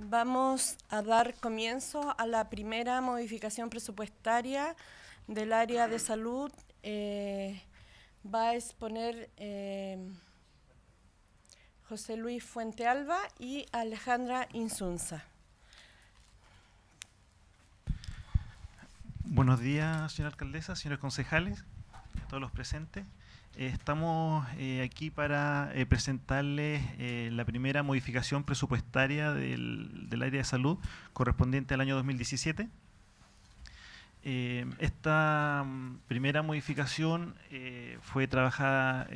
Vamos a dar comienzo a la primera modificación presupuestaria del área de salud. Eh, va a exponer eh, José Luis Fuente Alba y Alejandra Insunza. Buenos días, señora alcaldesa, señores concejales, a todos los presentes. Eh, estamos eh, aquí para eh, presentarles la primera modificación presupuestaria del, del, área de salud correspondiente al año 2017. esta mm, primera modificación fue trabajada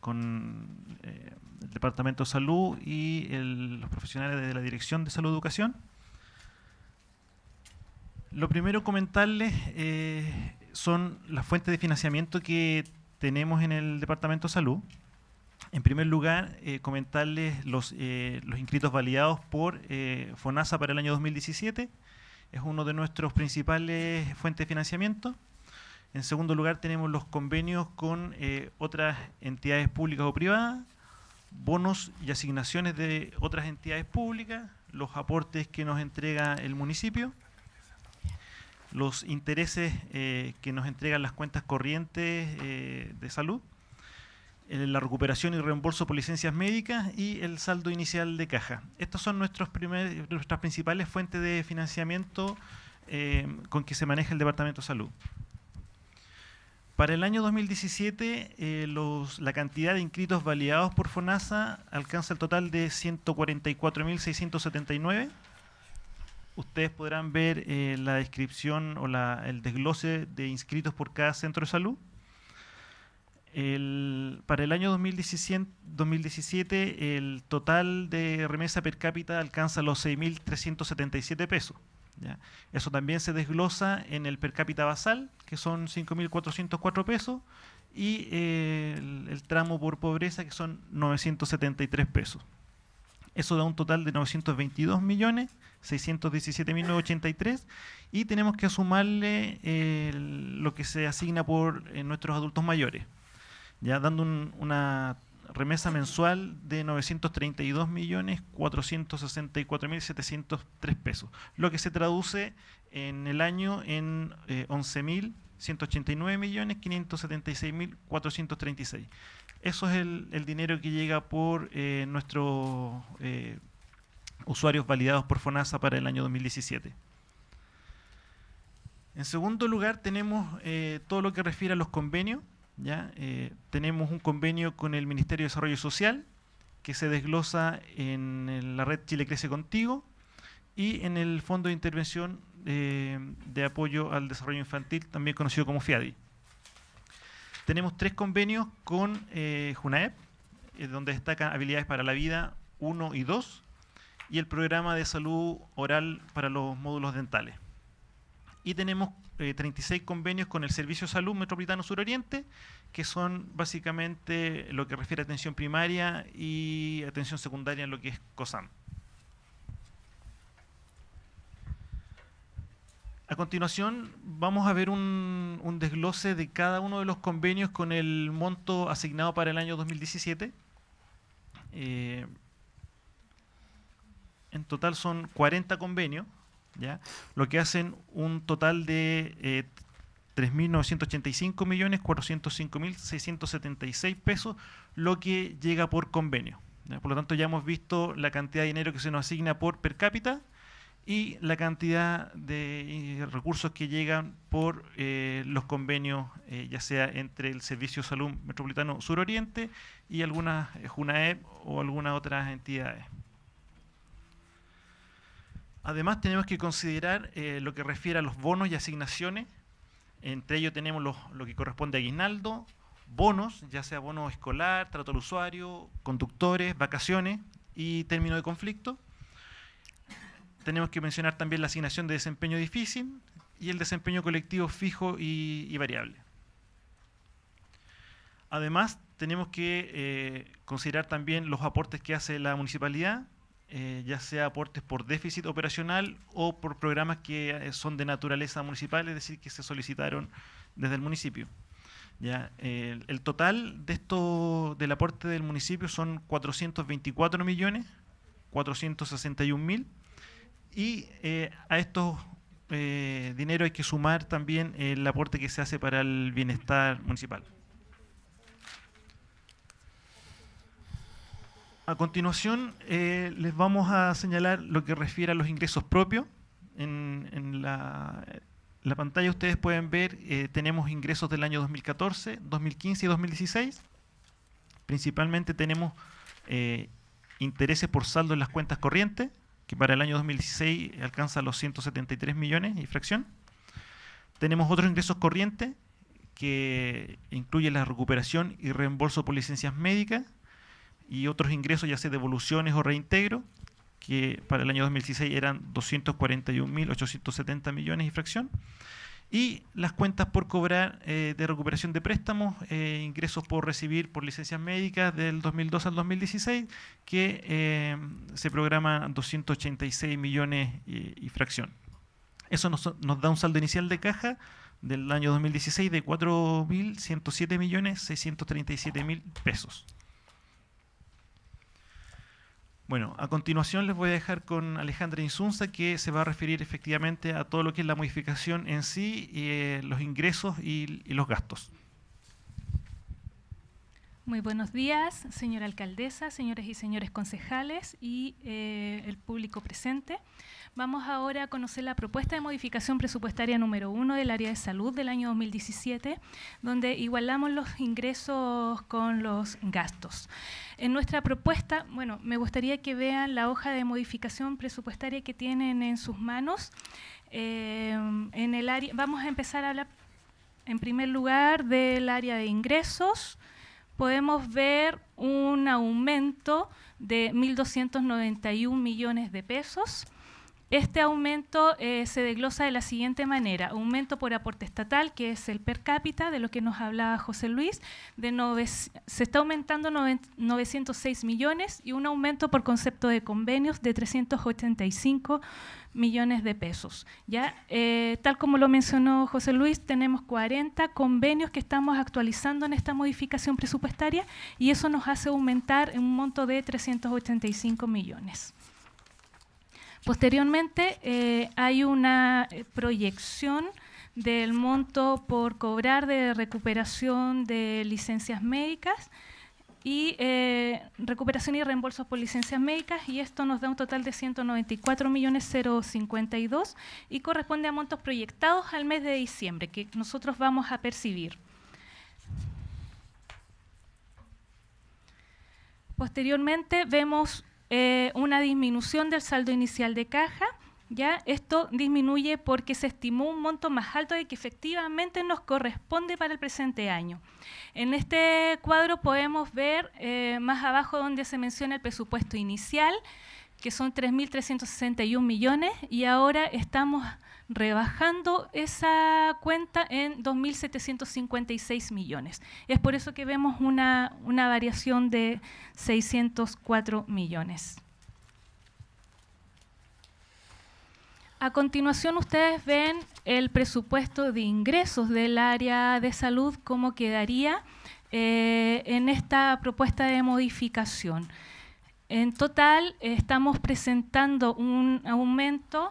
con el Departamento de Salud y los profesionales de la Dirección de Salud Educación. Lo primero comentarles son las fuentes de financiamiento que tenemos en el Departamento de Salud. En primer lugar, eh, comentarles los, eh, los, inscritos validados por eh, FONASA para el año 2017. Es uno de nuestros principales fuentes de financiamiento. En segundo lugar, tenemos los convenios con otras entidades públicas o privadas, bonos y asignaciones de otras entidades públicas, los aportes que nos entrega el municipio los intereses eh, que nos entregan las cuentas corrientes eh, de salud, eh, la recuperación y reembolso por licencias médicas y el saldo inicial de caja. Estas son nuestros nuestras principales fuentes de financiamiento con que se maneja el Departamento de Salud. Para el año 2017, la cantidad de inscritos validados por FONASA alcanza el total de 144.679 ustedes podrán ver eh, la descripción o el desglose de inscritos por cada centro de salud. para el año 2017, el total de remesa per cápita alcanza los 6.377 pesos. Eso también se desglosa en el per cápita basal, que son 5.404 pesos, y eh, el tramo por pobreza, que son 973 pesos. Eso da un total de millones 922.617.983 y tenemos que sumarle lo que se asigna por eh, nuestros adultos mayores, ya dando una remesa mensual de 932.464.703 pesos, lo que se traduce en el año en eh, 11.189.576.436. Eso es el, dinero que llega por eh, nuestros eh, usuarios validados por FONASA para el año 2017. En segundo lugar, tenemos eh, todo lo que refiere a los convenios. ¿ya? tenemos un convenio con el Ministerio de Desarrollo Social, que se desglosa en la red Chile Crece Contigo y en el Fondo de Intervención de Apoyo al Desarrollo Infantil, también conocido como FIADI. Tenemos tres convenios con eh, Junaep, eh, donde destacan habilidades para la vida 1 y 2, y el programa de salud oral para los módulos dentales. Y tenemos 36 eh, convenios con el Servicio de Salud Metropolitano Suroriente, que son básicamente lo que refiere a atención primaria y atención secundaria en lo que es COSAM. A continuación vamos a ver un, desglose de cada uno de los convenios con el monto asignado para el año 2017. Eh, en total son 40 convenios, ¿ya? lo que hacen un total de eh, 3.985.405.676 pesos, lo que llega por convenio. Por lo tanto ya hemos visto la cantidad de dinero que se nos asigna por per cápita y la cantidad de eh, recursos que llegan por eh, los convenios, eh, ya sea entre el Servicio Salud Metropolitano Suroriente y algunas JUNAEP o algunas otras entidades. Además, tenemos que considerar lo que refiere a los bonos y asignaciones. Entre ellos tenemos lo que corresponde a aguinaldo, bonos, ya sea bono escolar, trato al usuario, conductores, vacaciones y términos de conflicto tenemos que mencionar también la asignación de desempeño difícil y el desempeño colectivo fijo y, variable. Además, tenemos que eh, considerar también los aportes que hace la municipalidad, eh, ya sea aportes por déficit operacional o por programas que eh, son de naturaleza municipal, es decir, que se solicitaron desde el municipio. Ya, el total de esto, del aporte del municipio son 424 millones 461 mil y eh, a estos eh, dinero hay que sumar también el aporte que se hace para el bienestar municipal. A continuación eh, les vamos a señalar lo que refiere a los ingresos propios. En, la, pantalla ustedes pueden ver, eh, tenemos ingresos del año 2014, 2015 y 2016. Principalmente tenemos intereses por saldo en las cuentas corrientes, para el año 2016 alcanza los 173 millones y fracción. Tenemos otros ingresos corrientes, que incluye la recuperación y reembolso por licencias médicas y otros ingresos, ya sea devoluciones o reintegro, que para el año 2016 eran 241.870 millones y fracción y las cuentas por cobrar eh, de recuperación de préstamos, eh, ingresos por recibir por licencias médicas del 2002 al 2016, que eh, se programa 286 millones y, fracción. Eso nos, da un saldo inicial de caja del año 2016 de 4.107.637.000 millones 637 mil pesos. Bueno, a continuación les voy a dejar con Alejandra Insunza, que se va a referir efectivamente a todo lo que es la modificación en sí, eh, los ingresos y, los gastos. Muy buenos días, señora alcaldesa, señores y señores concejales y eh, el público presente. Vamos ahora a conocer la propuesta de modificación presupuestaria número uno del área de salud del año 2017, donde igualamos los ingresos con los gastos. En nuestra propuesta, bueno, me gustaría que vean la hoja de modificación presupuestaria que tienen en sus manos. Eh, en el área, vamos a empezar a hablar en primer lugar del área de ingresos. Podemos ver un aumento de 1.291 millones de pesos este aumento eh, se desglosa de la siguiente manera. Aumento por aporte estatal, que es el per cápita, de lo que nos hablaba José Luis, de se está aumentando 906 millones y un aumento por concepto de convenios de 385 millones de pesos. ¿ya? Eh, tal como lo mencionó José Luis, tenemos 40 convenios que estamos actualizando en esta modificación presupuestaria y eso nos hace aumentar en un monto de 385 millones. Posteriormente eh, hay una eh, proyección del monto por cobrar de recuperación de licencias médicas y eh, recuperación y reembolso por licencias médicas y esto nos da un total de 194 millones 052 y corresponde a montos proyectados al mes de diciembre que nosotros vamos a percibir. Posteriormente vemos eh, una disminución del saldo inicial de caja. ¿ya? Esto disminuye porque se estimó un monto más alto de que efectivamente nos corresponde para el presente año. En este cuadro podemos ver eh, más abajo donde se menciona el presupuesto inicial, que son 3.361 millones, y ahora estamos rebajando esa cuenta en 2.756 millones. Es por eso que vemos una, una variación de 604 millones. A continuación ustedes ven el presupuesto de ingresos del área de salud, cómo quedaría eh, en esta propuesta de modificación. En total estamos presentando un aumento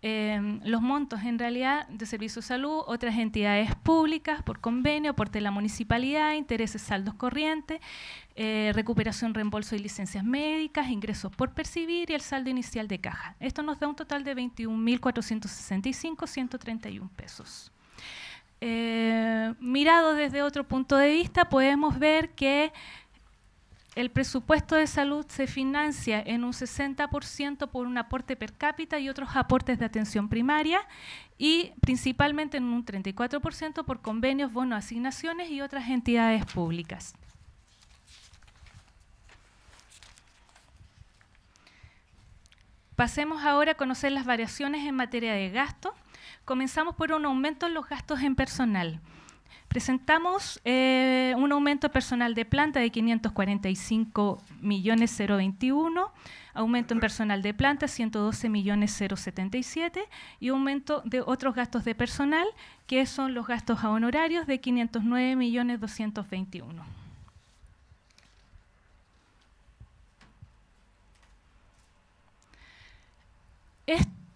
Em, los montos en realidad de servicios de Salud, otras entidades públicas por convenio, aporte de la municipalidad, intereses saldos corrientes, eh, recuperación, reembolso y licencias médicas, ingresos por percibir y el saldo inicial de caja. Esto nos da un total de 21.465.131 pesos. Eh, mirado desde otro punto de vista, podemos ver que el presupuesto de salud se financia en un 60% por un aporte per cápita y otros aportes de atención primaria y principalmente en un 34% por convenios, bonos, asignaciones y otras entidades públicas. Pasemos ahora a conocer las variaciones en materia de gasto. Comenzamos por un aumento en los gastos en personal. Presentamos eh, un aumento personal de planta de 545 millones 021, aumento en personal de planta 112 millones 077 y aumento de otros gastos de personal, que son los gastos a honorarios de 509 millones 221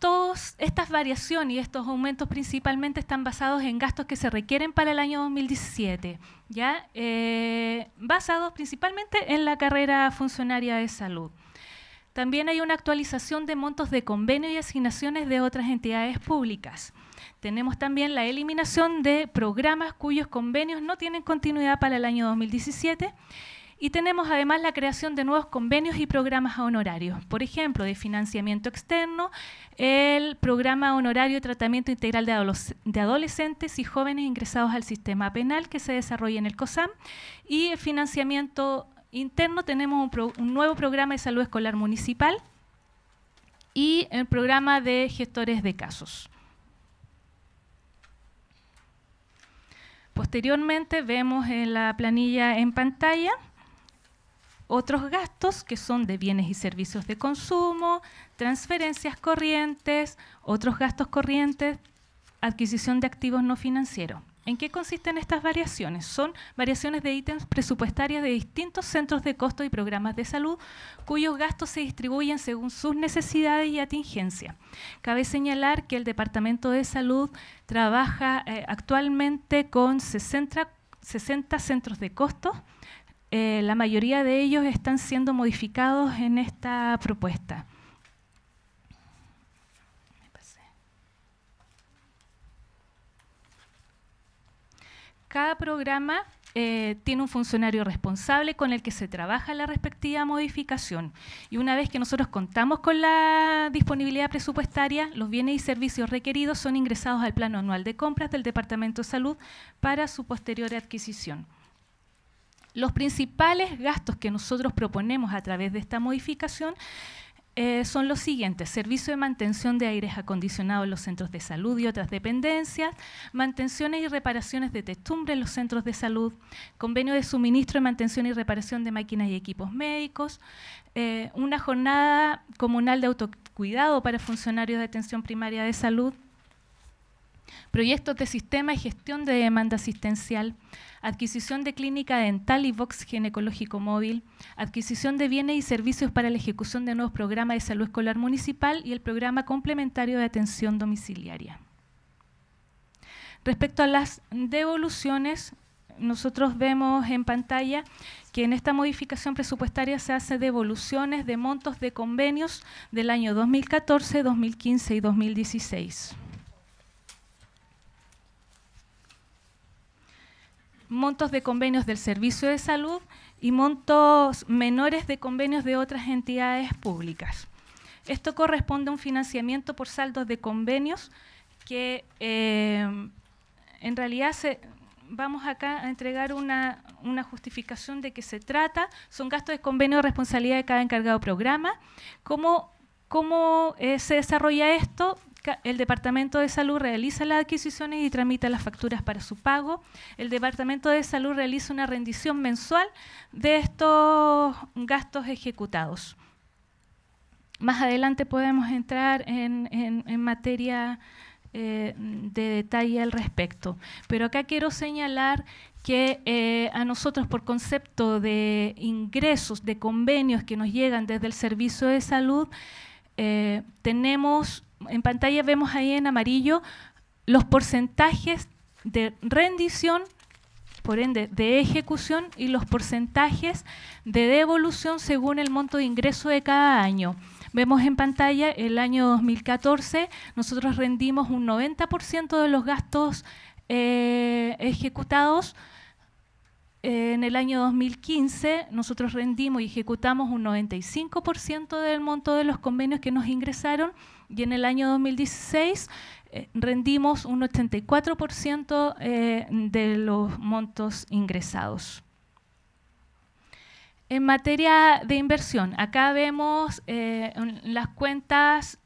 todas estas variaciones y estos aumentos principalmente están basados en gastos que se requieren para el año 2017, ¿ya? Eh, basados principalmente en la carrera funcionaria de salud. También hay una actualización de montos de convenios y asignaciones de otras entidades públicas. Tenemos también la eliminación de programas cuyos convenios no tienen continuidad para el año 2017 y tenemos además la creación de nuevos convenios y programas honorarios, por ejemplo, de financiamiento externo, el programa honorario de tratamiento integral de, adolescentes y jóvenes ingresados al sistema penal que se desarrolla en el COSAM y el financiamiento interno tenemos un nuevo programa de salud escolar municipal y el programa de gestores de casos. Posteriormente vemos en la planilla en pantalla otros gastos que son de bienes y servicios de consumo, transferencias corrientes, otros gastos corrientes, adquisición de activos no financieros. ¿En qué consisten estas variaciones? Son variaciones de ítems presupuestarios de distintos centros de costo y programas de salud cuyos gastos se distribuyen según sus necesidades y atingencia. Cabe señalar que el Departamento de Salud trabaja eh, actualmente con 60, 60 centros de costos eh, la mayoría de ellos están siendo modificados en esta propuesta. Cada programa eh, tiene un funcionario responsable con el que se trabaja la respectiva modificación. Y una vez que nosotros contamos con la disponibilidad presupuestaria, los bienes y servicios requeridos son ingresados al plano anual de compras del Departamento de Salud para su posterior adquisición. Los principales gastos que nosotros proponemos a través de esta modificación eh, son los siguientes, servicio de mantención de aires acondicionados en los centros de salud y otras dependencias, mantenciones y reparaciones de testumbre en los centros de salud, convenio de suministro de mantención y reparación de máquinas y equipos médicos, eh, una jornada comunal de autocuidado para funcionarios de atención primaria de salud, proyectos de sistema y gestión de demanda asistencial, adquisición de clínica dental y box ginecológico móvil, adquisición de bienes y servicios para la ejecución de nuevos programas de salud escolar municipal y el programa complementario de atención domiciliaria. Respecto a las devoluciones, nosotros vemos en pantalla que en esta modificación presupuestaria se hace devoluciones de montos de convenios del año 2014, 2015 y 2016. montos de convenios del Servicio de Salud y montos menores de convenios de otras entidades públicas. Esto corresponde a un financiamiento por saldos de convenios que eh, en realidad vamos acá a entregar una, justificación de qué se trata. Son gastos de convenio de responsabilidad de cada encargado programa. ¿Cómo, cómo eh, se desarrolla esto? el Departamento de Salud realiza las adquisiciones y tramita las facturas para su pago. El Departamento de Salud realiza una rendición mensual de estos gastos ejecutados. Más adelante podemos entrar en, materia eh, de detalle al respecto. Pero acá quiero señalar que eh, a nosotros por concepto de ingresos, de convenios que nos llegan desde el Servicio de Salud, eh, tenemos en pantalla vemos ahí en amarillo los porcentajes de rendición, por ende de ejecución y los porcentajes de devolución según el monto de ingreso de cada año. Vemos en pantalla el año 2014, nosotros rendimos un 90% de los gastos eh, ejecutados, en el año 2015 nosotros rendimos y ejecutamos un 95% del monto de los convenios que nos ingresaron y en el año 2016 eh, rendimos un 84% eh, de los montos ingresados. En materia de inversión, acá vemos eh, las cuentas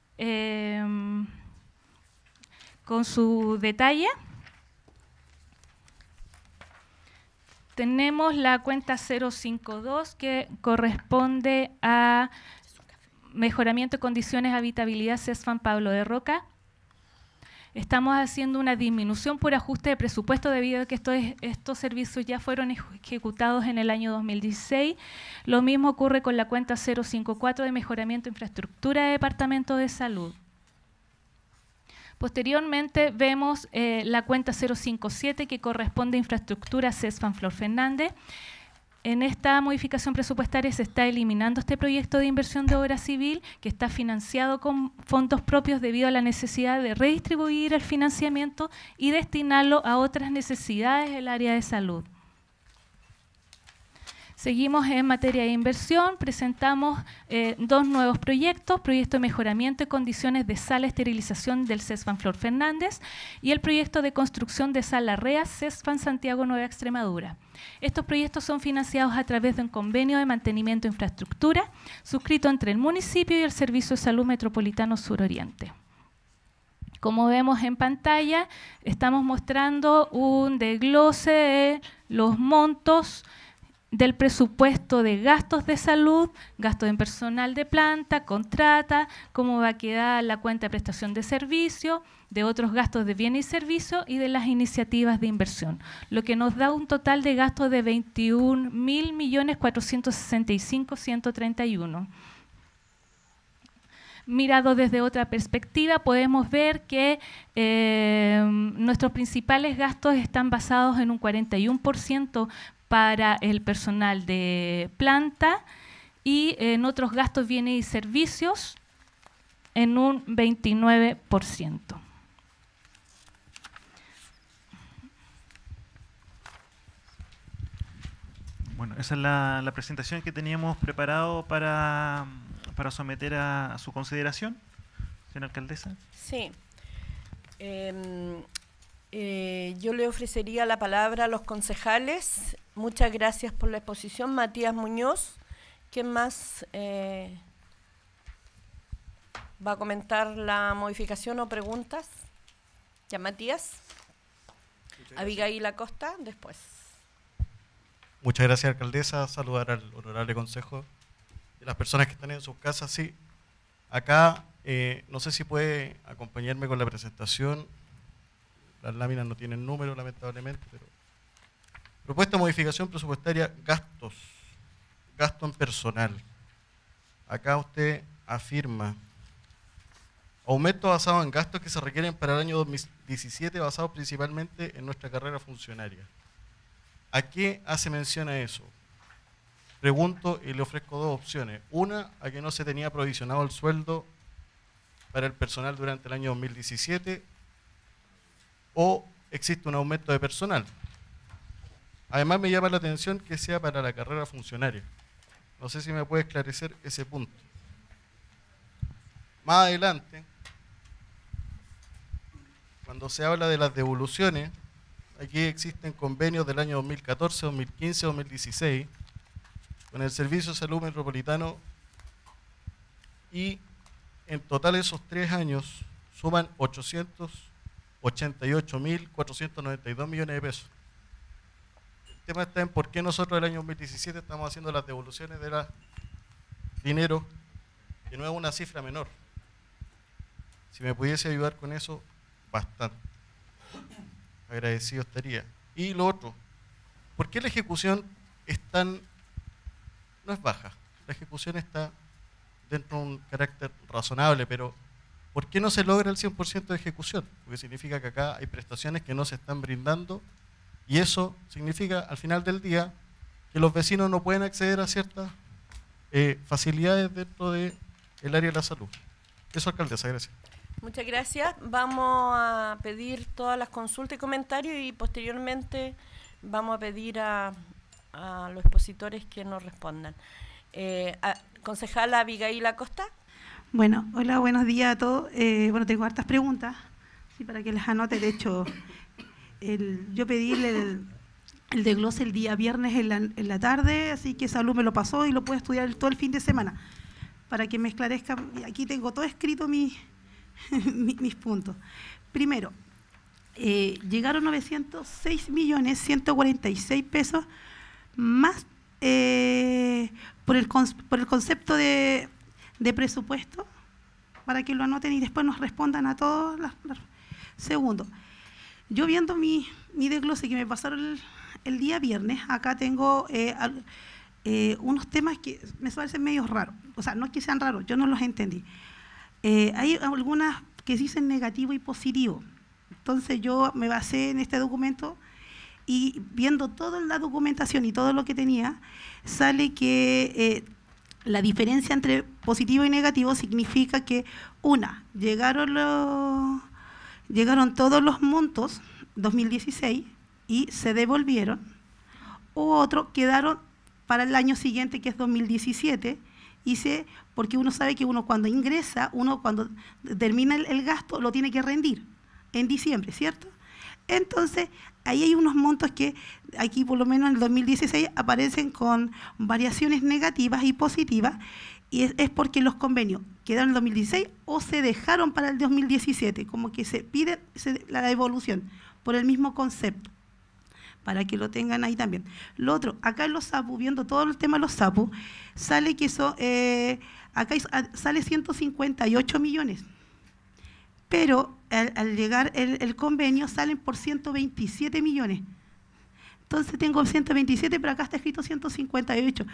con su detalle. Tenemos la cuenta 052 que corresponde a mejoramiento de condiciones de habitabilidad CESFAN Pablo de Roca. Estamos haciendo una disminución por ajuste de presupuesto debido a que estos, estos servicios ya fueron ejecutados en el año 2016. Lo mismo ocurre con la cuenta 054 de mejoramiento de infraestructura de Departamento de Salud. Posteriormente vemos eh, la cuenta 057 que corresponde a infraestructura CESFAN Flor Fernández en esta modificación presupuestaria se está eliminando este proyecto de inversión de obra civil que está financiado con fondos propios debido a la necesidad de redistribuir el financiamiento y destinarlo a otras necesidades del área de salud. Seguimos en materia de inversión, presentamos eh, dos nuevos proyectos, proyecto de mejoramiento y condiciones de sala esterilización del CESFAN Flor Fernández y el proyecto de construcción de sala REA CESFAN Santiago Nueva Extremadura. Estos proyectos son financiados a través de un convenio de mantenimiento de infraestructura suscrito entre el municipio y el Servicio de Salud Metropolitano Suroriente. Como vemos en pantalla, estamos mostrando un desglose de los montos del presupuesto de gastos de salud, gastos en personal de planta, contrata, cómo va a quedar la cuenta de prestación de servicio, de otros gastos de bienes y servicios y de las iniciativas de inversión, lo que nos da un total de gastos de 21.465.131. Mirado desde otra perspectiva, podemos ver que eh, nuestros principales gastos están basados en un 41% para el personal de planta y en otros gastos, bienes y servicios en un 29%. Bueno, esa es la, presentación que teníamos preparado para, someter a, su consideración, señora alcaldesa. Sí. Em, eh, yo le ofrecería la palabra a los concejales. Muchas gracias por la exposición. Matías Muñoz, ¿quién más eh, va a comentar la modificación o preguntas? Ya, Matías. Abigail Acosta, después. Muchas gracias, alcaldesa. Saludar al honorable consejo y las personas que están en sus casas. Sí, acá eh, no sé si puede acompañarme con la presentación las láminas no tienen número, lamentablemente, pero. Propuesta de modificación presupuestaria, gastos. Gasto en personal. Acá usted afirma. Aumento basado en gastos que se requieren para el año 2017, basado principalmente en nuestra carrera funcionaria. ¿A qué hace mención a eso? Pregunto y le ofrezco dos opciones. Una, a que no se tenía provisionado el sueldo para el personal durante el año 2017 o existe un aumento de personal. Además me llama la atención que sea para la carrera funcionaria. No sé si me puede esclarecer ese punto. Más adelante, cuando se habla de las devoluciones, aquí existen convenios del año 2014, 2015, 2016 con el Servicio de Salud Metropolitano y en total esos tres años suman 800 88.492 millones de pesos. El tema está en por qué nosotros el año 2017 estamos haciendo las devoluciones de la dinero, que no es una cifra menor. Si me pudiese ayudar con eso, bastante. Agradecido estaría. Y lo otro, ¿por qué la ejecución es tan, no es baja? La ejecución está dentro de un carácter razonable, pero ¿Por qué no se logra el 100% de ejecución? Porque significa que acá hay prestaciones que no se están brindando y eso significa al final del día que los vecinos no pueden acceder a ciertas eh, facilidades dentro del el área de la salud. Eso, alcaldesa, gracias. Muchas gracias. Vamos a pedir todas las consultas y comentarios y posteriormente vamos a pedir a, los expositores que nos respondan. Eh, concejala Abigail Acosta. Bueno, hola, buenos días a todos. Eh, bueno, tengo hartas preguntas, sí, para que las anote. De hecho, yo pedí el, el Gloss el día viernes en la, en la tarde, así que Salud me lo pasó y lo puedo estudiar todo el fin de semana, para que me esclarezca. Aquí tengo todo escrito mis, puntos. Primero, eh, llegaron 906 millones 146 pesos más eh, por, el, por el concepto de de presupuesto, para que lo anoten y después nos respondan a todos. los Segundo, yo viendo mi, mi, desglose que me pasaron el, día viernes, acá tengo eh, eh, unos temas que me parecen medio raros. O sea, no que sean raros, yo no los entendí. Eh, hay algunas que dicen negativo y positivo. Entonces yo me basé en este documento y viendo toda la documentación y todo lo que tenía, sale que la diferencia entre positivo y negativo significa que, una, llegaron, llegaron todos los montos 2016 y se devolvieron, o otro, quedaron para el año siguiente, que es 2017, y se, porque uno sabe que uno cuando ingresa, uno cuando termina el gasto, lo tiene que rendir en diciembre, ¿cierto? Entonces, ahí hay unos montos que aquí por lo menos en el 2016 aparecen con variaciones negativas y positivas, y es, porque los convenios quedaron en el 2016 o se dejaron para el 2017, como que se pide la devolución por el mismo concepto, para que lo tengan ahí también. Lo otro, acá en los SAPU, viendo todo el tema de los SAPU, sale que eso, eh, acá sale 158 millones pero al, llegar el, convenio salen por 127 millones. Entonces tengo 127, pero acá está escrito 158.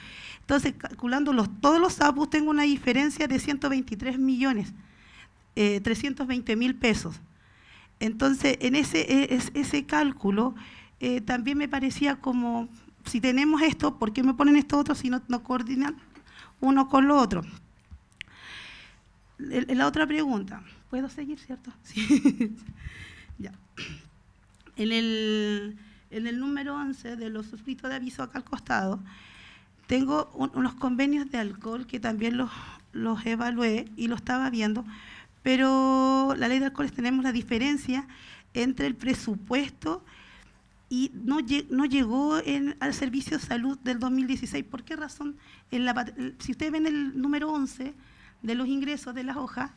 Entonces, calculando todos los APUs, tengo una diferencia de 123 millones, 320 eh, mil pesos. Entonces, en ese, e, cálculo eh, también me parecía como, si tenemos esto, ¿por qué me ponen esto otro si no, no coordinan uno con lo otro? La otra pregunta. ¿Puedo seguir, cierto? Sí. ya. En el, número 11 de los suscritos de aviso acá al costado, tengo unos convenios de alcohol que también los, los evalué y lo estaba viendo, pero la ley de alcoholes tenemos la diferencia entre el presupuesto y no, llegó al servicio de salud del 2016. ¿Por qué razón? En si ustedes ven el número 11 de los ingresos de las hojas,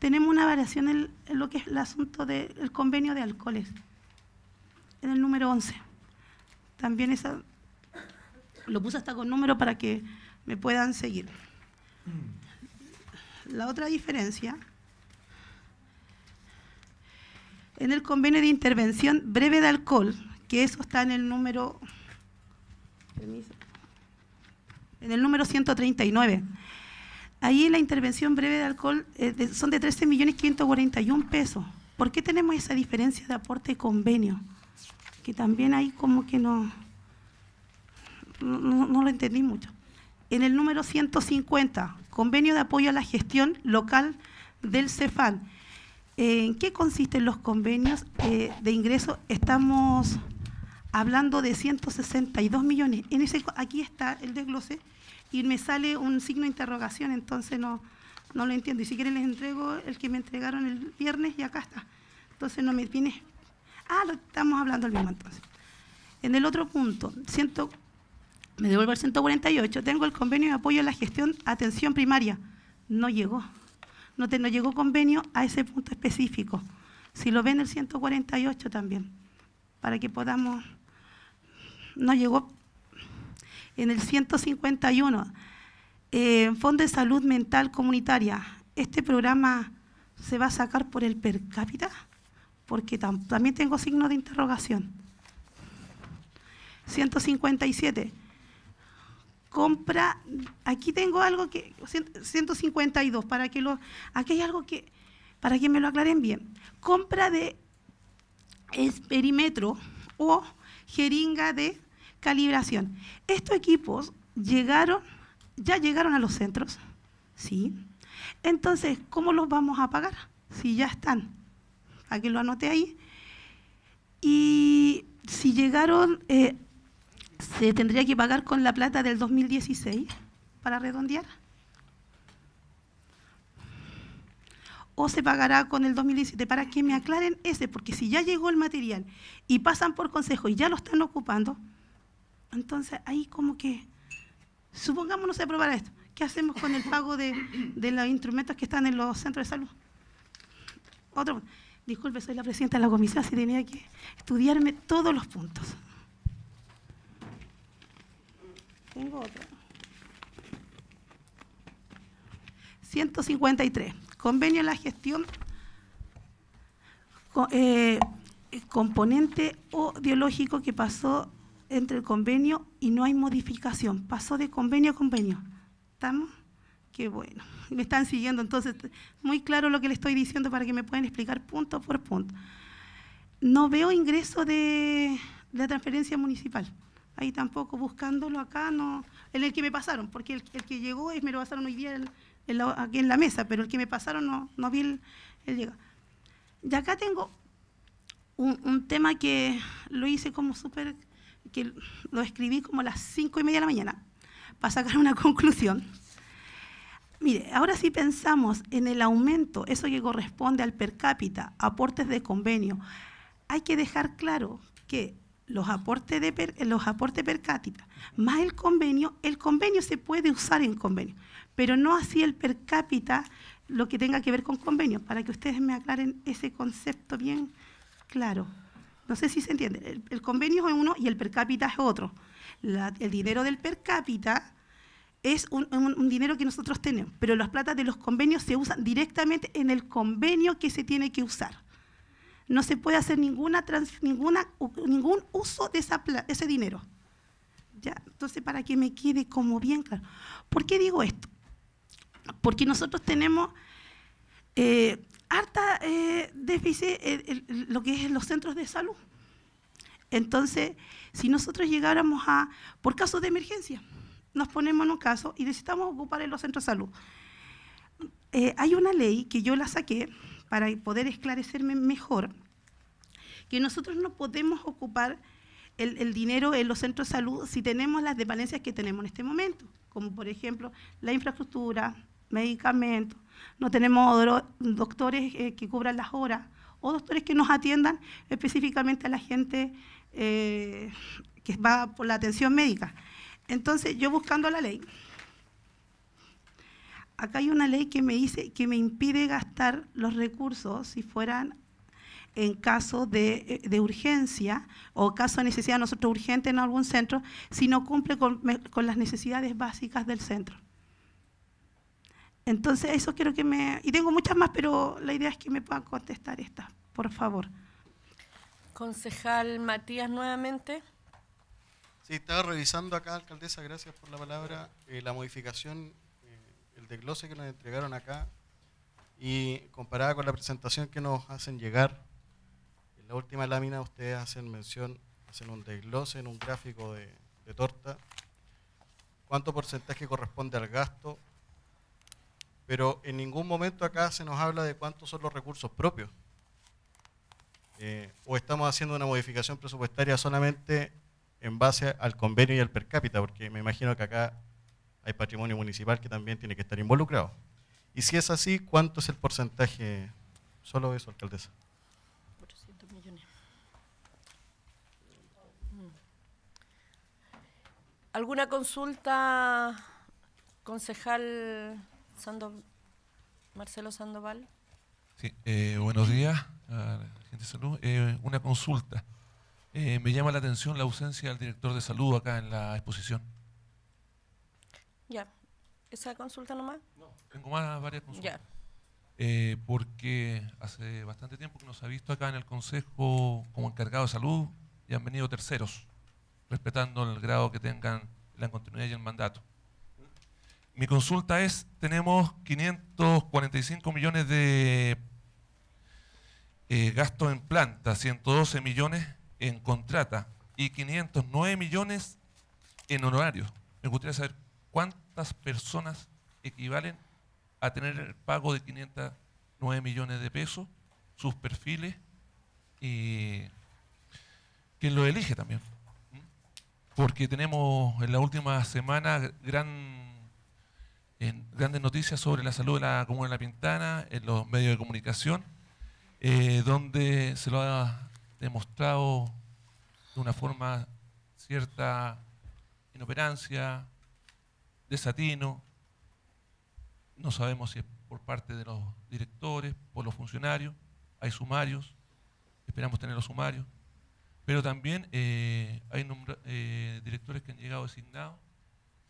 tenemos una variación en, lo que es el asunto del convenio de alcoholes, en el número 11. También esa, lo puse hasta con número para que me puedan seguir. Mm. La otra diferencia, en el convenio de intervención breve de alcohol, que eso está en el número, en el número 139, Ahí la intervención breve de alcohol eh, son de 13 millones 541 pesos. ¿Por qué tenemos esa diferencia de aporte y convenio? Que también ahí como que no, no, lo entendí mucho. En el número 150, convenio de apoyo a la gestión local del CEFAN. Eh, ¿En qué consisten los convenios eh, de ingreso? Estamos hablando de 162 millones. En ese, aquí está el desglose y me sale un signo de interrogación, entonces no, no lo entiendo. Y si quieren les entrego el que me entregaron el viernes y acá está. Entonces no me vine. Ah, estamos hablando el mismo entonces. En el otro punto, siento, me devuelvo al 148, tengo el convenio de apoyo a la gestión atención primaria. No llegó. No, te, no llegó convenio a ese punto específico. Si lo ven el 148 también, para que podamos... No llegó en el 151, eh, Fondo de Salud Mental Comunitaria. Este programa se va a sacar por el per cápita, porque también tengo signos de interrogación. 157. Compra, aquí tengo algo que, 152, para que lo, aquí hay algo que, para que me lo aclaren bien. Compra de perímetro o jeringa de Calibración. Estos equipos llegaron, ya llegaron a los centros, ¿sí? Entonces, ¿cómo los vamos a pagar? Si ya están. Aquí lo anoté ahí. Y si llegaron, eh, se tendría que pagar con la plata del 2016, para redondear. o se pagará con el 2017, para que me aclaren ese, porque si ya llegó el material y pasan por consejo y ya lo están ocupando, entonces, ahí como que, supongámonos se aprobar esto, ¿qué hacemos con el pago de, los instrumentos que están en los centros de salud? Otro, disculpe, soy la presidenta de la comisión, si tenía que estudiarme todos los puntos. Tengo otro. 153, convenio en la gestión eh, eh, componente o biológico que pasó entre el convenio y no hay modificación. Pasó de convenio a convenio. ¿Estamos? Qué bueno. Me están siguiendo, entonces, muy claro lo que le estoy diciendo para que me puedan explicar punto por punto. No veo ingreso de la transferencia municipal. Ahí tampoco, buscándolo acá, no. En el que me pasaron, porque el, que llegó es, me lo pasaron hoy día aquí en la mesa, pero el que me pasaron no, vi el, llega Y acá tengo un, un tema que lo hice como súper que lo escribí como a las cinco y media de la mañana, para sacar una conclusión. Mire, ahora si pensamos en el aumento, eso que corresponde al per cápita, aportes de convenio, hay que dejar claro que los aportes, de los aportes per cápita más el convenio, el convenio se puede usar en convenio, pero no así el per cápita, lo que tenga que ver con convenio, para que ustedes me aclaren ese concepto bien claro. No sé si se entiende. El, convenio es uno y el per cápita es otro. el dinero del per cápita es un, dinero que nosotros tenemos, pero las platas de los convenios se usan directamente en el convenio que se tiene que usar. No se puede hacer ninguna, ninguna ningún uso de ese dinero. ¿Ya? Entonces, para que me quede como bien claro. ¿Por qué digo esto? Porque nosotros tenemos déficit lo que es los centros de salud. Entonces, si nosotros llegáramos a, por casos de emergencia, nos ponemos en un caso y necesitamos ocupar en los centros de salud. Eh, hay una ley que yo la saqué para poder esclarecerme mejor, que nosotros no podemos ocupar el, el, dinero en los centros de salud si tenemos las dependencias que tenemos en este momento, como por ejemplo la infraestructura, medicamentos, no tenemos doctores eh, que cubran las horas o doctores que nos atiendan específicamente a la gente eh, que va por la atención médica. Entonces, yo buscando la ley, acá hay una ley que me dice que me impide gastar los recursos si fueran en caso de, eh, urgencia o caso de necesidad nosotros urgente en algún centro, si no cumple con las necesidades básicas del centro. Entonces, eso quiero que me... Y tengo muchas más, pero la idea es que me puedan contestar estas, por favor. Concejal Matías, nuevamente. Sí, estaba revisando acá, alcaldesa, gracias por la palabra, eh, la modificación, eh, el desglose que nos entregaron acá y comparada con la presentación que nos hacen llegar, en la última lámina ustedes hacen mención, hacen un desglose en un gráfico de torta, cuánto porcentaje corresponde al gasto, pero en ningún momento acá se nos habla de cuántos son los recursos propios. Eh, o estamos haciendo una modificación presupuestaria solamente en base al convenio y al per cápita, porque me imagino que acá hay patrimonio municipal que también tiene que estar involucrado. Y si es así, ¿cuánto es el porcentaje? Solo eso, alcaldesa. 800 millones. ¿Alguna consulta, concejal Sando, Marcelo Sandoval. Sí, eh, buenos días, gente de salud. Eh, una consulta. Eh, me llama la atención la ausencia del director de salud acá en la exposición. Ya, ¿esa consulta nomás? No, tengo más varias consultas. Ya. porque hace bastante tiempo que nos ha visto acá en el Consejo como encargado de salud y han venido terceros, respetando el grado que tengan la continuidad y el mandato. Mi consulta es, tenemos 545 millones de eh, gastos en planta, 112 millones en contrata y 509 millones en honorarios. Me gustaría saber cuántas personas equivalen a tener el pago de 509 millones de pesos, sus perfiles y quién lo elige también. ¿Mm? Porque tenemos en la última semana gran grandes noticias sobre la salud de la comuna de La Pintana, en los medios de comunicación, eh, donde se lo ha demostrado de una forma cierta inoperancia, desatino. No sabemos si es por parte de los directores, por los funcionarios. Hay sumarios, esperamos tener los sumarios. Pero también eh, hay eh, directores que han llegado designados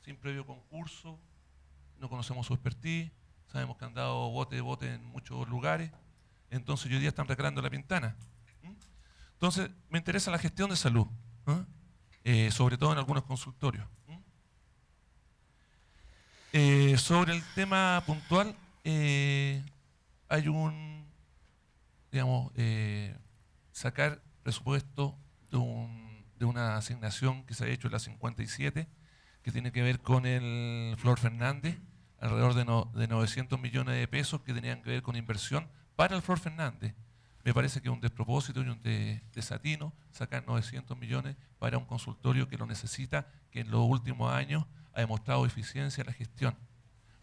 sin previo concurso, no conocemos su expertise, sabemos que han dado bote de bote en muchos lugares, entonces hoy día están recreando la pintana. Entonces, me interesa la gestión de salud, eh, sobre todo en algunos consultorios. Eh, sobre el tema puntual, eh, hay un, digamos, sacar presupuesto de, de una asignación que se ha hecho en la 57, que tiene que ver con el Flor Fernández, alrededor de, de 900 millones de pesos que tenían que ver con inversión para el Flor Fernández. Me parece que es un despropósito y un desatino sacar 900 millones para un consultorio que lo necesita, que en los últimos años ha demostrado eficiencia en la gestión.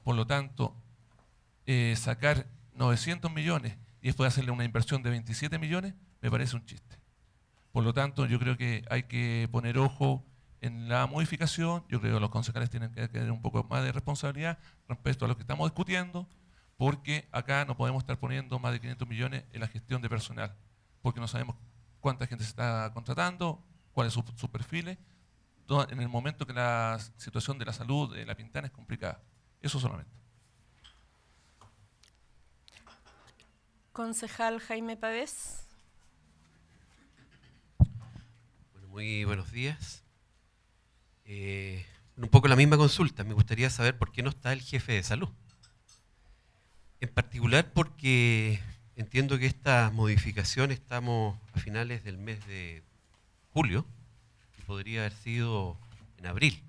Por lo tanto, eh, sacar 900 millones y después hacerle una inversión de 27 millones me parece un chiste. Por lo tanto, yo creo que hay que poner ojo en la modificación, yo creo que los concejales tienen que tener un poco más de responsabilidad respecto a lo que estamos discutiendo, porque acá no podemos estar poniendo más de 500 millones en la gestión de personal, porque no sabemos cuánta gente se está contratando, cuáles son sus perfiles, en el momento que la situación de la salud de la pintana es complicada. Eso solamente. Concejal Jaime Pavés. muy buenos días eh, un poco la misma consulta. Me gustaría saber por qué no está el jefe de salud. En particular porque entiendo que esta modificación estamos a finales del mes de julio podría haber sido en abril,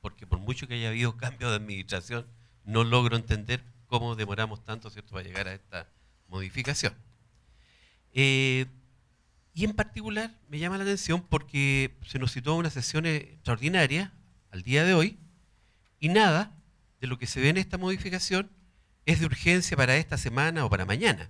porque por mucho que haya habido cambio de administración, no logro entender cómo demoramos tanto ¿cierto? para llegar a esta modificación. Eh, y en particular me llama la atención porque se nos citó una sesión extraordinaria al día de hoy y nada de lo que se ve en esta modificación es de urgencia para esta semana o para mañana,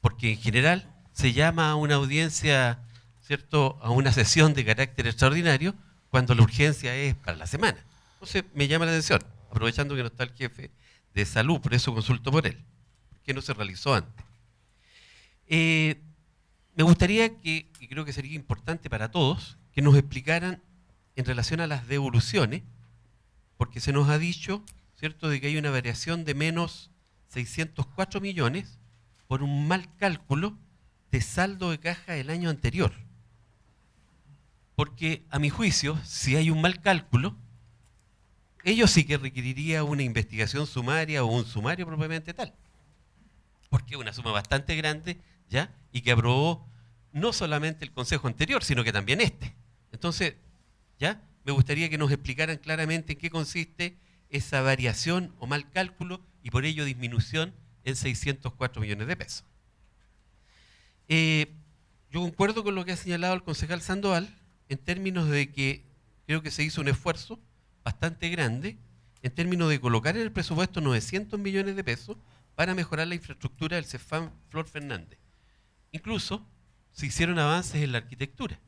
porque en general se llama a una audiencia, ¿cierto?, a una sesión de carácter extraordinario cuando la urgencia es para la semana. Entonces me llama la atención, aprovechando que no está el jefe de salud, por eso consulto por él, que no se realizó antes. Eh, me gustaría que, y creo que sería importante para todos, que nos explicaran en relación a las devoluciones, porque se nos ha dicho, ¿cierto?, de que hay una variación de menos 604 millones por un mal cálculo de saldo de caja del año anterior. Porque a mi juicio, si hay un mal cálculo, ello sí que requeriría una investigación sumaria o un sumario propiamente tal. Porque es una suma bastante grande y que aprobó no solamente el consejo anterior, sino que también este. Entonces, ¿ya? Me gustaría que nos explicaran claramente en qué consiste esa variación o mal cálculo y por ello disminución en 604 millones de pesos. Eh, yo concuerdo con lo que ha señalado el concejal Sandoval en términos de que creo que se hizo un esfuerzo bastante grande en términos de colocar en el presupuesto 900 millones de pesos para mejorar la infraestructura del Cefam Flor Fernández. Incluso se hicieron avances en la arquitectura.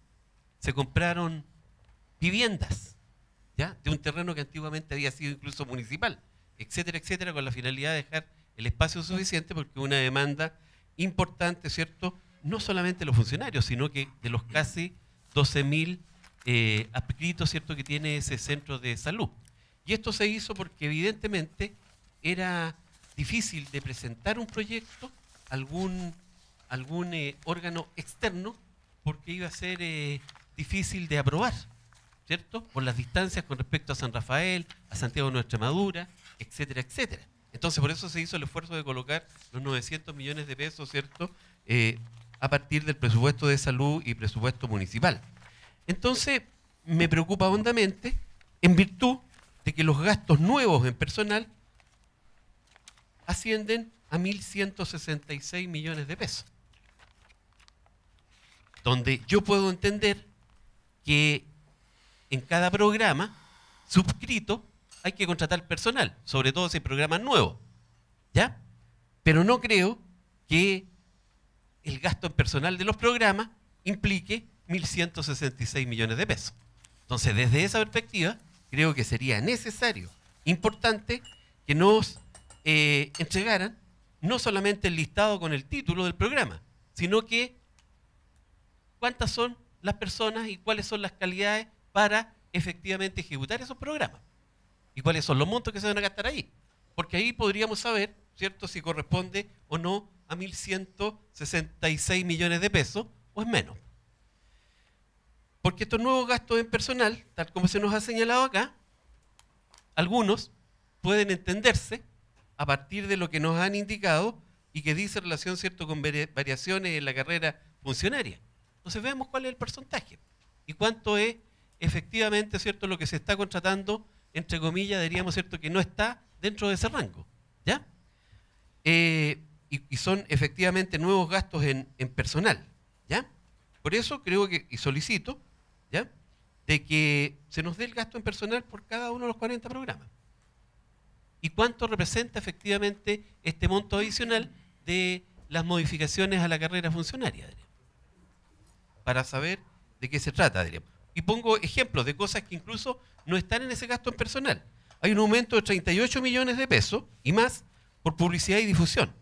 Se compraron viviendas ¿ya? de un terreno que antiguamente había sido incluso municipal, etcétera, etcétera, con la finalidad de dejar el espacio suficiente porque una demanda importante, ¿cierto? No solamente de los funcionarios, sino que de los casi 12.000 eh, adscritos, ¿cierto?, que tiene ese centro de salud. Y esto se hizo porque evidentemente era difícil de presentar un proyecto, algún algún eh, órgano externo porque iba a ser eh, difícil de aprobar, ¿cierto? Por las distancias con respecto a San Rafael, a Santiago de Madura, etcétera, etcétera. Entonces, por eso se hizo el esfuerzo de colocar los 900 millones de pesos, ¿cierto?, eh, a partir del presupuesto de salud y presupuesto municipal. Entonces, me preocupa hondamente, en virtud de que los gastos nuevos en personal ascienden a 1.166 millones de pesos donde yo puedo entender que en cada programa suscrito hay que contratar personal, sobre todo si programa programas nuevos, ¿ya? Pero no creo que el gasto en personal de los programas implique 1.166 millones de pesos. Entonces, desde esa perspectiva, creo que sería necesario, importante, que nos eh, entregaran no solamente el listado con el título del programa, sino que cuántas son las personas y cuáles son las calidades para efectivamente ejecutar esos programas y cuáles son los montos que se van a gastar ahí. Porque ahí podríamos saber, ¿cierto?, si corresponde o no a 1.166 millones de pesos o es menos. Porque estos nuevos gastos en personal, tal como se nos ha señalado acá, algunos pueden entenderse a partir de lo que nos han indicado y que dice relación, ¿cierto?, con variaciones en la carrera funcionaria. Entonces veamos cuál es el porcentaje y cuánto es efectivamente cierto lo que se está contratando, entre comillas, diríamos cierto que no está dentro de ese rango. ¿ya? Eh, y, son efectivamente nuevos gastos en, personal. ¿ya? Por eso creo que, y solicito, ¿ya? de que se nos dé el gasto en personal por cada uno de los 40 programas. ¿Y cuánto representa efectivamente este monto adicional de las modificaciones a la carrera funcionaria? para saber de qué se trata, diríamos. Y pongo ejemplos de cosas que incluso no están en ese gasto en personal. Hay un aumento de 38 millones de pesos y más por publicidad y difusión.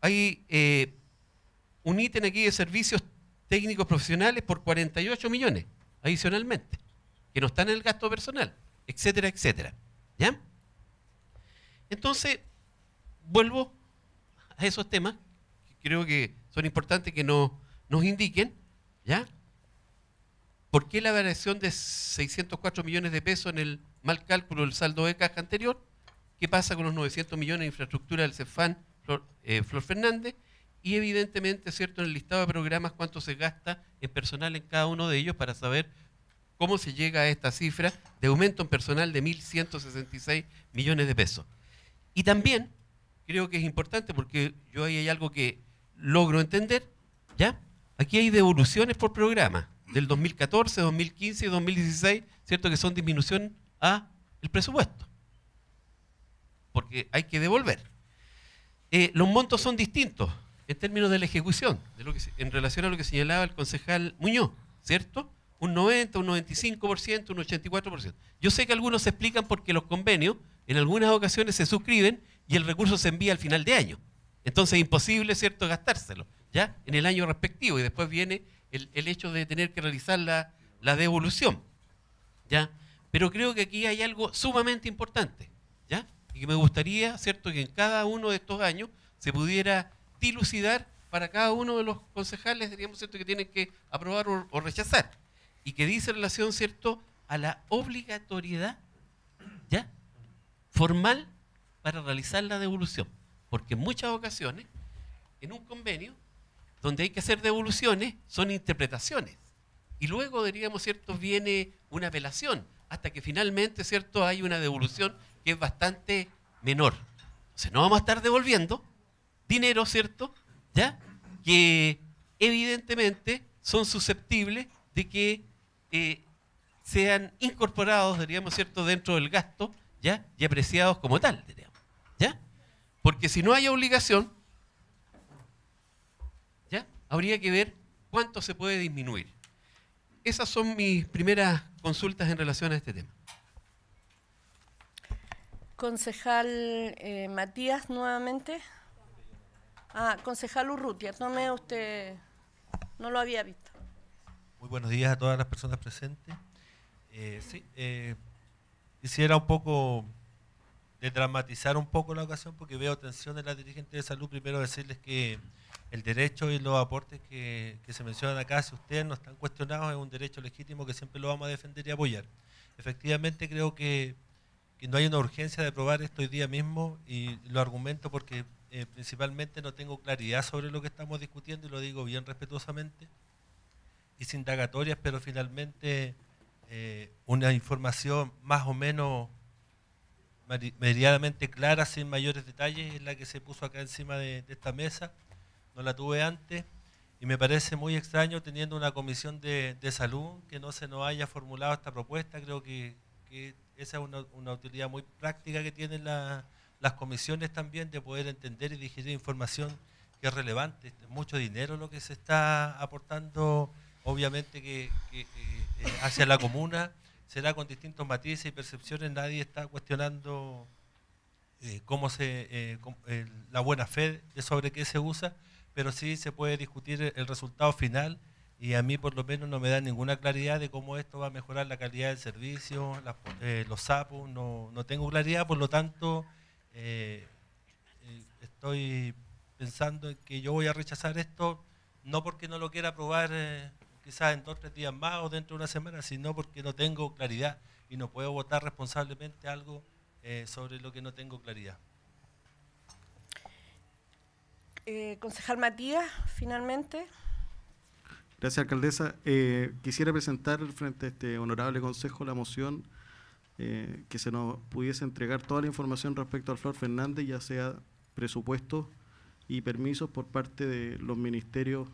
Hay eh, un ítem aquí de servicios técnicos profesionales por 48 millones adicionalmente, que no están en el gasto personal, etcétera, etcétera. ¿Ya? Entonces, vuelvo a esos temas que creo que son importantes que no, nos indiquen, ¿ya? ¿Por qué la variación de 604 millones de pesos en el mal cálculo del saldo de caja anterior? ¿Qué pasa con los 900 millones de infraestructura del CEFAN, Flor, eh, Flor Fernández? Y evidentemente, ¿cierto?, en el listado de programas, cuánto se gasta en personal en cada uno de ellos para saber cómo se llega a esta cifra de aumento en personal de 1.166 millones de pesos. Y también creo que es importante porque yo ahí hay algo que logro entender. ¿Ya? Aquí hay devoluciones por programa del 2014, 2015 y 2016, ¿cierto? Que son disminución a el presupuesto. Porque hay que devolver. Eh, los montos son distintos en términos de la ejecución, de lo que, en relación a lo que señalaba el concejal Muñoz, ¿cierto? Un 90, un 95%, un 84%. Yo sé que algunos se explican porque los convenios en algunas ocasiones se suscriben y el recurso se envía al final de año. Entonces es imposible, ¿cierto?, gastárselo, ¿ya? En el año respectivo. Y después viene el, hecho de tener que realizar la, devolución, ¿ya? Pero creo que aquí hay algo sumamente importante, ¿ya? Y que me gustaría, ¿cierto?, que en cada uno de estos años se pudiera dilucidar para cada uno de los concejales, diríamos, ¿cierto?, que tienen que aprobar o, rechazar. Y que dice relación, ¿cierto?, a la obligatoriedad, ¿ya?, formal para realizar la devolución. Porque en muchas ocasiones, en un convenio, donde hay que hacer devoluciones, son interpretaciones. Y luego, diríamos, ¿cierto? Viene una apelación, hasta que finalmente, ¿cierto? Hay una devolución que es bastante menor. sea, no vamos a estar devolviendo dinero, ¿cierto? ¿Ya? Que evidentemente son susceptibles de que eh, sean incorporados, diríamos, ¿cierto?, dentro del gasto, ¿ya? Y apreciados como tal, diríamos. Porque si no hay obligación, ya habría que ver cuánto se puede disminuir. Esas son mis primeras consultas en relación a este tema. Concejal eh, Matías, nuevamente. Ah, concejal Urrutia, me, usted, no lo había visto. Muy buenos días a todas las personas presentes. Eh, sí, eh, quisiera un poco de dramatizar un poco la ocasión porque veo tensión de la dirigente de salud. Primero decirles que el derecho y los aportes que, se mencionan acá, si ustedes no están cuestionados, es un derecho legítimo que siempre lo vamos a defender y apoyar. Efectivamente creo que, no hay una urgencia de aprobar esto hoy día mismo y lo argumento porque eh, principalmente no tengo claridad sobre lo que estamos discutiendo y lo digo bien respetuosamente. y sin dagatorias, pero finalmente eh, una información más o menos Mediadamente clara, sin mayores detalles, es la que se puso acá encima de, esta mesa. No la tuve antes y me parece muy extraño teniendo una comisión de, salud que no se nos haya formulado esta propuesta. Creo que, esa es una, utilidad muy práctica que tienen las comisiones también de poder entender y digerir información que es relevante. Es mucho dinero lo que se está aportando, obviamente, que, eh, eh, hacia la comuna será con distintos matices y percepciones, nadie está cuestionando eh, cómo se, eh, la buena fe sobre qué se usa, pero sí se puede discutir el resultado final y a mí por lo menos no me da ninguna claridad de cómo esto va a mejorar la calidad del servicio, eh, los sapos, no, no, tengo claridad, por lo tanto estoy pensando en que yo voy a rechazar esto, no porque no lo quiera aprobar quizás en dos o tres días más o dentro de una semana, sino porque no tengo claridad y no puedo votar responsablemente algo eh, sobre lo que no tengo claridad. Eh, concejal Matías, finalmente. Gracias, alcaldesa. Eh, quisiera presentar frente a este honorable consejo la moción que se nos pudiese entregar toda la información respecto al Flor Fernández, ya sea presupuesto y permisos por parte de los ministerios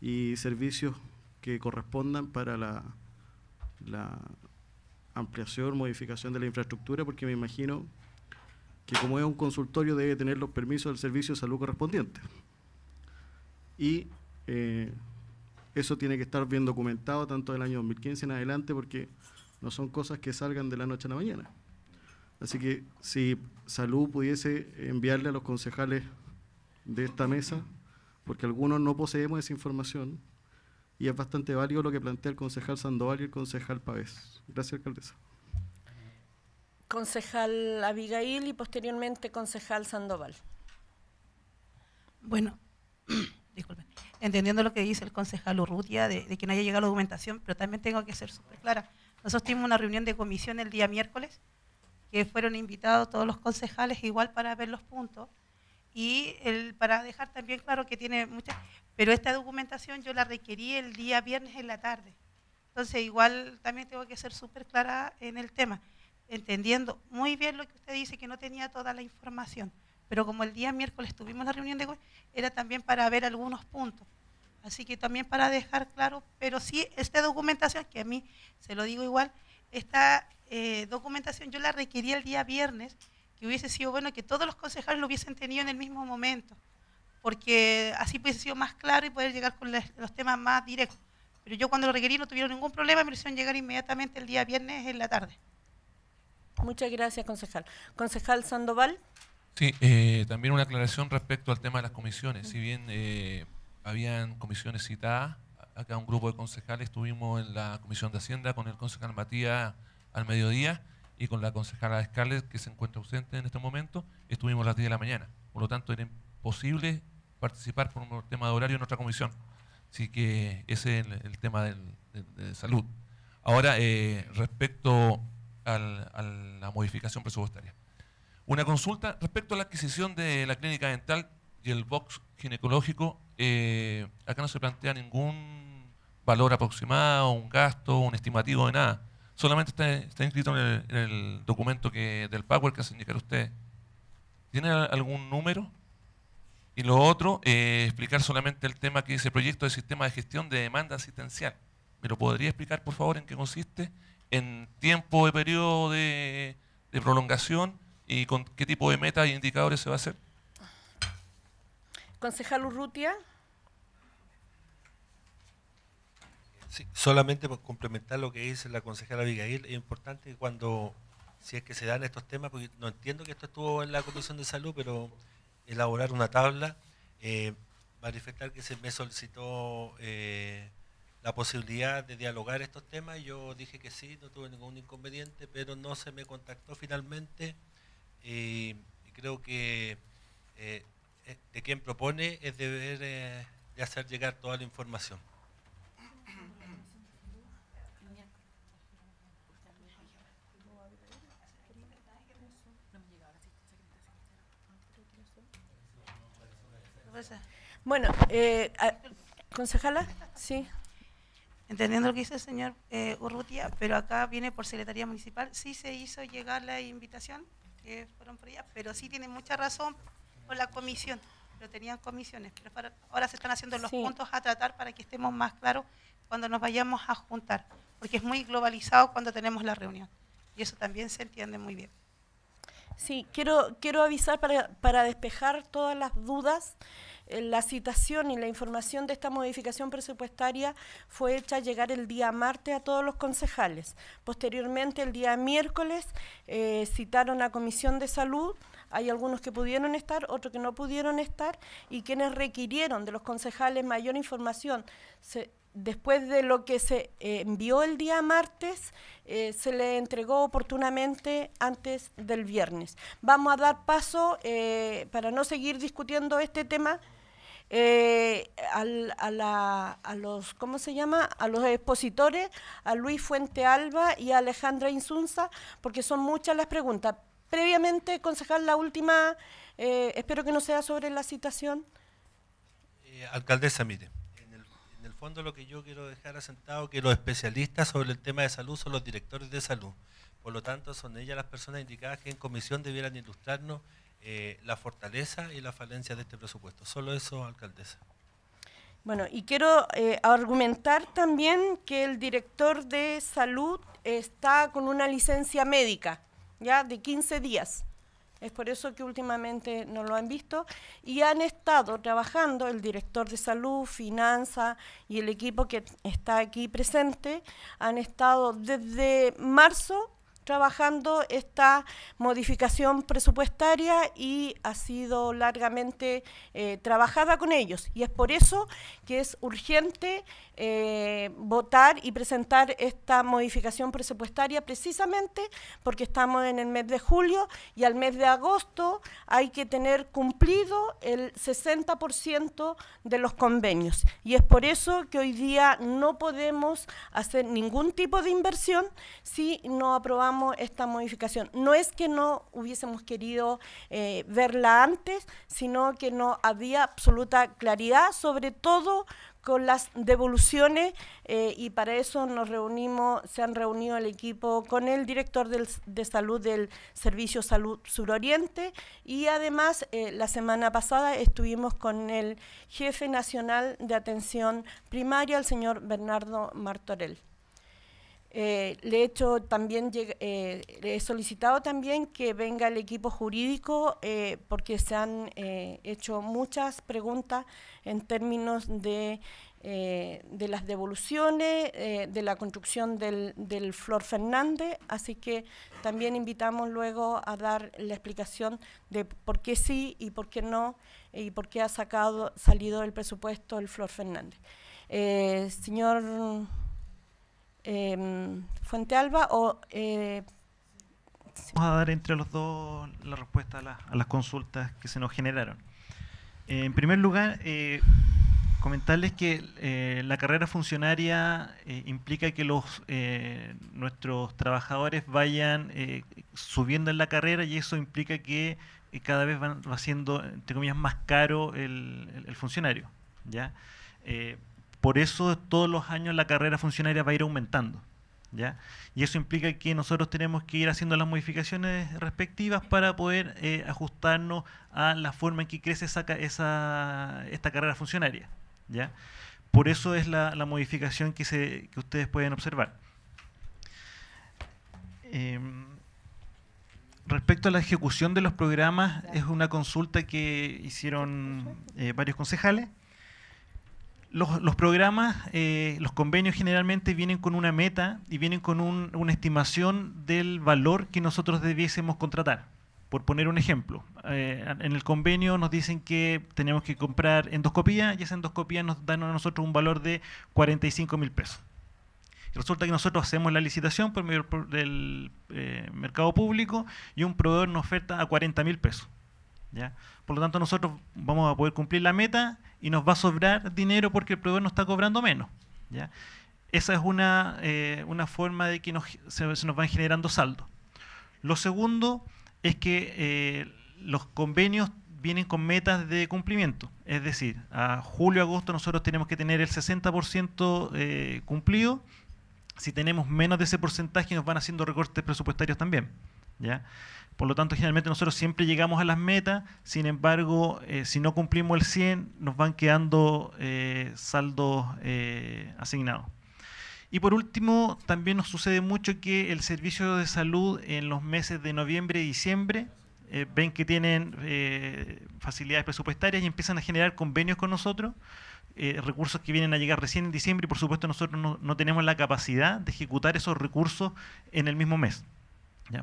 y servicios que correspondan para la, la ampliación, modificación de la infraestructura, porque me imagino que como es un consultorio debe tener los permisos del servicio de salud correspondiente. Y eh, eso tiene que estar bien documentado tanto del año 2015 en adelante, porque no son cosas que salgan de la noche a la mañana. Así que si salud pudiese enviarle a los concejales de esta mesa, porque algunos no poseemos esa información, y es bastante válido lo que plantea el concejal Sandoval y el concejal Pavés. Gracias, alcaldesa. Concejal Abigail y posteriormente concejal Sandoval. Bueno, disculpen, entendiendo lo que dice el concejal Urrutia de, de que no haya llegado la documentación, pero también tengo que ser súper clara. Nosotros tuvimos una reunión de comisión el día miércoles, que fueron invitados todos los concejales igual para ver los puntos y el, para dejar también claro que tiene muchas, pero esta documentación yo la requerí el día viernes en la tarde. Entonces igual también tengo que ser súper clara en el tema, entendiendo muy bien lo que usted dice, que no tenía toda la información. Pero como el día miércoles tuvimos la reunión de hoy, era también para ver algunos puntos. Así que también para dejar claro, pero sí, esta documentación, que a mí se lo digo igual, esta eh, documentación yo la requerí el día viernes que hubiese sido bueno que todos los concejales lo hubiesen tenido en el mismo momento, porque así hubiese sido más claro y poder llegar con los temas más directos. Pero yo cuando lo requerí no tuvieron ningún problema, me hicieron llegar inmediatamente el día viernes en la tarde. Muchas gracias, concejal. Concejal Sandoval. Sí, eh, también una aclaración respecto al tema de las comisiones. Si bien eh, habían comisiones citadas, acá un grupo de concejales estuvimos en la Comisión de Hacienda con el concejal Matías al mediodía y con la concejala Scarlett, que se encuentra ausente en este momento, estuvimos a las 10 de la mañana. Por lo tanto, era imposible participar por un tema de horario en otra comisión. Así que ese es el, tema del, de, salud. Ahora, eh, respecto a la modificación presupuestaria. Una consulta respecto a la adquisición de la clínica dental y el box ginecológico. Eh, acá no se plantea ningún valor aproximado, un gasto, un estimativo de nada solamente está, inscrito en el, documento que, del Power que hace indicar usted. ¿Tiene algún número? Y lo otro, eh, explicar solamente el tema que dice proyecto de sistema de gestión de demanda asistencial. ¿Me lo podría explicar, por favor, en qué consiste? ¿En tiempo de periodo de, prolongación? ¿Y con qué tipo de metas e indicadores se va a hacer? Concejal Urrutia. Sí, solamente por complementar lo que dice la consejera Abigail, es importante cuando, si es que se dan estos temas, porque no entiendo que esto estuvo en la Comisión de Salud, pero elaborar una tabla, eh, manifestar que se me solicitó eh, la posibilidad de dialogar estos temas, yo dije que sí, no tuve ningún inconveniente, pero no se me contactó finalmente y, creo que eh, de quien propone es deber de hacer llegar toda la información. Bueno, eh, concejala, sí. Entendiendo lo que dice el señor eh, Urrutia, pero acá viene por Secretaría Municipal, sí se hizo llegar la invitación, que fueron pero sí tiene mucha razón por la comisión, pero tenían comisiones, pero ahora se están haciendo los puntos a tratar para que estemos más claros cuando nos vayamos a juntar, porque es muy globalizado cuando tenemos la reunión, y eso también se entiende muy bien. Sí, quiero, quiero avisar para, para despejar todas las dudas. Eh, la citación y la información de esta modificación presupuestaria fue hecha llegar el día martes a todos los concejales. Posteriormente, el día miércoles, eh, citaron a Comisión de Salud. Hay algunos que pudieron estar, otros que no pudieron estar, y quienes requirieron de los concejales mayor información. después de lo que se eh, envió el día martes, se le entregó oportunamente antes del viernes. Vamos a dar paso, para no seguir discutiendo este tema, eh, a, los, ¿cómo se llama? A los expositores, a Luis Fuente Alba y a Alejandra Insunza, porque son muchas las preguntas. Previamente, concejal, la última, eh, espero que no sea sobre la citación. Eh, alcaldesa, mire, en el, fondo lo que yo quiero dejar asentado que los especialistas sobre el tema de salud son los directores de salud. Por lo tanto, son ellas las personas indicadas que en comisión debieran ilustrarnos eh, la fortaleza y la falencia de este presupuesto. Solo eso, alcaldesa. Bueno, y quiero eh, argumentar también que el director de salud está con una licencia médica, ya de 15 días. Es por eso que últimamente no lo han visto y han estado trabajando el director de salud, finanza y el equipo que está aquí presente, han estado desde marzo trabajando esta modificación presupuestaria y ha sido largamente eh, trabajada con ellos. Y es por eso que es urgente eh, votar y presentar esta modificación presupuestaria precisamente porque estamos en el mes de julio y al mes de agosto hay que tener cumplido el 60% de los convenios. Y es por eso que hoy día no podemos hacer ningún tipo de inversión si no aprobamos esta modificación. No es que no hubiésemos querido eh, verla antes, sino que no había absoluta claridad, sobre todo con las devoluciones eh, y para eso nos reunimos, se han reunido el equipo con el director de salud del Servicio Salud Suroriente y además eh, la semana pasada estuvimos con el jefe nacional de atención primaria, el señor Bernardo Martorell le eh, he hecho también eh, he solicitado también que venga el equipo jurídico eh, porque se han hecho muchas preguntas en términos de, las devoluciones, de la construcción del, Flor Fernández, así que también invitamos luego a dar la explicación de por qué sí y por qué no y por qué ha sacado, salido del presupuesto el Flor Fernández. señor Em, Fuente Alba o... Eh, Vamos a dar entre los dos la respuesta a, las consultas que se nos generaron. Eh, en primer lugar, eh, comentarles que la carrera funcionaria implica que los nuestros trabajadores vayan subiendo en la carrera y eso implica que cada vez van, va siendo, entre comillas, más caro el, funcionario. ¿ya? Por eso todos los años la carrera funcionaria va a ir aumentando. ¿ya? Y eso implica que nosotros tenemos que ir haciendo las modificaciones respectivas para poder eh, ajustarnos a la forma en que crece esa, esta carrera funcionaria. ¿ya? Por eso es la, modificación que, se, que ustedes pueden observar. Em, respecto a la ejecución de los programas, es una consulta que hicieron eh, varios concejales los, programas, eh, los convenios generalmente vienen con una meta y vienen con una estimación del valor que nosotros debiésemos contratar. Por poner un ejemplo, eh, en el convenio nos dicen que tenemos que comprar endoscopía y esa endoscopía nos dan a nosotros un valor de 45 mil pesos. Resulta que nosotros hacemos la licitación por medio del eh, mercado público y un proveedor nos oferta a 40 mil pesos. Por lo tanto, nosotros vamos a poder cumplir la meta y nos va a sobrar dinero porque el proveedor nos está cobrando menos. Esa es eh, una, forma de que nos, se, nos van generando saldos. Lo segundo es que eh, los convenios vienen con metas de cumplimiento. Es decir, a julio, agosto nosotros tenemos que tener el 60% eh, cumplido. Si tenemos menos de ese porcentaje nos van haciendo recortes presupuestarios también. ¿ya? Por lo tanto, generalmente nosotros siempre llegamos a las metas, sin embargo, eh, si no cumplimos el 100, nos van quedando eh, saldos eh, asignados. Y por último, también nos sucede mucho que el servicio de salud en los meses de noviembre y diciembre ven que tienen facilidades presupuestarias y empiezan a generar convenios con nosotros, recursos que vienen a llegar recién en diciembre y por supuesto nosotros no tenemos la capacidad de ejecutar esos recursos en el mismo mes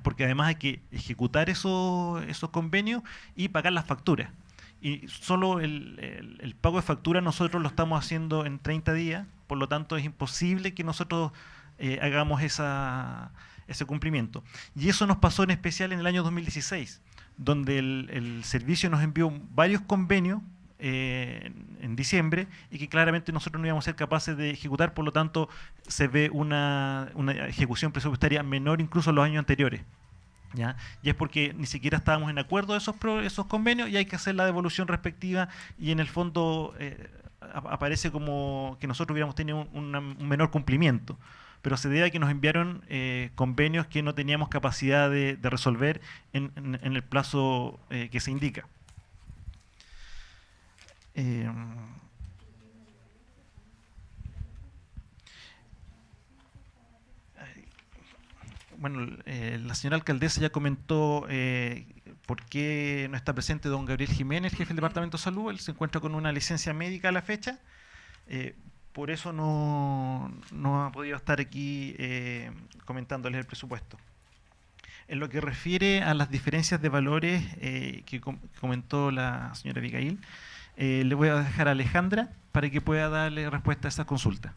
porque además hay que ejecutar esos, esos convenios y pagar las facturas. Y solo el, pago de factura nosotros lo estamos haciendo en 30 días, por lo tanto es imposible que nosotros eh, hagamos esa, ese cumplimiento. Y eso nos pasó en especial en el año 2016, donde el, el servicio nos envió varios convenios en diciembre y que claramente nosotros no íbamos a ser capaces de ejecutar, por lo tanto se ve una, ejecución presupuestaria menor incluso a los años anteriores. ¿Ya? Y es porque ni siquiera estábamos en acuerdo de esos, pro, esos convenios y hay que hacer la devolución respectiva y en el fondo eh, aparece como que nosotros hubiéramos tenido un, menor cumplimiento. Pero se debe a que nos enviaron eh, convenios que no teníamos capacidad de, resolver en, el plazo eh, que se indica. Em, bueno, eh, la señora alcaldesa ya comentó eh, por qué no está presente don Gabriel Jiménez, jefe del Departamento de Salud. Él se encuentra con una licencia médica a la fecha. Eh, por eso no, no, ha podido estar aquí comentándoles el presupuesto. En lo que refiere a las diferencias de valores que comentó la señora Abigail, eh, le voy a dejar a Alejandra para que pueda darle respuesta a esta consulta.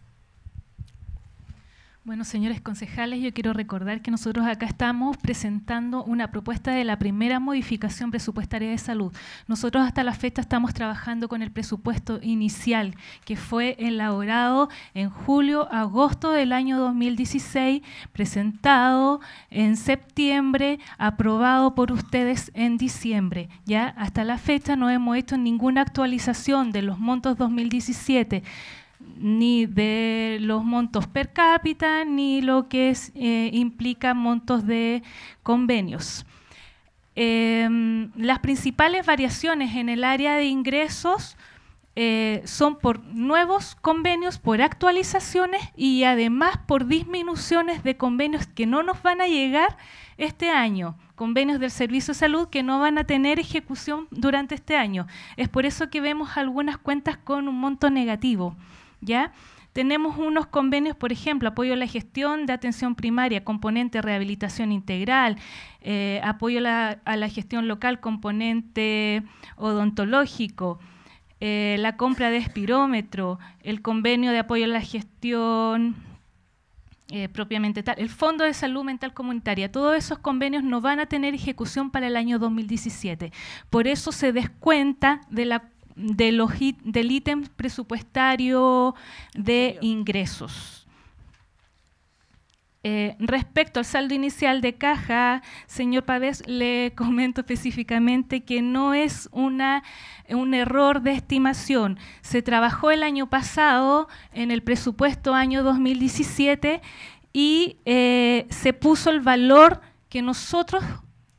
Bueno, señores concejales, yo quiero recordar que nosotros acá estamos presentando una propuesta de la primera modificación presupuestaria de salud. Nosotros hasta la fecha estamos trabajando con el presupuesto inicial que fue elaborado en julio, agosto del año 2016, presentado en septiembre, aprobado por ustedes en diciembre. Ya hasta la fecha no hemos hecho ninguna actualización de los montos 2017 ni de los montos per cápita, ni lo que eh, implica montos de convenios. Em, las principales variaciones en el área de ingresos eh, son por nuevos convenios, por actualizaciones y además por disminuciones de convenios que no nos van a llegar este año, convenios del Servicio de Salud que no van a tener ejecución durante este año. Es por eso que vemos algunas cuentas con un monto negativo. ¿ya? Tenemos unos convenios, por ejemplo, apoyo a la gestión de atención primaria, componente rehabilitación integral, eh, apoyo a la, gestión local, componente odontológico, eh, la compra de espirómetro, el convenio de apoyo a la gestión eh, propiamente tal, el Fondo de Salud Mental Comunitaria, todos esos convenios no van a tener ejecución para el año 2017. Por eso se descuenta de la del, ítem presupuestario de ingresos. Eh, respecto al saldo inicial de caja, señor Pavés, le comento específicamente que no es una, un error de estimación. Se trabajó el año pasado en el presupuesto año 2017 y eh, se puso el valor que nosotros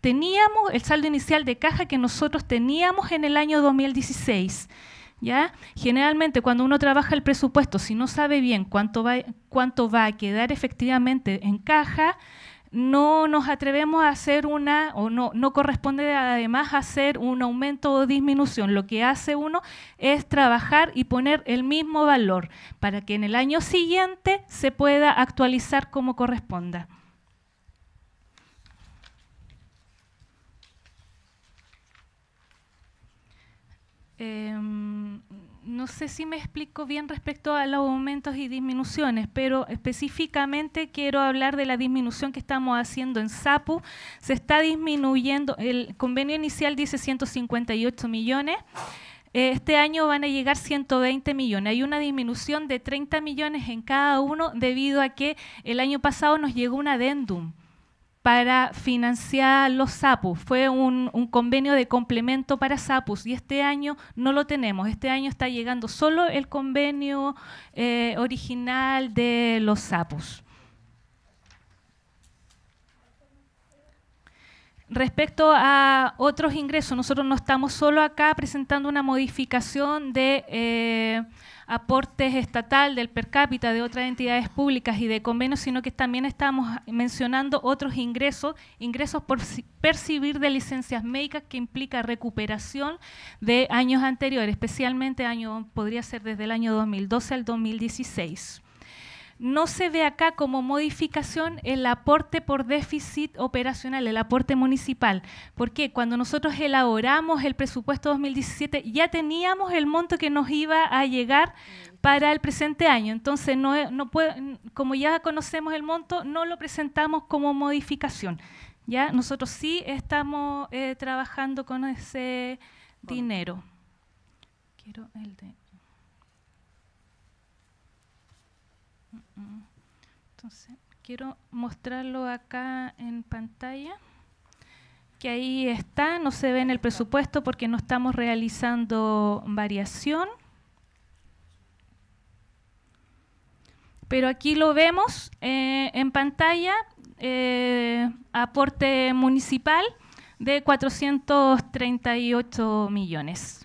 teníamos, el saldo inicial de caja que nosotros teníamos en el año 2016. ¿Ya? Generalmente cuando uno trabaja el presupuesto, si no sabe bien cuánto va, cuánto va a quedar efectivamente en caja, no nos atrevemos a hacer una, o no, no corresponde además hacer un aumento o disminución. Lo que hace uno es trabajar y poner el mismo valor para que en el año siguiente se pueda actualizar como corresponda. Em, no sé si me explico bien respecto a los aumentos y disminuciones, pero específicamente quiero hablar de la disminución que estamos haciendo en SAPU. Se está disminuyendo, el convenio inicial dice 158 millones. Eh, este año van a llegar 120 millones. Hay una disminución de 30 millones en cada uno debido a que el año pasado nos llegó un adendum para financiar los SAPUS. Fue un, convenio de complemento para SAPUS y este año no lo tenemos. Este año está llegando solo el convenio eh, original de los SAPUS. Respecto a otros ingresos, nosotros no estamos solo acá presentando una modificación de... Eh, aportes estatal del per cápita de otras entidades públicas y de convenios, sino que también estamos mencionando otros ingresos, ingresos por percibir de licencias médicas que implica recuperación de años anteriores, especialmente año podría ser desde el año 2012 al 2016 no se ve acá como modificación el aporte por déficit operacional, el aporte municipal. porque Cuando nosotros elaboramos el presupuesto 2017 ya teníamos el monto que nos iba a llegar para el presente año. Entonces, no, no puede, como ya conocemos el monto, no lo presentamos como modificación. ¿ya? Nosotros sí estamos eh, trabajando con ese dinero. Quiero el de quiero mostrarlo acá en pantalla, que ahí está, no se ve en el presupuesto porque no estamos realizando variación. Pero aquí lo vemos eh, en pantalla, eh, aporte municipal de 438 millones.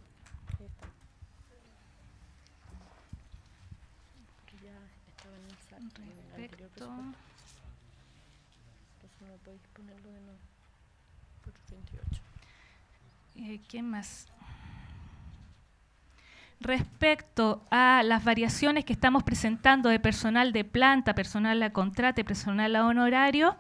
¿Qué más? Respecto a las variaciones que estamos presentando de personal de planta, personal a contrato, personal a honorario,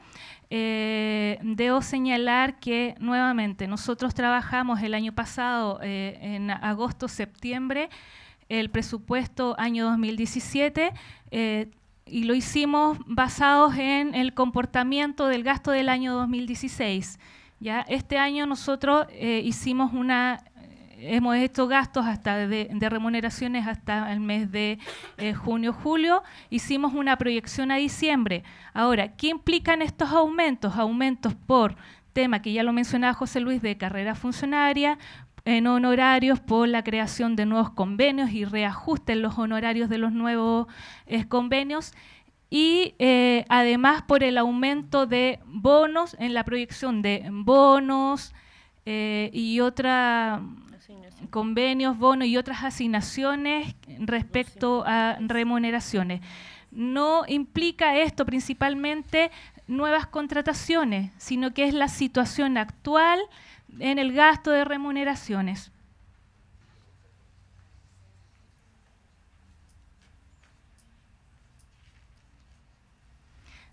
eh, debo señalar que nuevamente nosotros trabajamos el año pasado, eh, en agosto, septiembre, el presupuesto año 2017. Eh, y lo hicimos basados en el comportamiento del gasto del año 2016. ¿ya? Este año nosotros eh, hicimos una, eh, hemos hecho gastos hasta de, remuneraciones hasta el mes de eh, junio, julio, hicimos una proyección a diciembre. Ahora, ¿qué implican estos aumentos? Aumentos por tema que ya lo mencionaba José Luis de carrera funcionaria, en honorarios por la creación de nuevos convenios y reajusten los honorarios de los nuevos convenios y eh, además por el aumento de bonos en la proyección de bonos eh, y otras convenios, bonos y otras asignaciones respecto a remuneraciones. No implica esto principalmente nuevas contrataciones, sino que es la situación actual en el gasto de remuneraciones.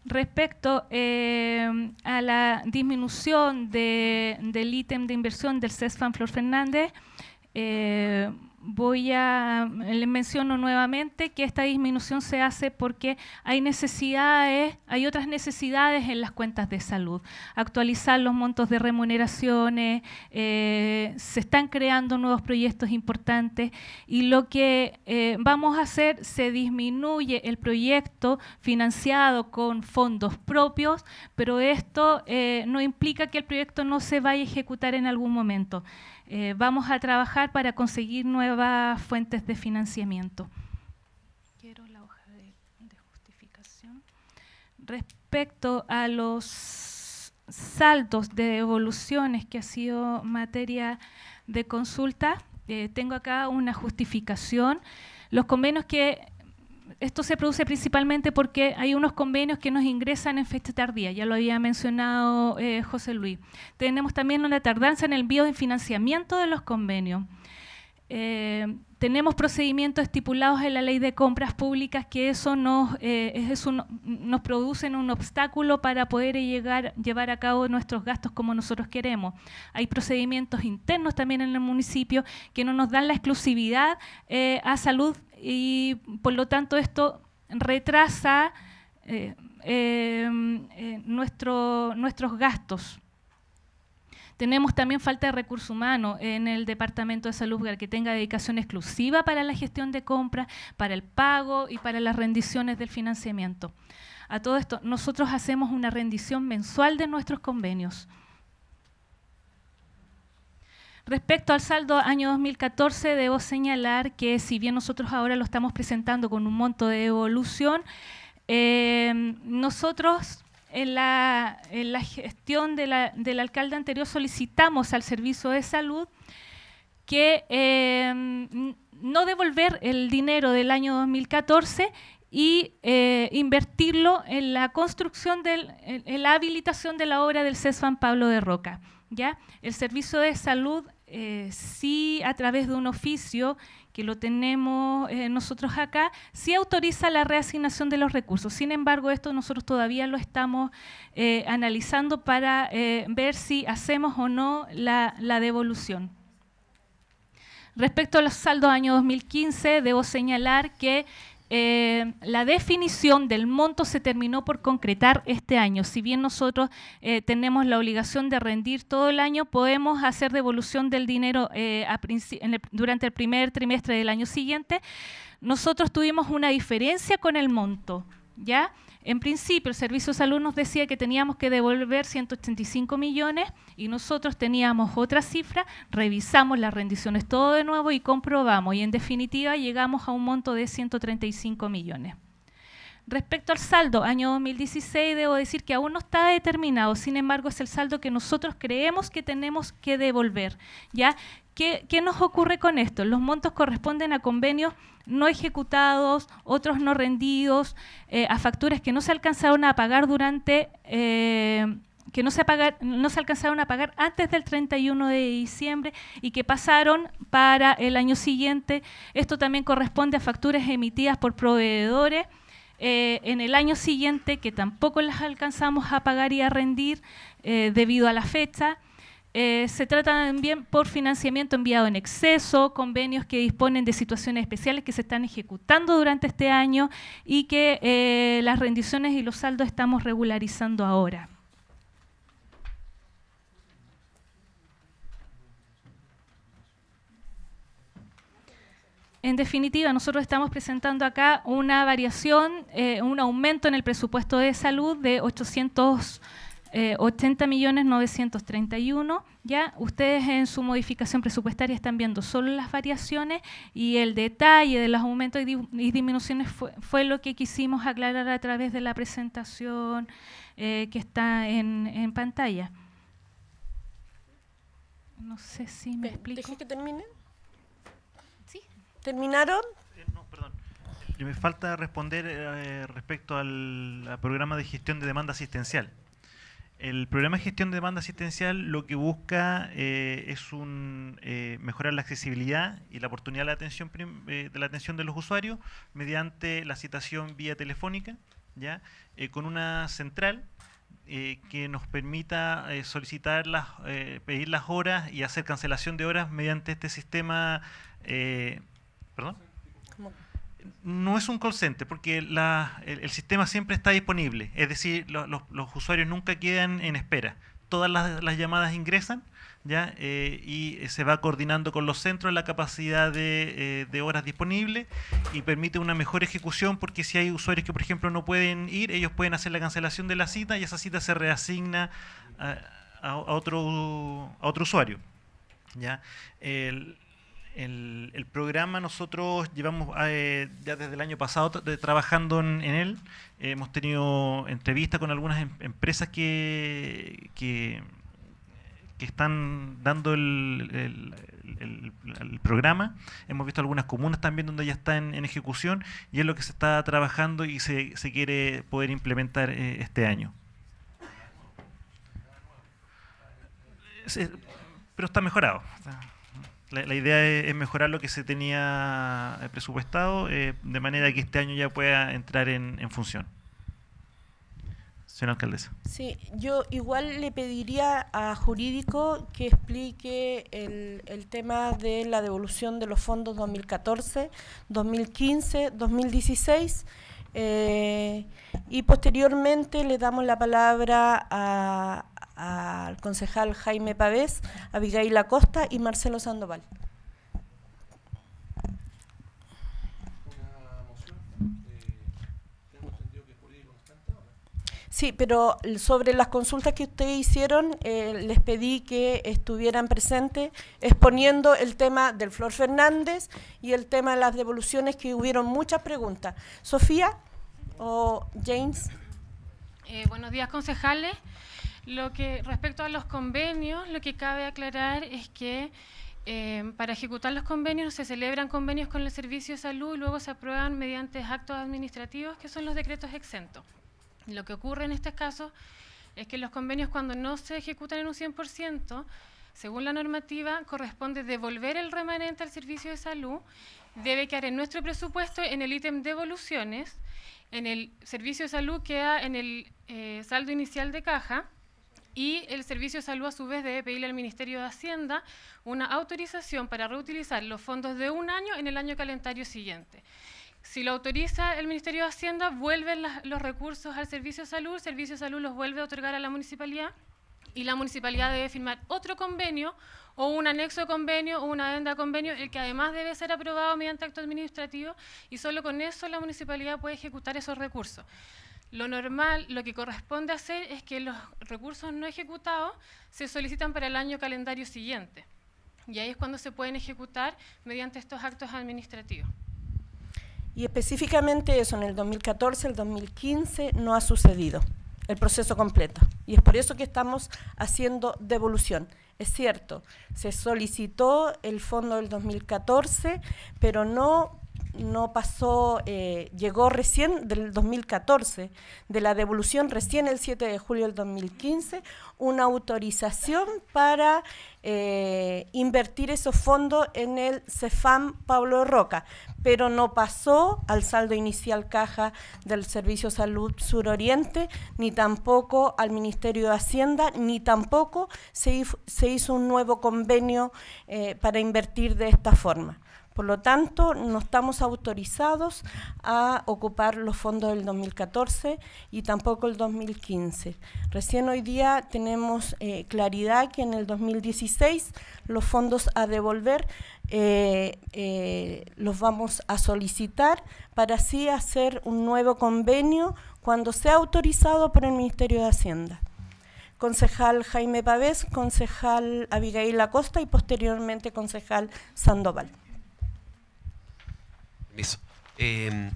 respecto eh, a la disminución del ítem de inversión del CESFAN Flor Fernández. Eh, voy a, le menciono nuevamente que esta disminución se hace porque hay necesidades, hay otras necesidades en las cuentas de salud. Actualizar los montos de remuneraciones, eh, se están creando nuevos proyectos importantes y lo que eh, vamos a hacer, se disminuye el proyecto financiado con fondos propios, pero esto eh, no implica que el proyecto no se vaya a ejecutar en algún momento. Eh, vamos a trabajar para conseguir nuevas fuentes de financiamiento. Quiero la hoja de, justificación. Respecto a los saltos de evoluciones que ha sido materia de consulta, eh, tengo acá una justificación. Los convenios que esto se produce principalmente porque hay unos convenios que nos ingresan en fecha tardía, ya lo había mencionado eh, José Luis. Tenemos también una tardanza en el envío de financiamiento de los convenios. Eh, tenemos procedimientos estipulados en la ley de compras públicas que eso nos, eh, un, producen un obstáculo para poder llevar a cabo nuestros gastos como nosotros queremos. Hay procedimientos internos también en el municipio que no nos dan la exclusividad a salud y por lo tanto esto retrasa eh, em, eh, nuestros gastos. Tenemos también falta de recursos humanos en el Departamento de Salud que tenga dedicación exclusiva para la gestión de compras, para el pago y para las rendiciones del financiamiento. A todo esto, nosotros hacemos una rendición mensual de nuestros convenios. Respecto al saldo año 2014, debo señalar que si bien nosotros ahora lo estamos presentando con un monto de evolución, em, nosotros en la, gestión del alcalde anterior solicitamos al servicio de salud que em, no devolver el dinero del año 2014 y eh, invertirlo en la construcción, del, en, la habilitación de la obra del CES Pablo de Roca. ¿ya? El servicio de salud si eh, sí a través de un oficio que lo tenemos eh, nosotros acá, sí autoriza la reasignación de los recursos. Sin embargo, esto nosotros todavía lo estamos eh, analizando para ver si hacemos o no la, la devolución. Respecto a los saldos año 2015, debo señalar que eh, la definición del monto se terminó por concretar este año. Si bien nosotros eh, tenemos la obligación de rendir todo el año, podemos hacer devolución del dinero eh, durante el primer trimestre del año siguiente. Nosotros tuvimos una diferencia con el monto, ¿ya? En principio, el Servicio de Salud nos decía que teníamos que devolver 185 millones y nosotros teníamos otra cifra, revisamos las rendiciones todo de nuevo y comprobamos y en definitiva llegamos a un monto de 135 millones. Respecto al saldo, año 2016, debo decir que aún no está determinado, sin embargo es el saldo que nosotros creemos que tenemos que devolver, ¿ya? ¿Qué, nos ocurre con esto? Los montos corresponden a convenios no ejecutados, otros no rendidos, eh, a facturas que no se alcanzaron a pagar durante, eh, que no se, alcanzaron a pagar antes del 31 de diciembre y que pasaron para el año siguiente. Esto también corresponde a facturas emitidas por proveedores. Eh, en el año siguiente que tampoco las alcanzamos a pagar y a rendir debido a la fecha. Eh, se trata también por financiamiento enviado en exceso, convenios que disponen de situaciones especiales que se están ejecutando durante este año y que eh, las rendiciones y los saldos estamos regularizando ahora. En definitiva, nosotros estamos presentando acá una variación, eh, un aumento en el presupuesto de salud de 800 eh, 80 millones 931. Ya ustedes en su modificación presupuestaria están viendo solo las variaciones y el detalle de los aumentos y, disminuciones fue, lo que quisimos aclarar a través de la presentación eh, que está en, pantalla. No sé si me explico. ¿Dejé que terminen? ¿Sí? ¿Terminaron? Eh, no, perdón. Eh, me falta responder respecto al programa de gestión de demanda asistencial el programa de gestión de demanda asistencial lo que busca eh, es un, eh, mejorar la accesibilidad y la oportunidad de la, atención eh, de la atención de los usuarios mediante la citación vía telefónica, ¿ya? con una central que nos permita solicitar las, pedir las horas y hacer cancelación de horas mediante este sistema. ¿Perdón? ¿Cómo? no es un call center porque el, sistema siempre está disponible, es decir, los usuarios nunca quedan en espera. Todas las, llamadas ingresan ¿ya? Eh, y eh, se va coordinando con los centros la capacidad de, eh, horas disponibles y permite una mejor ejecución porque si hay usuarios que, por ejemplo, no pueden ir, ellos pueden hacer la cancelación de la cita y esa cita se reasigna a, otro, a otro usuario. ¿ya? El, programa nosotros llevamos eh, ya desde el año pasado trabajando en, él. hemos tenido entrevistas con algunas em, empresas que, que, están dando el, programa. Hemos visto algunas comunas también donde ya está en, ejecución y es lo que se está trabajando y se, se quiere poder implementar eh, este año. pero está mejorado. Está la, idea es, mejorar lo que se tenía eh, presupuestado eh, de manera que este año ya pueda entrar en, función. Señora alcaldesa. Sí, yo igual le pediría a Jurídico que explique el, tema de la devolución de los fondos 2014, 2015, 2016. y posteriormente le damos la palabra a, al concejal Jaime Pavés, Abigail Acosta y Marcelo Sandoval. Sí, pero sobre las consultas que ustedes hicieron, eh, les pedí que estuvieran presentes exponiendo el tema del Flor Fernández y el tema de las devoluciones, que hubieron muchas preguntas. Sofía o James. Eh, buenos días, concejales. Lo que respecto a los convenios, lo que cabe aclarar es que eh, para ejecutar los convenios se celebran convenios con el Servicio de Salud y luego se aprueban mediante actos administrativos que son los decretos exentos. Lo que ocurre en este caso es que los convenios cuando no se ejecutan en un 100%, según la normativa, corresponde devolver el remanente al servicio de salud, debe quedar en nuestro presupuesto en el ítem devoluciones, en el servicio de salud queda en el eh, saldo inicial de caja, y el Servicio de Salud a su vez debe pedirle al Ministerio de Hacienda una autorización para reutilizar los fondos de un año en el año calendario siguiente. Si lo autoriza el Ministerio de Hacienda, vuelven los recursos al Servicio de Salud, el Servicio de Salud los vuelve a otorgar a la municipalidad y la municipalidad debe firmar otro convenio o un anexo de convenio o una adenda de convenio, el que además debe ser aprobado mediante acto administrativo y solo con eso la municipalidad puede ejecutar esos recursos. Lo normal, lo que corresponde hacer es que los recursos no ejecutados se solicitan para el año calendario siguiente. Y ahí es cuando se pueden ejecutar mediante estos actos administrativos. Y específicamente eso, en el 2014, el 2015, no ha sucedido el proceso completo. Y es por eso que estamos haciendo devolución. Es cierto, se solicitó el fondo del 2014, pero no no pasó, eh, llegó recién del 2014, de la devolución recién el 7 de julio del 2015, una autorización para eh, invertir esos fondos en el CEFAM Pablo Roca, pero no pasó al saldo inicial caja del Servicio Salud Suroriente, ni tampoco al Ministerio de Hacienda, ni tampoco se, hizo un nuevo convenio eh, para invertir de esta forma. Por lo tanto, no estamos autorizados a ocupar los fondos del 2014 y tampoco el 2015. Recién hoy día tenemos eh, claridad que en el 2016 los fondos a devolver eh, eh, los vamos a solicitar para así hacer un nuevo convenio cuando sea autorizado por el Ministerio de Hacienda concejal Jaime Pavés, concejal Abigail Acosta y posteriormente concejal Sandoval. Em,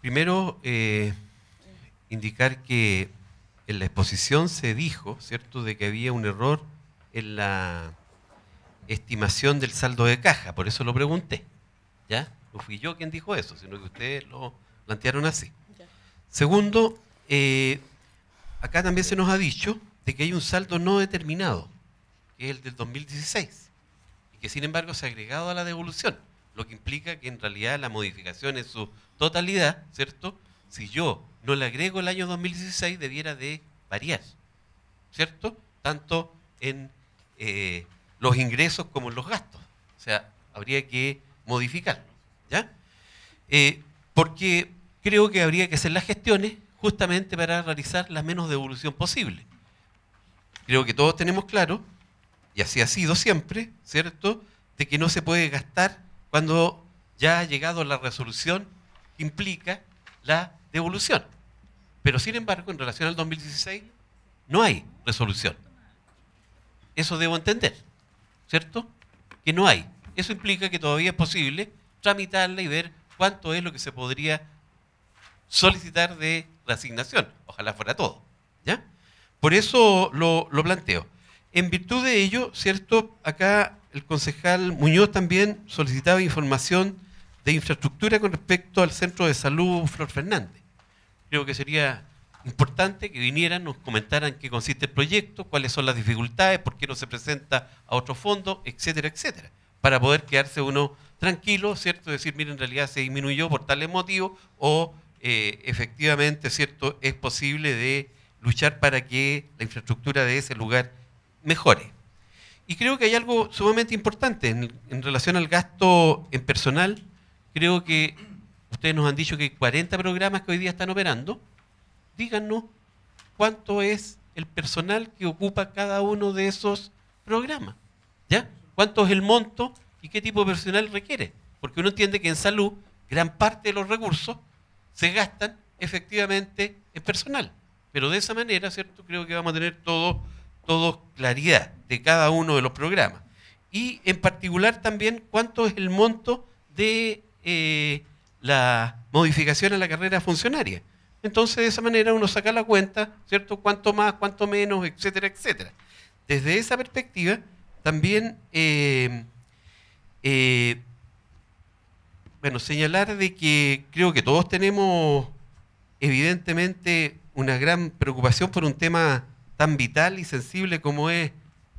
Primero, eh, indicar que en la exposición se dijo, ¿cierto?, de que había un error en la estimación del saldo de caja, por eso lo pregunté. ¿Ya? No fui yo quien dijo eso, sino que ustedes lo plantearon así. Segundo, eh, acá también se nos ha dicho de que hay un saldo no determinado, que es el del 2016 que sin embargo se ha agregado a la devolución, lo que implica que en realidad la modificación en su totalidad, ¿cierto? Si yo no le agrego el año 2016, debiera de variar, ¿cierto? Tanto en eh, los ingresos como en los gastos. O sea, habría que modificarlo, ¿ya? Eh, porque creo que habría que hacer las gestiones justamente para realizar la menos devolución posible. Creo que todos tenemos claro y así ha sido siempre, ¿cierto?, de que no se puede gastar cuando ya ha llegado la resolución que implica la devolución. Pero sin embargo, en relación al 2016, no hay resolución. Eso debo entender, ¿cierto? Que no hay. Eso implica que todavía es posible tramitarla y ver cuánto es lo que se podría solicitar de la Ojalá fuera todo. ¿ya? Por eso lo, lo planteo. En virtud de ello, ¿cierto? Acá el concejal Muñoz también solicitaba información de infraestructura con respecto al centro de salud Flor Fernández. Creo que sería importante que vinieran, nos comentaran qué consiste el proyecto, cuáles son las dificultades, por qué no se presenta a otro fondo, etcétera, etcétera, para poder quedarse uno tranquilo, ¿cierto? Decir, mira, en realidad se disminuyó por tal motivo o eh, efectivamente, ¿cierto? Es posible de luchar para que la infraestructura de ese lugar mejores Y creo que hay algo sumamente importante en, relación al gasto en personal. Creo que ustedes nos han dicho que hay 40 programas que hoy día están operando. Díganos cuánto es el personal que ocupa cada uno de esos programas. ¿Ya? ¿Cuánto es el monto y qué tipo de personal requiere? Porque uno entiende que en salud gran parte de los recursos se gastan efectivamente en personal. Pero de esa manera, ¿cierto? Creo que vamos a tener todo todos claridad de cada uno de los programas. Y en particular también cuánto es el monto de eh, la modificación a la carrera funcionaria. Entonces, de esa manera uno saca la cuenta, ¿cierto? Cuánto más, cuánto menos, etcétera, etcétera. Desde esa perspectiva, también, eh, eh, bueno, señalar de que creo que todos tenemos, evidentemente, una gran preocupación por un tema tan vital y sensible como es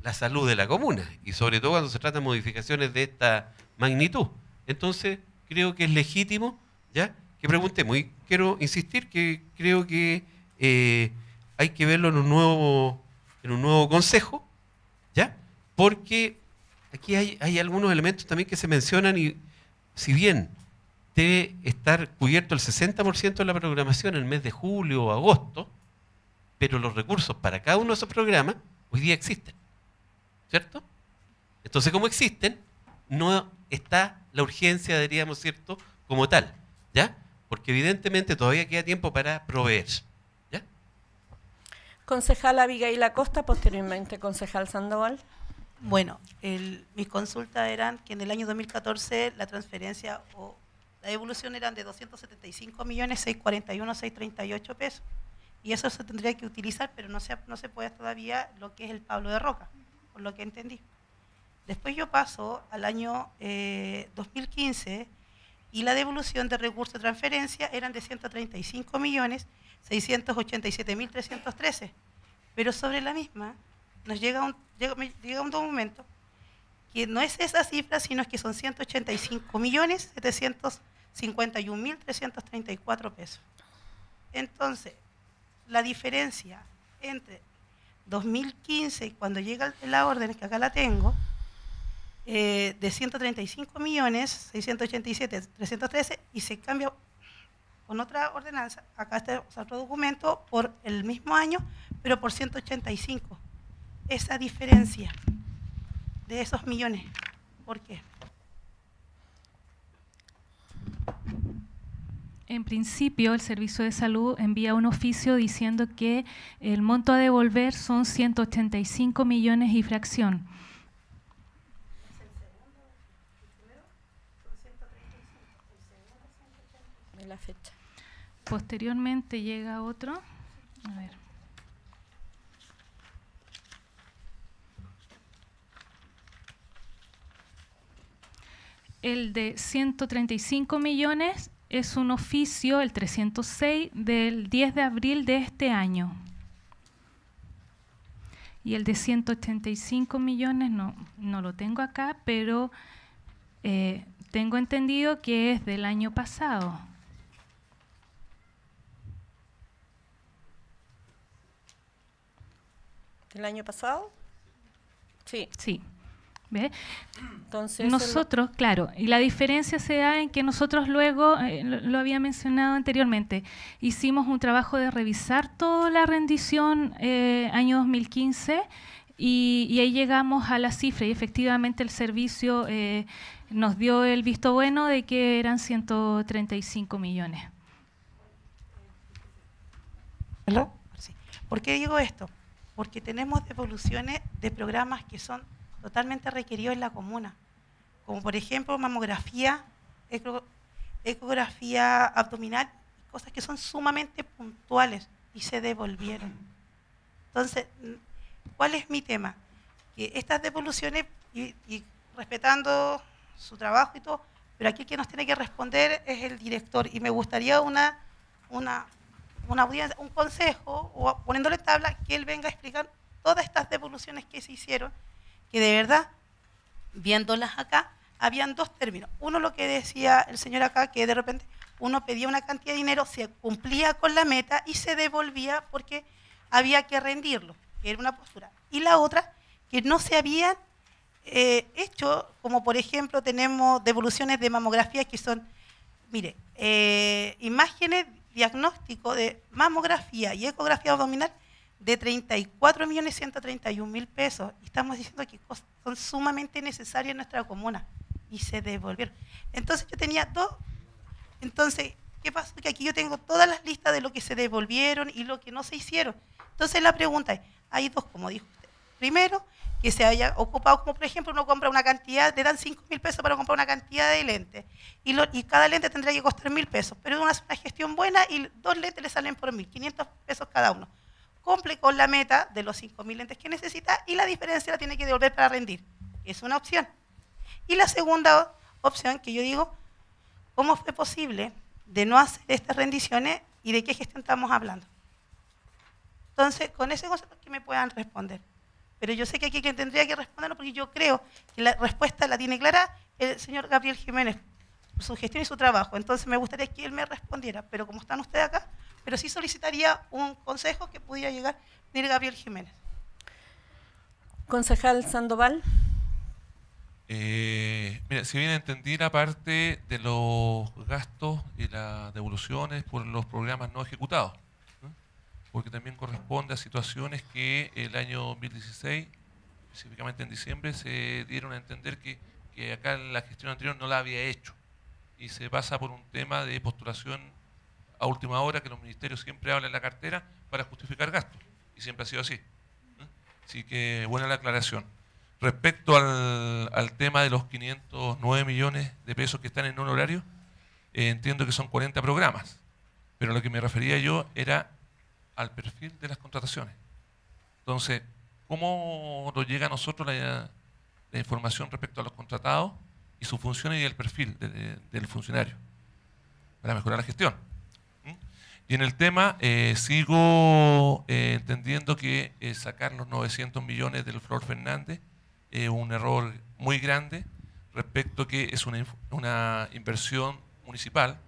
la salud de la comuna, y sobre todo cuando se trata de modificaciones de esta magnitud. Entonces, creo que es legítimo, ¿ya? Que preguntemos, y quiero insistir que creo que eh, hay que verlo en un nuevo, en un nuevo consejo, ¿ya? Porque aquí hay, hay algunos elementos también que se mencionan y si bien debe estar cubierto el 60% de la programación en el mes de julio o agosto, pero los recursos para cada uno de esos programas hoy día existen. ¿Cierto? Entonces, como existen, no está la urgencia, diríamos, ¿cierto?, como tal. ¿Ya? Porque evidentemente todavía queda tiempo para proveer. ¿Ya? Concejal Abigail Acosta, posteriormente concejal Sandoval. Bueno, mis consultas eran que en el año 2014 la transferencia o la devolución eran de 275 millones 641 638 pesos. Y eso se tendría que utilizar, pero no se, no se puede todavía lo que es el Pablo de Roca, por lo que entendí. Después yo paso al año 2015 eh, y la devolución de recursos de transferencia eran de 135 millones Pero sobre la misma nos llega un, llega, un documento que no es esa cifra, sino que son 185 millones pesos. Entonces, la diferencia entre 2015, y cuando llega la orden, que acá la tengo, eh, de 135 millones, 687, 313, y se cambia con otra ordenanza, acá está otro documento, por el mismo año, pero por 185. Esa diferencia de esos millones. ¿Por qué? En principio, el Servicio de Salud envía un oficio diciendo que el monto a devolver son 185 millones y fracción. la fecha. Posteriormente llega otro. A ver. el de 135 millones es un oficio, el 306, del 10 de abril de este año. Y el de 185 millones no, no lo tengo acá, pero eh, tengo entendido que es del año pasado. ¿Del año pasado? Sí. Sí. ¿Ve? Entonces, nosotros, claro, y la diferencia se da en que nosotros luego, eh, lo, había mencionado anteriormente, hicimos un trabajo de revisar toda la rendición eh, año 2015 y, ahí llegamos a la cifra y efectivamente el servicio eh, nos dio el visto bueno de que eran 135 millones. ¿Por qué digo esto? Porque tenemos devoluciones de programas que son totalmente requerido en la comuna, como por ejemplo mamografía, ecografía abdominal, cosas que son sumamente puntuales y se devolvieron. Entonces, ¿cuál es mi tema? Que estas devoluciones, y, respetando su trabajo y todo, pero aquí el que nos tiene que responder es el director y me gustaría una, una, un consejo, o poniéndole tabla, que él venga a explicar todas estas devoluciones que se hicieron que de verdad, viéndolas acá, habían dos términos. Uno lo que decía el señor acá, que de repente uno pedía una cantidad de dinero, se cumplía con la meta y se devolvía porque había que rendirlo, que era una postura. Y la otra, que no se habían eh, hecho, como por ejemplo tenemos devoluciones de mamografías que son, mire, eh, imágenes diagnóstico de mamografía y ecografía abdominal de 34.131.000 millones pesos. Estamos diciendo que son sumamente necesarias en nuestra comuna y se devolvieron. Entonces yo tenía dos. Entonces, ¿qué pasa? Que aquí yo tengo todas las listas de lo que se devolvieron y lo que no se hicieron. Entonces la pregunta es, hay dos, como dijo usted. Primero, que se haya ocupado, como por ejemplo uno compra una cantidad, le dan 5.000 pesos para comprar una cantidad de lentes y, y cada lente tendría que costar mil pesos, pero hace una gestión buena y dos lentes le salen por 1.500 pesos cada uno cumple con la meta de los 5.000 lentes que necesita y la diferencia la tiene que devolver para rendir. Es una opción. Y la segunda opción que yo digo, ¿cómo fue posible de no hacer estas rendiciones y de qué gestión estamos hablando? Entonces, con ese concepto que me puedan responder. Pero yo sé que aquí quien tendría que responderlo, porque yo creo que la respuesta la tiene clara el señor Gabriel Jiménez, su gestión y su trabajo. Entonces, me gustaría que él me respondiera, pero como están ustedes acá, pero sí solicitaría un consejo que pudiera llegar de Gabriel Jiménez. Concejal Sandoval. Eh, mira, si bien entendí la parte de los gastos y las devoluciones por los programas no ejecutados, porque también corresponde a situaciones que el año 2016, específicamente en diciembre, se dieron a entender que, que acá en la gestión anterior no la había hecho y se pasa por un tema de postulación a última hora que los ministerios siempre hablan en la cartera para justificar gastos. Y siempre ha sido así. ¿eh? Así que buena la aclaración. Respecto al, tema de los 509 millones de pesos que están en un horario, eh, entiendo que son 40 programas, pero lo que me refería yo era al perfil de las contrataciones. Entonces, ¿cómo nos llega a nosotros la, información respecto a los contratados y su función y el perfil del funcionario para mejorar la gestión? Y en el tema eh, sigo eh, entendiendo que eh, sacar los 900 millones del Flor Fernández es un error muy grande respecto que es una, inversión municipal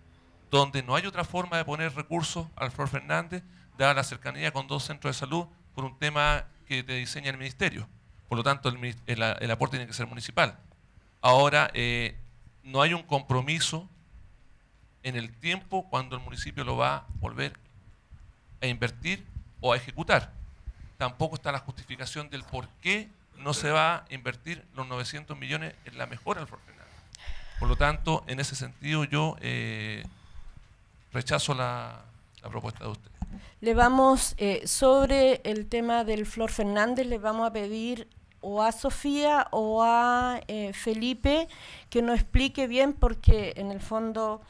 donde no hay otra forma de poner recursos al Flor Fernández dada la cercanía con dos centros de salud por un tema que te diseña el ministerio. Por lo tanto, el aporte tiene que ser municipal. Ahora, no hay un compromiso en el tiempo cuando el municipio lo va a volver a invertir o a ejecutar. Tampoco está la justificación del por qué no se va a invertir los 900 millones en la mejora del Flor Fernández. Por lo tanto, en ese sentido yo eh, rechazo la, propuesta de usted. Le vamos, eh, sobre el tema del Flor Fernández, le vamos a pedir o a Sofía o a eh, Felipe que nos explique bien porque en el fondo...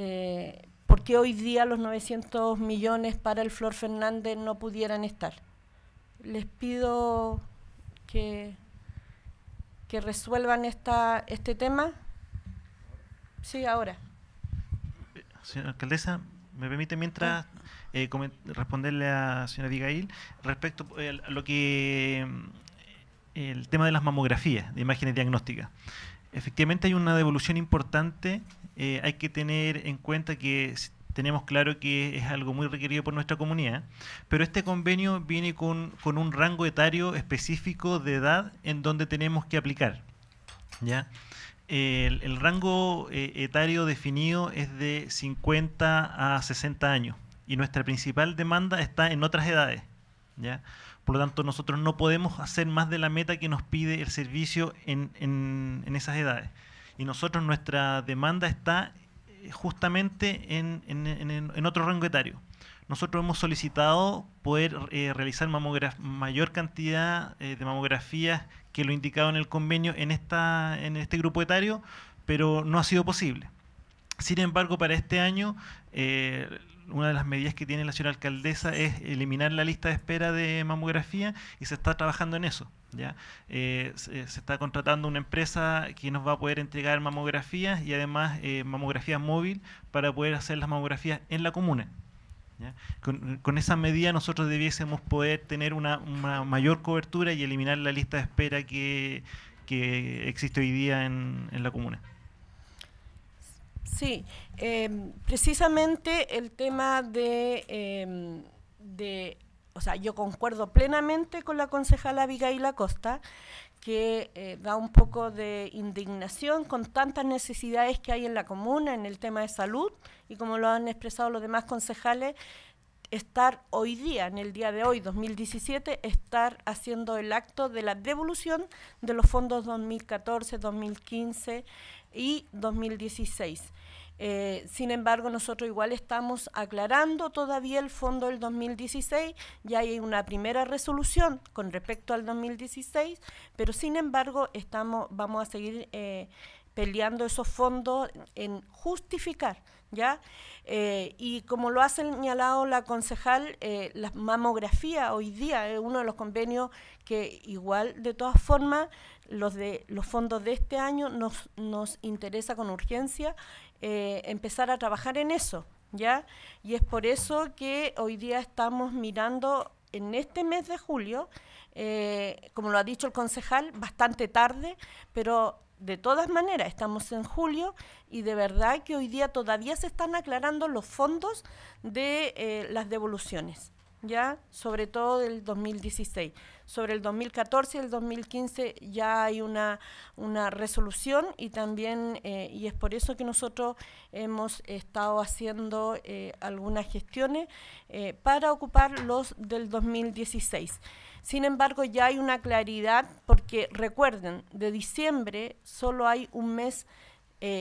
Eh, ¿Por qué hoy día los 900 millones para el Flor Fernández no pudieran estar? Les pido que, resuelvan esta, este tema. Sí, ahora. Señora alcaldesa, ¿me permite mientras eh, responderle a señora Abigail respecto al eh, a lo que mm, el tema de las mamografías, de imágenes diagnósticas? Efectivamente hay una devolución importante eh, hay que tener en cuenta que tenemos claro que es algo muy requerido por nuestra comunidad, pero este convenio viene con, con un rango etario específico de edad en donde tenemos que aplicar. ¿ya? El, el rango eh, etario definido es de 50 a 60 años y nuestra principal demanda está en otras edades. ¿ya? Por lo tanto, nosotros no podemos hacer más de la meta que nos pide el servicio en, en, en esas edades y nosotros nuestra demanda está eh, justamente en, otro rango etario. Nosotros hemos solicitado poder eh, realizar mayor cantidad eh, de mamografías que lo indicado en el convenio en, esta, en este grupo etario, pero no ha sido posible. Sin embargo, para este año, una de las medidas que tiene la señora alcaldesa es eliminar la lista de espera de mamografía y se está trabajando en eso. ¿ya? Eh, eh, se, está contratando una empresa que nos va a poder entregar mamografías y además eh, mamografías móvil para poder hacer las mamografías en la comuna. Con, esa medida nosotros debiésemos poder tener una, mayor cobertura y eliminar la lista de espera que, que existe hoy día en, en la comuna. Sí, em, precisamente el tema de, em, de o sea, yo concuerdo plenamente con la concejala Abigail Acosta, que eh, da un poco de indignación con tantas necesidades que hay en la comuna en el tema de salud y como lo han expresado los demás concejales, estar hoy día, en el día de hoy, 2017, estar haciendo el acto de la devolución de los fondos 2014, 2015 y 2016. Eh, sin embargo, nosotros igual estamos aclarando todavía el fondo del 2016, ya hay una primera resolución con respecto al 2016, pero sin embargo estamos, vamos a seguir eh, peleando esos fondos en justificar. ¿ya? Eh, y como lo ha señalado la concejal, la mamografía hoy día es uno de los convenios que igual, de todas formas, los, de, los fondos de este año nos, nos interesa con urgencia eh, empezar a trabajar en eso, ¿ya? Y es por eso que hoy día estamos mirando en este mes de julio, eh, como lo ha dicho el concejal, bastante tarde, pero de todas maneras estamos en julio y de verdad que hoy día todavía se están aclarando los fondos de eh, las devoluciones ya sobre todo del 2016. Sobre el 2014 y el 2015 ya hay una, una resolución y también, eh, y es por eso que nosotros hemos estado haciendo eh, algunas gestiones eh, para ocupar los del 2016. Sin embargo, ya hay una claridad porque recuerden, de diciembre solo hay un mes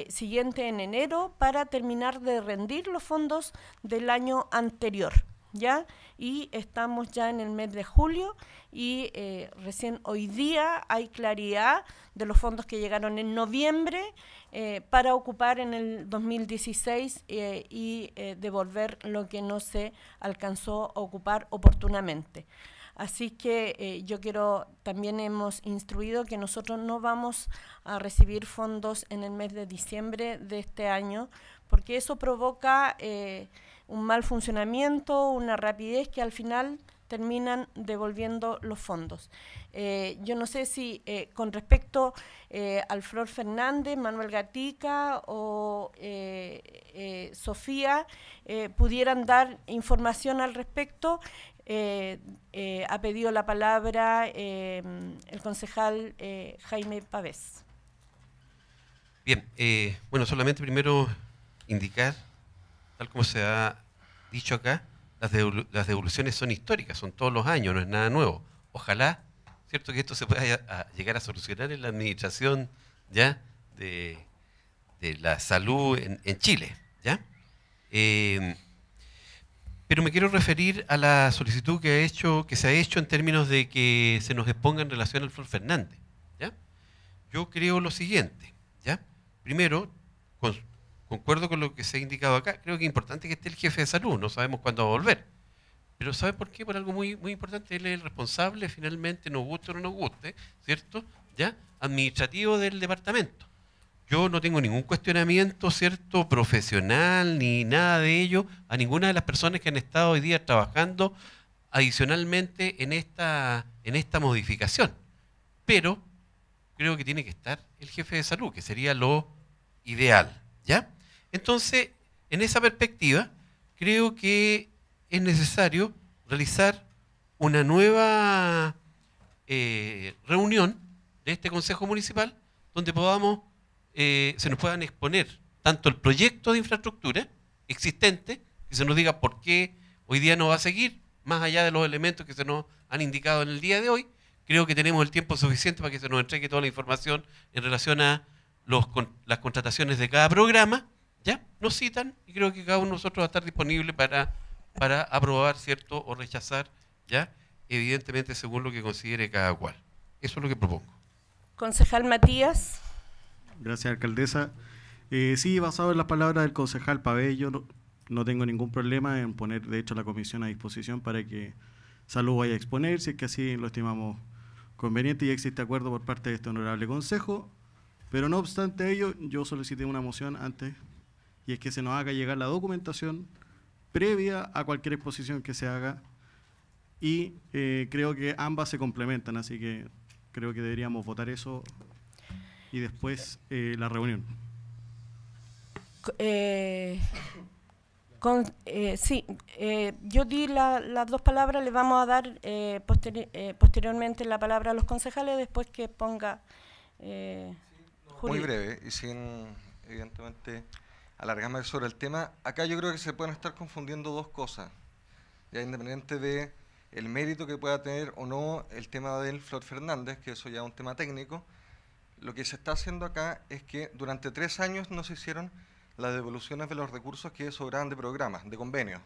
siguiente en enero para terminar de rendir los fondos del año anterior. ¿ya? Y estamos ya en el mes de julio y eh, recién hoy día hay claridad de los fondos que llegaron en noviembre eh, para ocupar en el 2016 eh, y devolver lo que no se alcanzó a ocupar oportunamente. Así que yo quiero, también hemos instruido que nosotros no vamos a recibir fondos en el mes de diciembre de este año, porque eso provoca un mal funcionamiento, una rapidez que al final terminan devolviendo los fondos. Eh, yo no sé si eh, con respecto eh, al Flor Fernández, Manuel Gatica o Sofía pudieran dar información al respecto. ha pedido la palabra el concejal Jaime Pavés. Bien, bueno, solamente primero indicar tal como se ha dicho acá, las, devoluciones son históricas, son todos los años, no es nada nuevo. Ojalá, ¿cierto? Que esto se pueda llegar a solucionar en la administración ya de, la salud en, Chile, ¿ya? Em, pero me quiero referir a la solicitud que, ha hecho, que se ha hecho en términos de que se nos exponga en relación al Flor Fernández. ¿ya? Yo creo lo siguiente. ¿ya? Primero, con, Concuerdo con lo que se ha indicado acá. Creo que es importante que esté el jefe de salud. No sabemos cuándo va a volver. Pero ¿sabe por qué? Por algo muy, muy importante. Él es el responsable, finalmente, nos guste o no nos guste, ¿cierto? ¿Ya? Administrativo del departamento. Yo no tengo ningún cuestionamiento, ¿cierto? Profesional ni nada de ello a ninguna de las personas que han estado hoy día trabajando adicionalmente en esta, en esta modificación. Pero creo que tiene que estar el jefe de salud, que sería lo ideal, ¿ya? Entonces, en esa perspectiva, creo que es necesario realizar una nueva eh, reunión de este Consejo Municipal donde podamos, eh, se nos puedan exponer tanto el proyecto de infraestructura existente, que se nos diga por qué hoy día no va a seguir, más allá de los elementos que se nos han indicado en el día de hoy, creo que tenemos el tiempo suficiente para que se nos entregue toda la información en relación a las contrataciones de cada programa ¿Ya? Nos citan y creo que cada uno de nosotros va a estar disponible para, para aprobar, ¿cierto? O rechazar, ¿ya? Evidentemente según lo que considere cada cual. Eso es lo que propongo. Concejal Matías. Gracias, alcaldesa. Eh, sí, basado en las palabras del concejal Pabello, no, no, tengo ningún problema en poner, de hecho, la comisión a disposición para que Salud vaya a exponer, si es que así lo estimamos conveniente y existe acuerdo por parte de este honorable consejo. Pero no obstante ello, yo solicité una moción antes y es que se nos haga llegar la documentación previa a cualquier exposición que se haga y eh, creo que ambas se complementan, así que creo que deberíamos votar eso y después eh, la reunión. Eh, sí, yo di las dos palabras, le vamos a dar posteriormente la palabra a los concejales después que ponga... muy breve y sin, evidentemente alargarme sobre el tema. Acá yo creo que se pueden estar confundiendo dos cosas, ya independiente de el mérito que pueda tener o no el tema del Flor Fernández, que eso ya es un tema técnico. Lo que se está haciendo acá es que durante tres años no se hicieron las devoluciones de los recursos que sobraban de programas, de convenios.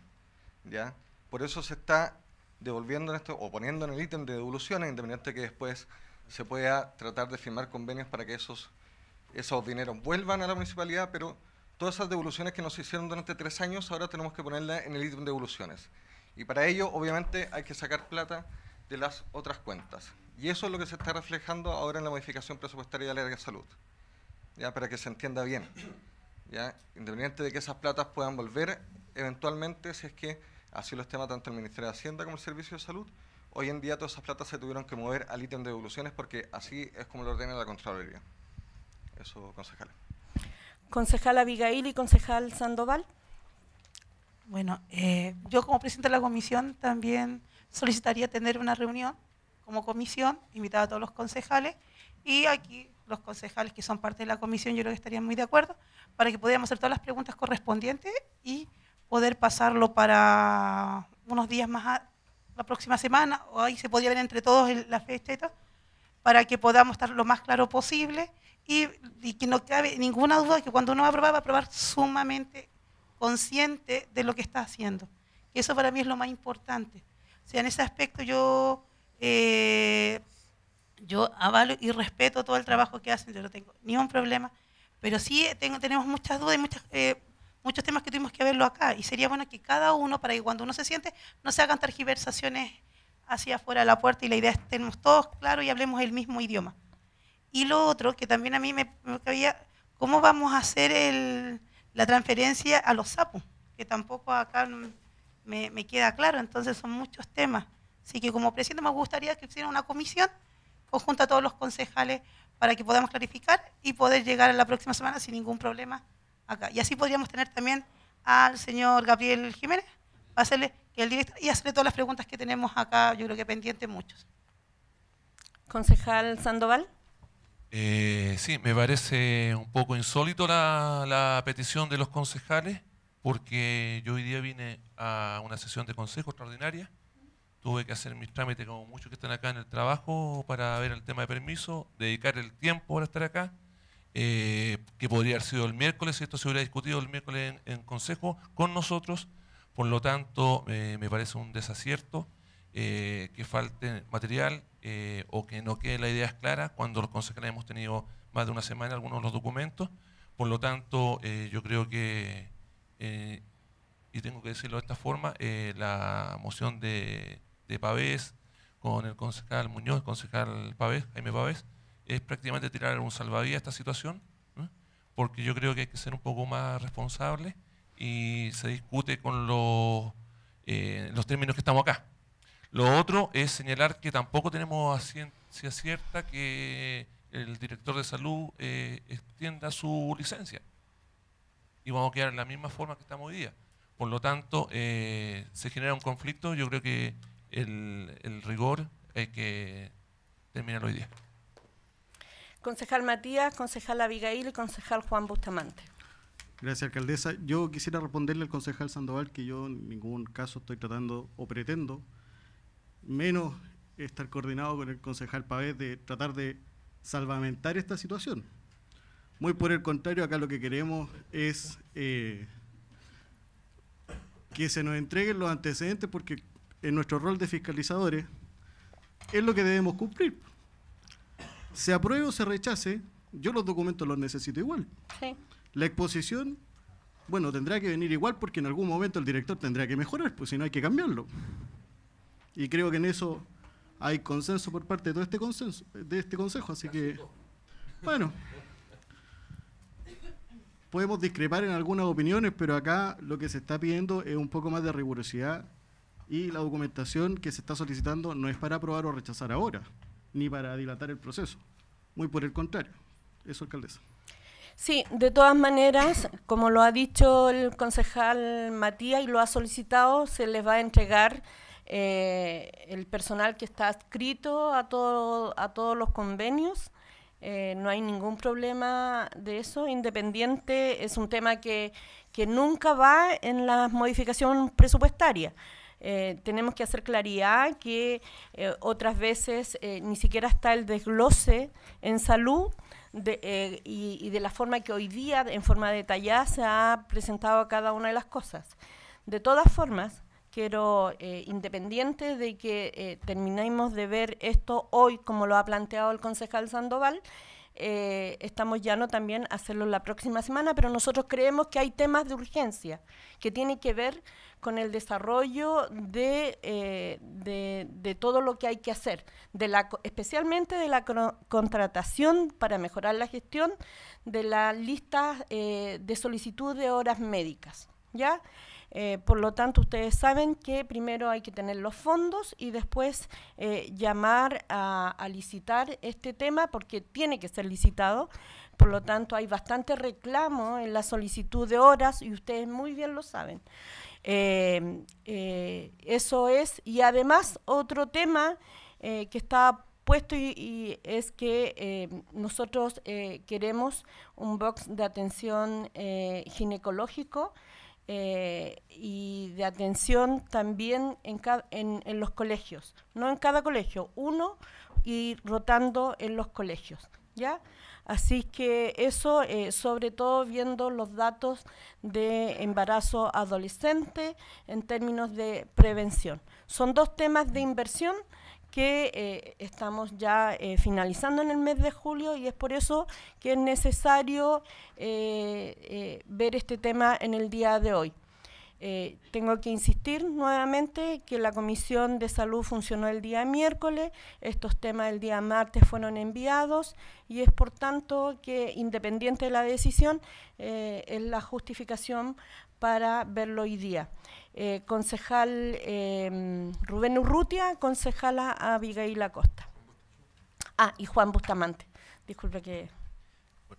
¿ya? Por eso se está devolviendo esto, o poniendo en el ítem de devoluciones, independiente que después se pueda tratar de firmar convenios para que esos, esos dineros vuelvan a la municipalidad, pero todas esas devoluciones que nos hicieron durante tres años, ahora tenemos que ponerlas en el ítem de devoluciones. Y para ello, obviamente, hay que sacar plata de las otras cuentas. Y eso es lo que se está reflejando ahora en la modificación presupuestaria de la área de salud. Ya, para que se entienda bien. ¿ya? Independiente de que esas platas puedan volver eventualmente, si es que así lo estima tanto el Ministerio de Hacienda como el Servicio de Salud, hoy en día todas esas platas se tuvieron que mover al ítem de devoluciones porque así es como lo ordena la Contraloría. Eso, concejales. Concejal Abigail y concejal Sandoval. Bueno, eh, yo como presidente de la comisión también solicitaría tener una reunión como comisión, invitada a todos los concejales y aquí los concejales que son parte de la comisión yo creo que estarían muy de acuerdo para que podamos hacer todas las preguntas correspondientes y poder pasarlo para unos días más la próxima semana o ahí se podía ver entre todos la fecha y todo, para que podamos estar lo más claro posible y, que no cabe ninguna duda que cuando uno va a probar, va a probar sumamente consciente de lo que está haciendo. eso para mí es lo más importante. O sea, en ese aspecto yo, eh, yo avalo y respeto todo el trabajo que hacen, yo no tengo ni un problema, pero sí tengo, tenemos muchas dudas y eh, muchos temas que tuvimos que verlo acá. Y sería bueno que cada uno, para que cuando uno se siente, no se hagan tergiversaciones hacia afuera de la puerta y la idea es que estemos todos claros y hablemos el mismo idioma. Y lo otro, que también a mí me, cabía, ¿cómo vamos a hacer el, la transferencia a los sapos? Que tampoco acá me, queda claro, entonces son muchos temas. Así que como presidente me gustaría que hiciera una comisión conjunta a todos los concejales para que podamos clarificar y poder llegar a la próxima semana sin ningún problema acá. Y así podríamos tener también al señor Gabriel Jiménez, hacerle el director y hacerle todas las preguntas que tenemos acá, yo creo que pendientes muchos. Concejal Sandoval. Eh, sí, me parece un poco insólito la, petición de los concejales, porque yo hoy día vine a una sesión de consejo extraordinaria, tuve que hacer mis trámites como muchos que están acá en el trabajo para ver el tema de permiso, dedicar el tiempo para estar acá, eh, que podría haber sido el miércoles, esto se hubiera discutido el miércoles en, consejo con nosotros, por lo tanto eh, me parece un desacierto. Eh, que falte material eh, o que no quede la idea clara cuando los concejales hemos tenido más de una semana algunos de los documentos. Por lo tanto, eh, yo creo que, y tengo que decirlo de esta forma, la moción de, de, Pavés con el concejal Muñoz, el concejal Pavés, Jaime Pavés, es prácticamente tirar un salvavidas a esta situación, porque yo creo que hay que ser un poco más responsable y se discute con los, los términos que estamos acá. Lo otro es señalar que tampoco tenemos ciencia cierta que el director de salud eh, extienda su licencia. Y vamos a quedar en la misma forma que estamos hoy día. Por lo tanto, eh, se genera un conflicto. Yo creo que el, el rigor hay que terminarlo hoy día. Concejal Matías, concejal Abigail y concejal Juan Bustamante. Gracias, alcaldesa. Yo quisiera responderle al concejal Sandoval que yo en ningún caso estoy tratando o pretendo menos estar coordinado con el concejal Pavés de tratar de salvamentar esta situación. Muy por el contrario, acá lo que queremos es eh, que se nos entreguen los antecedentes porque en nuestro rol de fiscalizadores es lo que debemos cumplir. Se apruebe o se rechace, yo los documentos los necesito igual. La exposición, bueno, tendrá que venir igual porque en algún momento el director tendrá que mejorar, pues si no hay que cambiarlo. Y creo que en eso hay consenso por parte de todo este consenso, de este consejo, así que bueno. Podemos discrepar en algunas opiniones, pero acá lo que se está pidiendo es un poco más de rigurosidad y la documentación que se está solicitando no es para aprobar o rechazar ahora, ni para dilatar el proceso. Muy por el contrario. Eso, alcaldesa. Sí, de todas maneras, como lo ha dicho el concejal Matías y lo ha solicitado, se les va a entregar eh, el personal que está adscrito a, a todos los convenios. Eh, no hay ningún problema de eso. Independiente es un tema que, que nunca va en la modificación presupuestaria. Eh, tenemos que hacer claridad que otras veces ni siquiera está el desglose en salud y, de la forma que hoy día, en forma detallada, se ha presentado cada una de las cosas. De todas formas, quiero, eh, independiente de que eh, terminemos de ver esto hoy, como lo ha planteado el concejal Sandoval, eh, estamos estamos no también a hacerlo la próxima semana, pero nosotros creemos que hay temas de urgencia que tienen que ver con el desarrollo eh, de, todo lo que hay que hacer, de la, especialmente de la contratación para mejorar la gestión de las listas de solicitud de horas médicas. ¿ya? Eh, por lo tanto, ustedes saben que primero hay que tener los fondos y después eh, llamar a, licitar este tema porque tiene que ser licitado. Por lo tanto, hay bastante reclamo en la solicitud de horas y ustedes muy bien lo saben. Eh, eso es, y además otro tema que está puesto y es que nosotros queremos un box de atención ginecológico eh, y de atención también en, en, los colegios, no en cada colegio, uno y rotando en los colegios, ¿ya? Así que eso, eh, sobre todo viendo los datos de embarazo adolescente en términos de prevención. Son dos temas de inversión que eh, estamos ya eh, finalizando en el mes de julio y es por eso que es necesario eh, ver este tema en el día de hoy. tengo que insistir nuevamente que la Comisión de Salud funcionó el día miércoles, estos temas el día martes fueron enviados y es por tanto que independiente de la decisión es la justificación para verlo hoy día. Eh, concejal em, Rubén Urrutia, concejala Abigail Acosta. Ah, y Juan Bustamante. Disculpe que...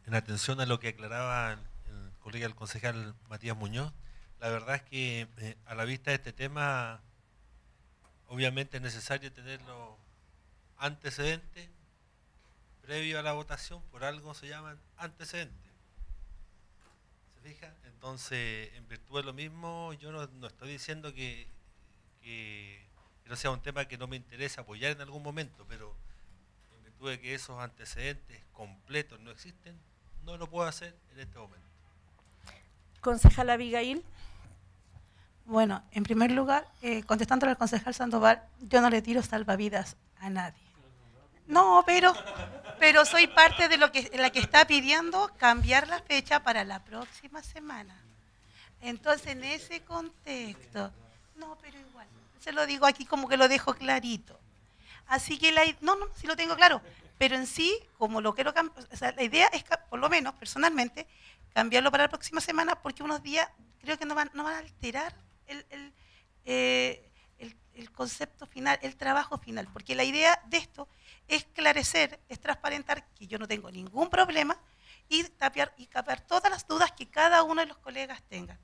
En atención a lo que aclaraba el colega, el concejal Matías Muñoz, la verdad es que eh, a la vista de este tema, obviamente es necesario tenerlo antecedente, previo a la votación, por algo se llaman antecedentes. ¿Se fija? Entonces, en virtud de lo mismo, yo no, estoy diciendo que, no sea un tema que no me interesa apoyar en algún momento, pero en virtud de que esos antecedentes completos no existen, no lo puedo hacer en este momento. Concejal Abigail. Bueno, en primer lugar, eh, contestando al concejal Sandoval, yo no le tiro salvavidas a nadie. No, pero, pero soy parte de lo que, la que está pidiendo cambiar la fecha para la próxima semana. Entonces, en ese contexto, no, pero igual, se lo digo aquí como que lo dejo clarito. Así que la no, no, sí lo tengo claro, pero en sí, como lo quiero cambiar, o sea, la idea es, por lo menos personalmente, cambiarlo para la próxima semana porque unos días creo que no van, no van a alterar el, eh, el, concepto final, el trabajo final, porque la idea de esto es esclarecer, es transparentar que yo no tengo ningún problema y tapar y todas las dudas que cada uno de los colegas tenga.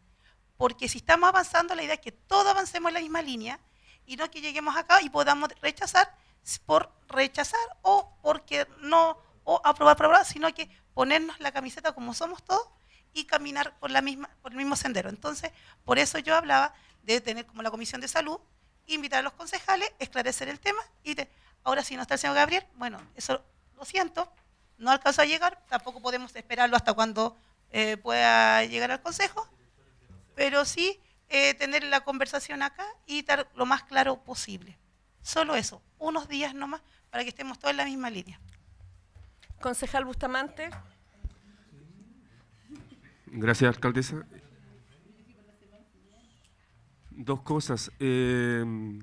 Porque si estamos avanzando, la idea es que todos avancemos en la misma línea y no que lleguemos acá y podamos rechazar por rechazar o porque no, o aprobar, aprobar, sino que ponernos la camiseta como somos todos y caminar por, la misma, por el mismo sendero. Entonces, por eso yo hablaba de tener como la Comisión de Salud, invitar a los concejales, esclarecer el tema y ahora si no está el señor Gabriel, bueno, eso lo siento, no alcanzó a llegar, tampoco podemos esperarlo hasta cuando eh, pueda llegar al consejo, pero sí eh, tener la conversación acá y estar lo más claro posible. Solo eso, unos días nomás para que estemos todos en la misma línea. Concejal Bustamante. Gracias, alcaldesa. Dos cosas. Em,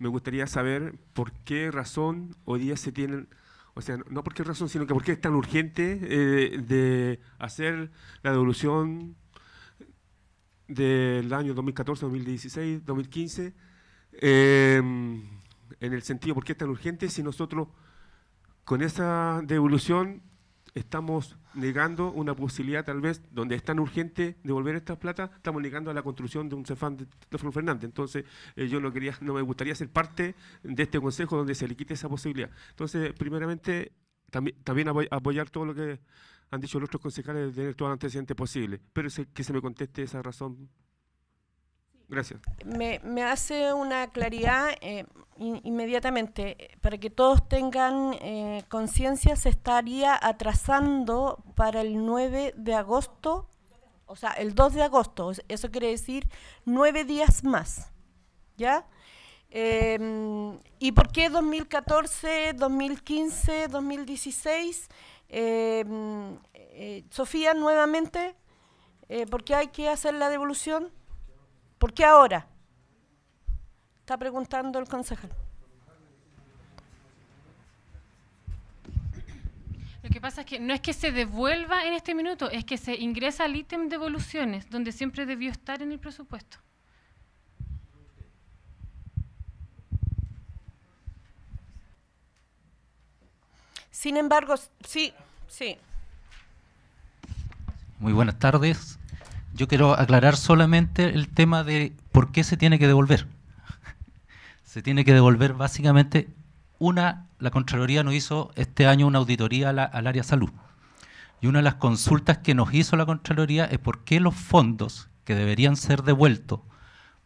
me gustaría saber por qué razón hoy día se tienen, o sea, no por qué razón, sino que por qué es tan urgente eh, de hacer la devolución del año 2014, 2016, 2015, en el sentido por qué es tan urgente si nosotros con esa devolución estamos negando una posibilidad tal vez donde es tan urgente devolver estas plata, estamos negando a la construcción de un Cefán de Teófilo Fernández. Entonces, eh, yo no quería, no me gustaría ser parte de este consejo donde se le quite esa posibilidad. Entonces, primeramente, también, también apoyar todo lo que han dicho los otros concejales de tener todo el antecedente posible, pero que se me conteste esa razón Gracias. Me, hace una claridad eh, inmediatamente. Para que todos tengan eh, conciencia, se estaría atrasando para el 9 de agosto, o sea, el 2 de agosto. Eso quiere decir nueve días más. ¿Ya? Em, ¿Y por qué 2014, 2015, 2016? Sofía, nuevamente, eh, ¿por qué hay que hacer la devolución? ¿Por qué ahora? Está preguntando el concejal. Lo que pasa es que no es que se devuelva en este minuto, es que se ingresa al ítem de donde siempre debió estar en el presupuesto. Sin embargo, sí, sí. Muy buenas tardes. Yo quiero aclarar solamente el tema de por qué se tiene que devolver. se tiene que devolver básicamente una, la Contraloría nos hizo este año una auditoría al área salud. Y una de las consultas que nos hizo la Contraloría es por qué los fondos que deberían ser devueltos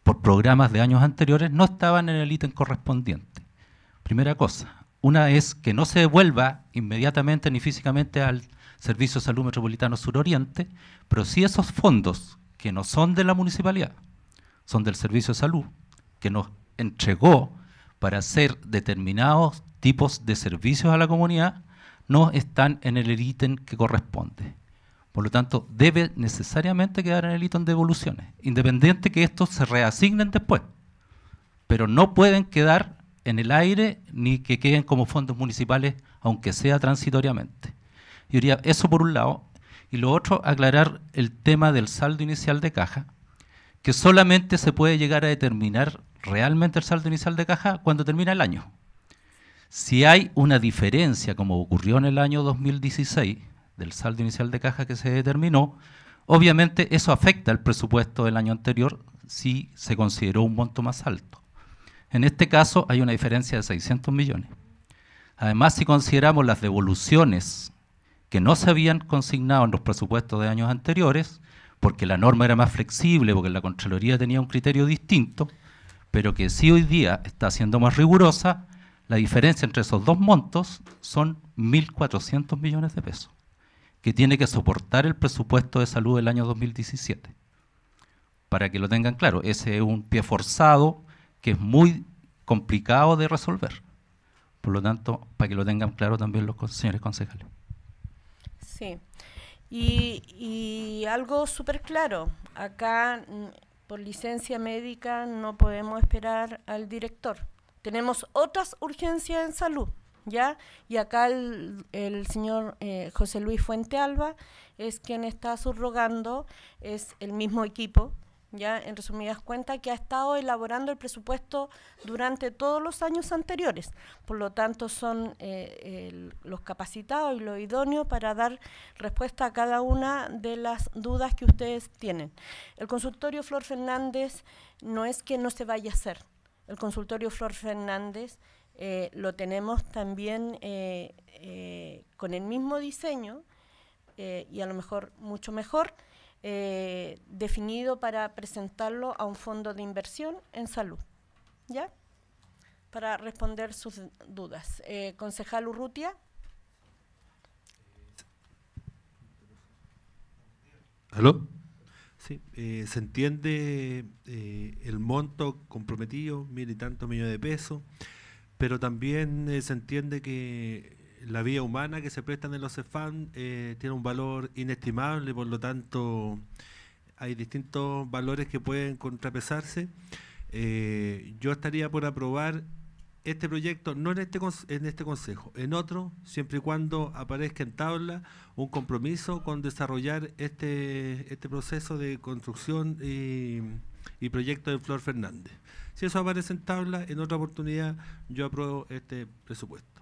por programas de años anteriores no estaban en el ítem correspondiente. Primera cosa. Una es que no se devuelva inmediatamente ni físicamente al, Servicio de Salud Metropolitano Suroriente, pero si esos fondos que no son de la municipalidad, son del Servicio de Salud, que nos entregó para hacer determinados tipos de servicios a la comunidad, no están en el ítem que corresponde. Por lo tanto, debe necesariamente quedar en el ítem de devoluciones, independiente que estos se reasignen después. Pero no pueden quedar en el aire ni que queden como fondos municipales, aunque sea transitoriamente. Yo diría eso por un lado. Y lo otro, aclarar el tema del saldo inicial de caja, que solamente se puede llegar a determinar realmente el saldo inicial de caja cuando termina el año. Si hay una diferencia, como ocurrió en el año 2016, del saldo inicial de caja que se determinó, obviamente eso afecta al presupuesto del año anterior si se consideró un monto más alto. En este caso hay una diferencia de 600 millones. Además, si consideramos las devoluciones que no se habían consignado en los presupuestos de años anteriores, porque la norma era más flexible, porque la Contraloría tenía un criterio distinto, pero que sí hoy día está siendo más rigurosa, la diferencia entre esos dos montos son 1.400 millones de pesos, que tiene que soportar el presupuesto de salud del año 2017. Para que lo tengan claro, ese es un pie forzado que es muy complicado de resolver. Por lo tanto, para que lo tengan claro también los señores concejales. Sí. Y, algo súper claro, acá mm, por licencia médica no podemos esperar al director. Tenemos otras urgencias en salud, ¿ya? Y acá el, señor eh, José Luis Fuente Alba es quien está subrogando, es el mismo equipo ya en resumidas cuentas, que ha estado elaborando el presupuesto durante todos los años anteriores. Por lo tanto, son eh, los capacitados y los idóneos para dar respuesta a cada una de las dudas que ustedes tienen. El consultorio Flor Fernández no es que no se vaya a hacer. El consultorio Flor Fernández eh, lo tenemos también eh, con el mismo diseño y a lo mejor mucho mejor eh, definido para presentarlo a un fondo de inversión en salud. ¿Ya? Para responder sus dudas. Eh, concejal Urrutia. ¿Aló? Sí, eh, se entiende el monto comprometido, mil y tantos millones de pesos, pero también se entiende que la vida humana que se presta en los CEFAM eh, tiene un valor inestimable, por lo tanto hay distintos valores que pueden contrapesarse. Eh, yo estaría por aprobar este proyecto, no en este, en este consejo, en otro, siempre y cuando aparezca en tabla un compromiso con desarrollar este, este, proceso de construcción y, y proyecto de Flor Fernández. Si eso aparece en tabla, en otra oportunidad yo apruebo este presupuesto.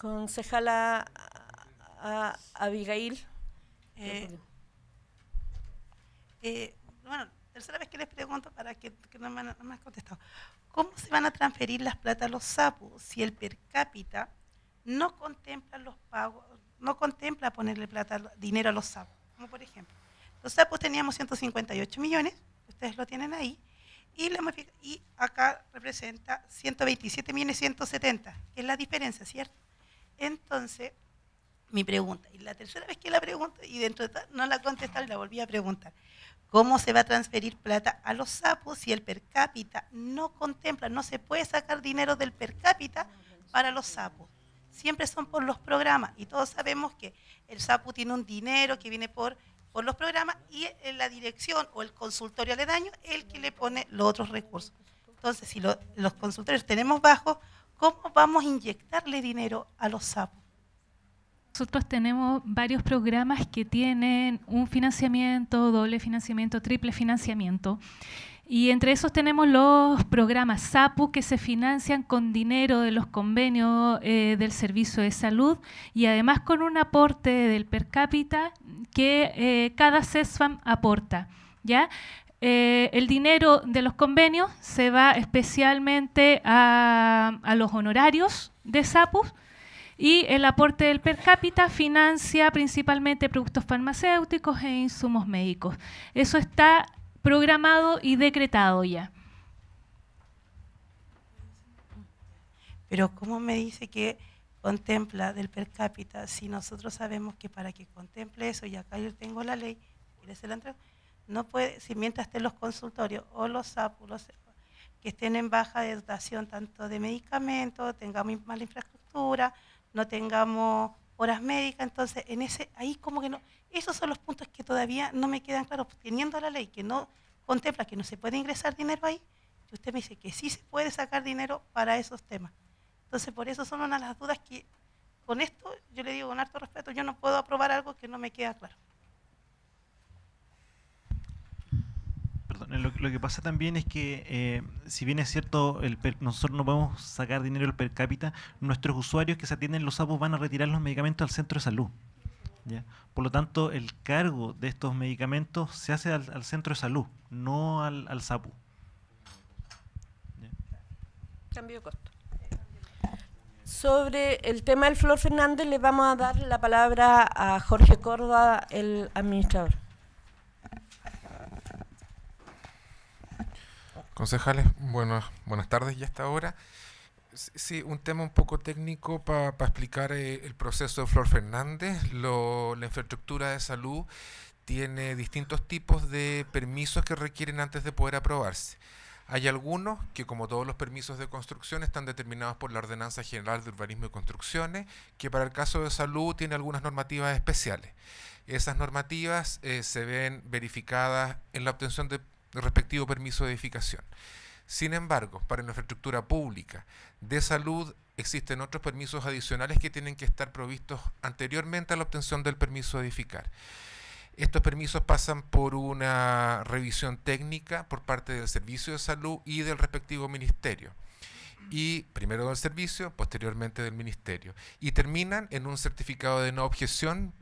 Concejala a, Abigail. Eh, eh, bueno, tercera vez que les pregunto para que, no, me, han contestado. ¿Cómo se van a transferir las plata a los sapos si el per cápita no contempla los pagos, no contempla ponerle plata, dinero a los sapos? Como por ejemplo, los sapos teníamos 158 millones, ustedes lo tienen ahí, y, y acá representa 127 millones que es la diferencia, ¿cierto? Entonces, mi pregunta, y la tercera vez que la pregunto, y dentro de no la contesta la volví a preguntar. ¿Cómo se va a transferir plata a los sapos si el per cápita no contempla, no se puede sacar dinero del per cápita para los sapos? Siempre son por los programas y todos sabemos que el sapo tiene un dinero que viene por, por los programas y la dirección o el consultorio aledaño el que le pone los otros recursos. Entonces, si los consultorios tenemos bajos, ¿Cómo vamos a inyectarle dinero a los SAPU? Nosotros tenemos varios programas que tienen un financiamiento, doble financiamiento, triple financiamiento. Y entre esos tenemos los programas SAPU que se financian con dinero de los convenios eh, del servicio de salud y además con un aporte del per cápita que eh, cada SESFAM aporta. ¿ya? Eh, el dinero de los convenios se va especialmente a, los honorarios de SAPUS y el aporte del per cápita financia principalmente productos farmacéuticos e insumos médicos. Eso está programado y decretado ya. Pero ¿cómo me dice que contempla del per cápita si nosotros sabemos que para que contemple eso, y acá yo tengo la ley, ¿quiere se la entrega? no puede, si mientras estén los consultorios o los ápulos que estén en baja de dotación tanto de medicamentos, tengamos mala infraestructura, no tengamos horas médicas, entonces en ese, ahí como que no, esos son los puntos que todavía no me quedan claros, teniendo la ley que no contempla que no se puede ingresar dinero ahí, usted me dice que sí se puede sacar dinero para esos temas. Entonces por eso son una de las dudas que con esto yo le digo con harto respeto, yo no puedo aprobar algo que no me queda claro. Lo, que pasa también es que, eh, si bien es cierto, el nosotros no podemos sacar dinero del per cápita, nuestros usuarios que se atienden los sapu van a retirar los medicamentos al centro de salud. Por lo tanto, el cargo de estos medicamentos se hace al, centro de salud, no al, al SAPU. Cambio de costo. Sobre el tema del Flor Fernández, le vamos a dar la palabra a Jorge Córdoba, el administrador. Concejales, buenas, buenas tardes ya hasta ahora. Sí, un tema un poco técnico para explicar eh, el proceso de Flor Fernández. la infraestructura de salud tiene distintos tipos de permisos que requieren antes de poder aprobarse. Hay algunos que, como todos los permisos de construcción, están determinados por la Ordenanza General de Urbanismo y Construcciones, que para el caso de salud tiene algunas normativas especiales. Esas normativas eh, se ven verificadas en la obtención de respectivo permiso de edificación. Sin embargo, para la infraestructura pública de salud existen otros permisos adicionales que tienen que estar provistos anteriormente a la obtención del permiso de edificar. Estos permisos pasan por una revisión técnica por parte del Servicio de Salud y del respectivo ministerio. Y primero del servicio, posteriormente del ministerio. Y terminan en un certificado de no objeción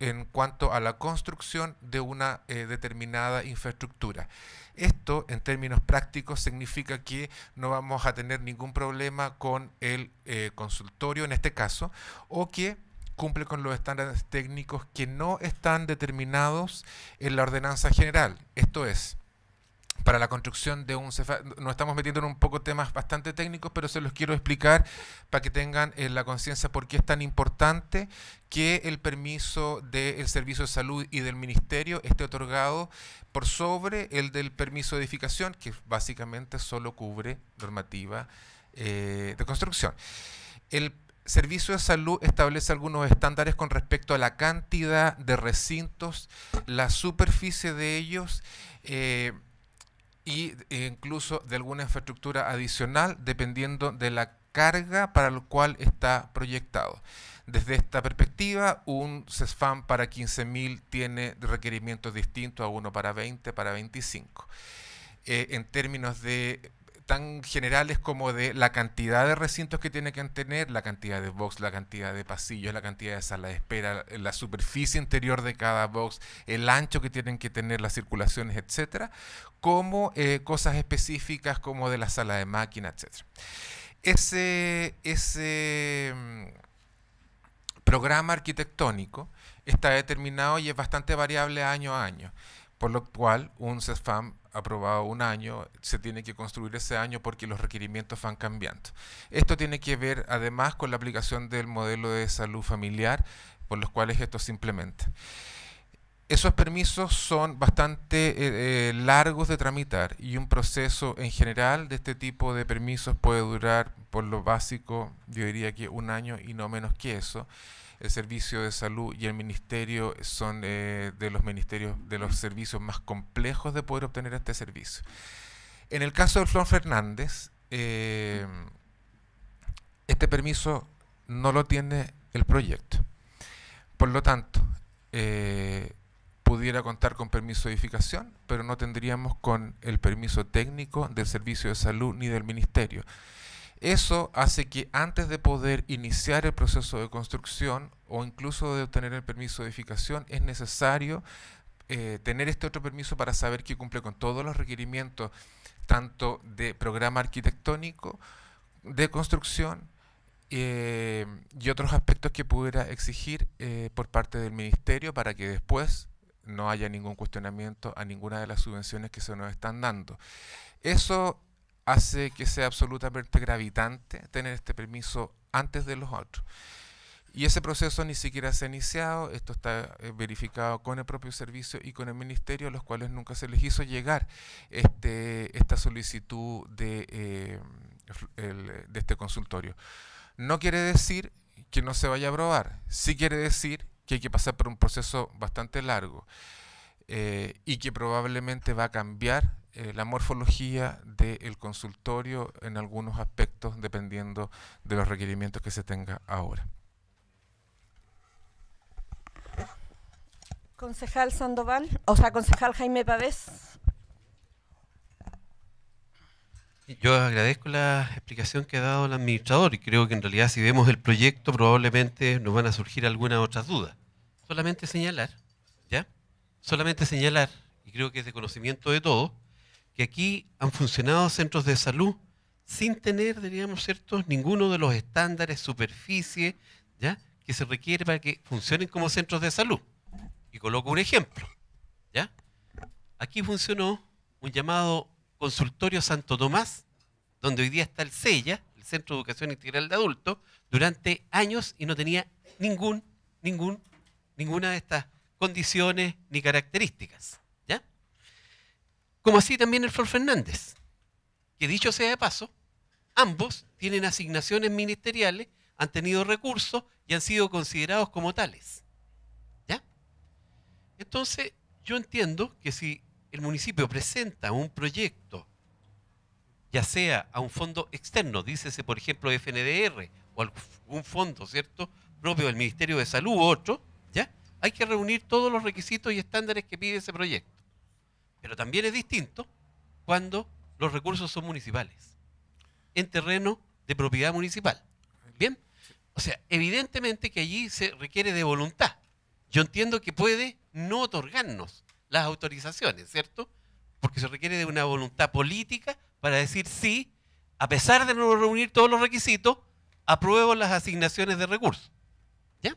en cuanto a la construcción de una eh, determinada infraestructura. Esto, en términos prácticos, significa que no vamos a tener ningún problema con el eh, consultorio, en este caso, o que cumple con los estándares técnicos que no están determinados en la ordenanza general. Esto es, para la construcción de un Cefa. Nos estamos metiendo en un poco temas bastante técnicos, pero se los quiero explicar para que tengan eh, la conciencia por qué es tan importante que el permiso del Servicio de Salud y del Ministerio esté otorgado por sobre el del permiso de edificación, que básicamente solo cubre normativa eh, de construcción. El Servicio de Salud establece algunos estándares con respecto a la cantidad de recintos, la superficie de ellos, eh, y e incluso de alguna infraestructura adicional dependiendo de la carga para la cual está proyectado. Desde esta perspectiva, un CESFAM para 15.000 tiene requerimientos distintos a uno para 20, para 25. Eh, en términos de tan generales como de la cantidad de recintos que tiene que tener, la cantidad de box, la cantidad de pasillos, la cantidad de sala de espera, la superficie interior de cada box, el ancho que tienen que tener las circulaciones, etcétera, como eh, cosas específicas como de la sala de máquina, etcétera. Ese, ese mm, programa arquitectónico está determinado y es bastante variable año a año por lo cual un CESFAM aprobado un año, se tiene que construir ese año porque los requerimientos van cambiando. Esto tiene que ver además con la aplicación del modelo de salud familiar por los cuales esto se implementa. Esos permisos son bastante eh, eh, largos de tramitar y un proceso en general de este tipo de permisos puede durar por lo básico, yo diría que un año y no menos que eso el servicio de salud y el ministerio son eh, de los ministerios, de los servicios más complejos de poder obtener este servicio. En el caso de Flor Fernández, eh, este permiso no lo tiene el proyecto. Por lo tanto, eh, pudiera contar con permiso de edificación, pero no tendríamos con el permiso técnico del Servicio de Salud ni del Ministerio. Eso hace que antes de poder iniciar el proceso de construcción o incluso de obtener el permiso de edificación, es necesario eh, tener este otro permiso para saber que cumple con todos los requerimientos, tanto de programa arquitectónico, de construcción eh, y otros aspectos que pudiera exigir eh, por parte del ministerio para que después no haya ningún cuestionamiento a ninguna de las subvenciones que se nos están dando. Eso hace que sea absolutamente gravitante tener este permiso antes de los otros. Y ese proceso ni siquiera se ha iniciado, esto está eh, verificado con el propio servicio y con el ministerio, a los cuales nunca se les hizo llegar este, esta solicitud de, eh, de este consultorio. No quiere decir que no se vaya a aprobar, sí quiere decir que hay que pasar por un proceso bastante largo eh, y que probablemente va a cambiar eh, la morfología del consultorio en algunos aspectos dependiendo de los requerimientos que se tenga ahora. Concejal Sandoval, o sea, concejal Jaime Pavés. Yo agradezco la explicación que ha dado el administrador y creo que en realidad si vemos el proyecto probablemente nos van a surgir algunas otras dudas. Solamente señalar, ¿ya? Solamente señalar, y creo que es de conocimiento de todos, que aquí han funcionado centros de salud sin tener, diríamos, ¿cierto?, ninguno de los estándares, superficie, ¿ya?, que se requiere para que funcionen como centros de salud. Y coloco un ejemplo, ¿ya? Aquí funcionó un llamado consultorio Santo Tomás, donde hoy día está el CELLA, el Centro de Educación Integral de Adultos, durante años y no tenía ningún, ningún, ninguna de estas condiciones ni características. Como así también el Flor Fernández, que dicho sea de paso, ambos tienen asignaciones ministeriales, han tenido recursos y han sido considerados como tales. ¿Ya? Entonces, yo entiendo que si el municipio presenta un proyecto, ya sea a un fondo externo, dícese por ejemplo FNDR o algún fondo, ¿cierto?, propio del Ministerio de Salud u otro, ¿ya? Hay que reunir todos los requisitos y estándares que pide ese proyecto. Pero también es distinto cuando los recursos son municipales, en terreno de propiedad municipal. ¿Bien? O sea, evidentemente que allí se requiere de voluntad. Yo entiendo que puede no otorgarnos las autorizaciones, ¿cierto? Porque se requiere de una voluntad política para decir sí, a pesar de no reunir todos los requisitos, apruebo las asignaciones de recursos. ¿Ya?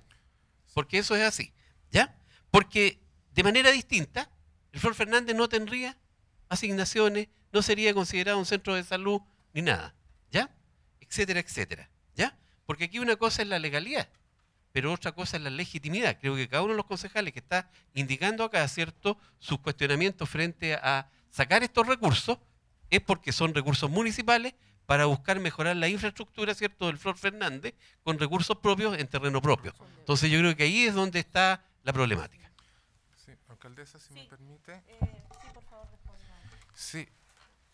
Porque eso es así. ¿Ya? Porque de manera distinta, el Flor Fernández no tendría asignaciones, no sería considerado un centro de salud ni nada, ¿ya? Etcétera, etcétera, ¿ya? Porque aquí una cosa es la legalidad, pero otra cosa es la legitimidad. Creo que cada uno de los concejales que está indicando acá, ¿cierto?, sus cuestionamientos frente a sacar estos recursos es porque son recursos municipales para buscar mejorar la infraestructura, ¿cierto?, del Flor Fernández con recursos propios en terreno propio. Entonces yo creo que ahí es donde está la problemática alcaldesa, si sí. me permite. Eh, sí,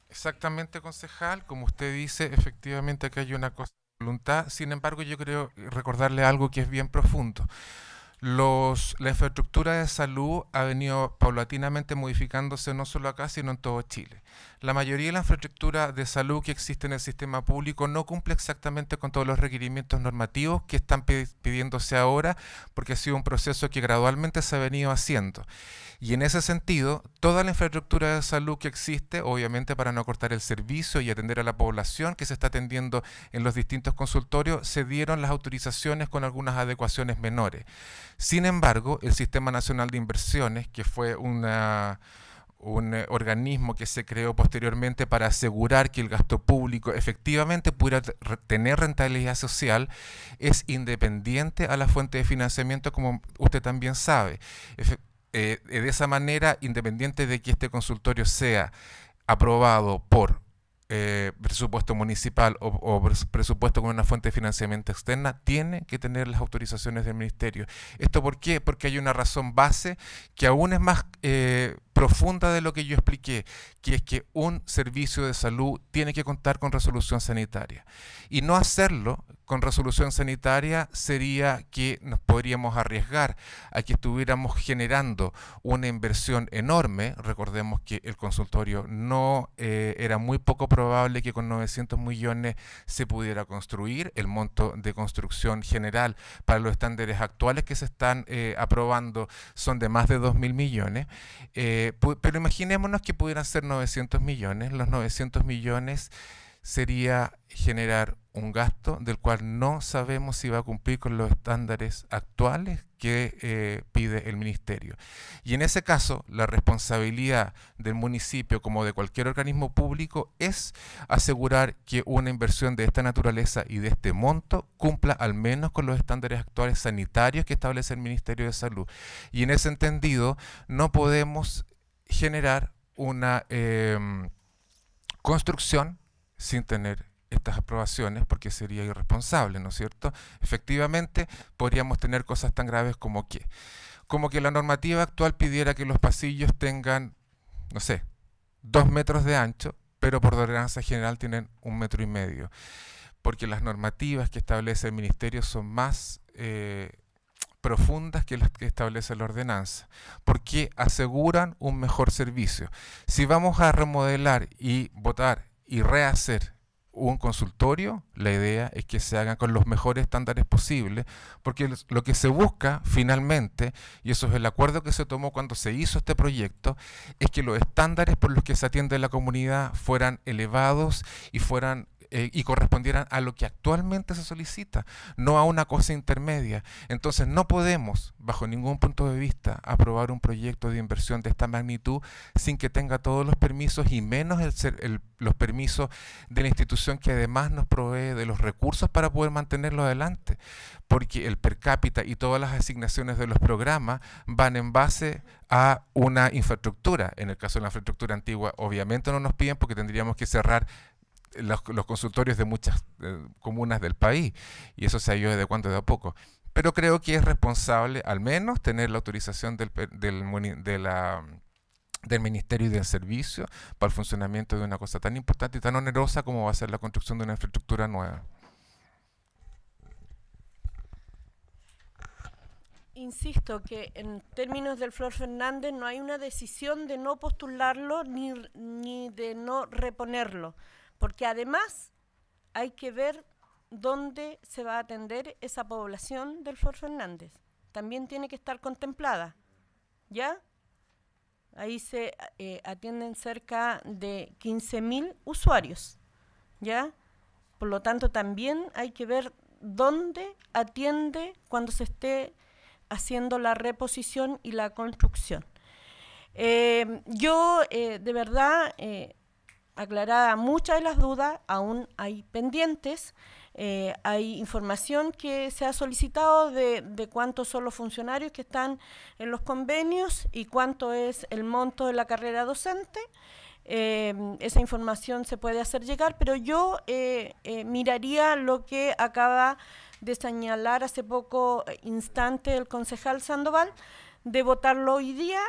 exactamente, concejal. Como usted dice, efectivamente que hay una cosa de voluntad. Sin embargo, yo creo recordarle algo que es bien profundo. Los, la infraestructura de salud ha venido paulatinamente modificándose no solo acá, sino en todo Chile la mayoría de la infraestructura de salud que existe en el sistema público no cumple exactamente con todos los requerimientos normativos que están pidiéndose ahora, porque ha sido un proceso que gradualmente se ha venido haciendo. Y en ese sentido, toda la infraestructura de salud que existe, obviamente para no cortar el servicio y atender a la población que se está atendiendo en los distintos consultorios, se dieron las autorizaciones con algunas adecuaciones menores. Sin embargo, el Sistema Nacional de Inversiones, que fue una un eh, organismo que se creó posteriormente para asegurar que el gasto público efectivamente pudiera tener rentabilidad social, es independiente a la fuente de financiamiento, como usted también sabe. Eh, de esa manera, independiente de que este consultorio sea aprobado por eh, presupuesto municipal o, presupuesto con una fuente de financiamiento externa, tiene que tener las autorizaciones del ministerio. ¿Esto por qué? Porque hay una razón base que aún es más profunda de lo que yo expliqué, que es que un servicio de salud tiene que contar con resolución sanitaria. Y no hacerlo con resolución sanitaria sería que nos podríamos arriesgar a que estuviéramos generando una inversión enorme. Recordemos que el consultorio no eh, era muy poco probable que con 900 millones se pudiera construir. El monto de construcción general para los estándares actuales que se están eh, aprobando son de más de 2.000 millones. Eh, eh, pero imaginémonos que pudieran ser 900 millones. Los 900 millones sería generar un gasto del cual no sabemos si va a cumplir con los estándares actuales que eh, pide el ministerio. Y en ese caso, la responsabilidad del municipio, como de cualquier organismo público, es asegurar que una inversión de esta naturaleza y de este monto cumpla al menos con los estándares actuales sanitarios que establece el Ministerio de Salud. Y en ese entendido, no podemos generar una em, construcción sin tener estas aprobaciones porque sería irresponsable, ¿no es cierto? Efectivamente, podríamos tener cosas tan graves como que, como que la normativa actual pidiera que los pasillos tengan, no sé, dos metros de ancho, pero por tolerancia general tienen un metro y medio, porque las normativas que establece el ministerio son más eh, profundas que las que establece la ordenanza, porque aseguran un mejor servicio. Si vamos a remodelar y votar y rehacer un consultorio, la idea es que se hagan con los mejores estándares posibles, porque lo que se busca finalmente, y eso es el acuerdo que se tomó cuando se hizo este proyecto, es que los estándares por los que se atiende la comunidad fueran elevados y fueran eh, y correspondieran a lo que actualmente se solicita, no a una cosa intermedia. Entonces no podemos, bajo ningún punto de vista, aprobar un proyecto de inversión de esta magnitud sin que tenga todos los permisos y menos los permisos de la institución que además nos provee de los recursos para poder mantenerlo adelante, porque el per cápita y todas las asignaciones de los programas van en base a una infraestructura. En el caso de la infraestructura antigua, obviamente no nos piden porque tendríamos que cerrar los, consultorios de muchas comunas del país y eso se ha ido de cuando de a poco. Pero creo que es responsable al menos tener la autorización del, del, de del Ministerio y del Servicio para el funcionamiento de una cosa tan importante y tan onerosa como va a ser la construcción de una infraestructura nueva. insisto que en términos del Flor Fernández no hay una decisión de no postularlo ni, ni de no reponerlo porque además hay que ver dónde se va a atender esa población del Fort Fernández. También tiene que estar contemplada, ¿ya? Ahí se eh, atienden cerca de 15.000 usuarios, ¿ya? Por lo tanto, también hay que ver dónde atiende cuando se esté haciendo la reposición y la construcción. Eh, yo, eh, de verdad, aclarada muchas de las dudas, aún hay pendientes. Eh, hay información que se ha solicitado de, cuántos son los funcionarios que están en los convenios y cuánto es el monto de la carrera docente. Em, esa información se puede hacer llegar, pero yo eh, eh, miraría lo que acaba de señalar hace poco instante el concejal Sandoval, de votarlo hoy día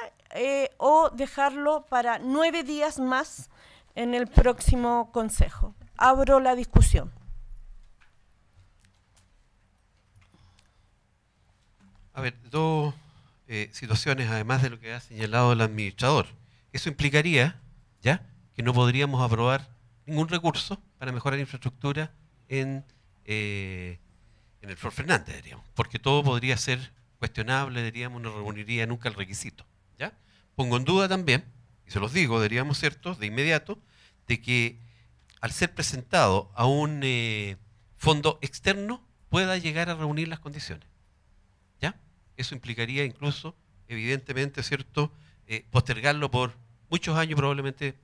o dejarlo para nueve días más en el próximo Consejo. Abro la discusión. A ver, dos eh, situaciones, además de lo que ha señalado el administrador. Eso implicaría, ¿ya?, que no podríamos aprobar ningún recurso para mejorar infraestructura eh, en, el Flor Fernández, diríamos, porque todo podría ser cuestionable, diríamos, no reuniría nunca el requisito. ¿ya? Pongo en duda también y se los digo, diríamos, ciertos de inmediato, de que al ser presentado a un eh, fondo externo pueda llegar a reunir las condiciones. ¿Ya? Eso implicaría incluso, evidentemente, ¿cierto?, eh, postergarlo por muchos años, probablemente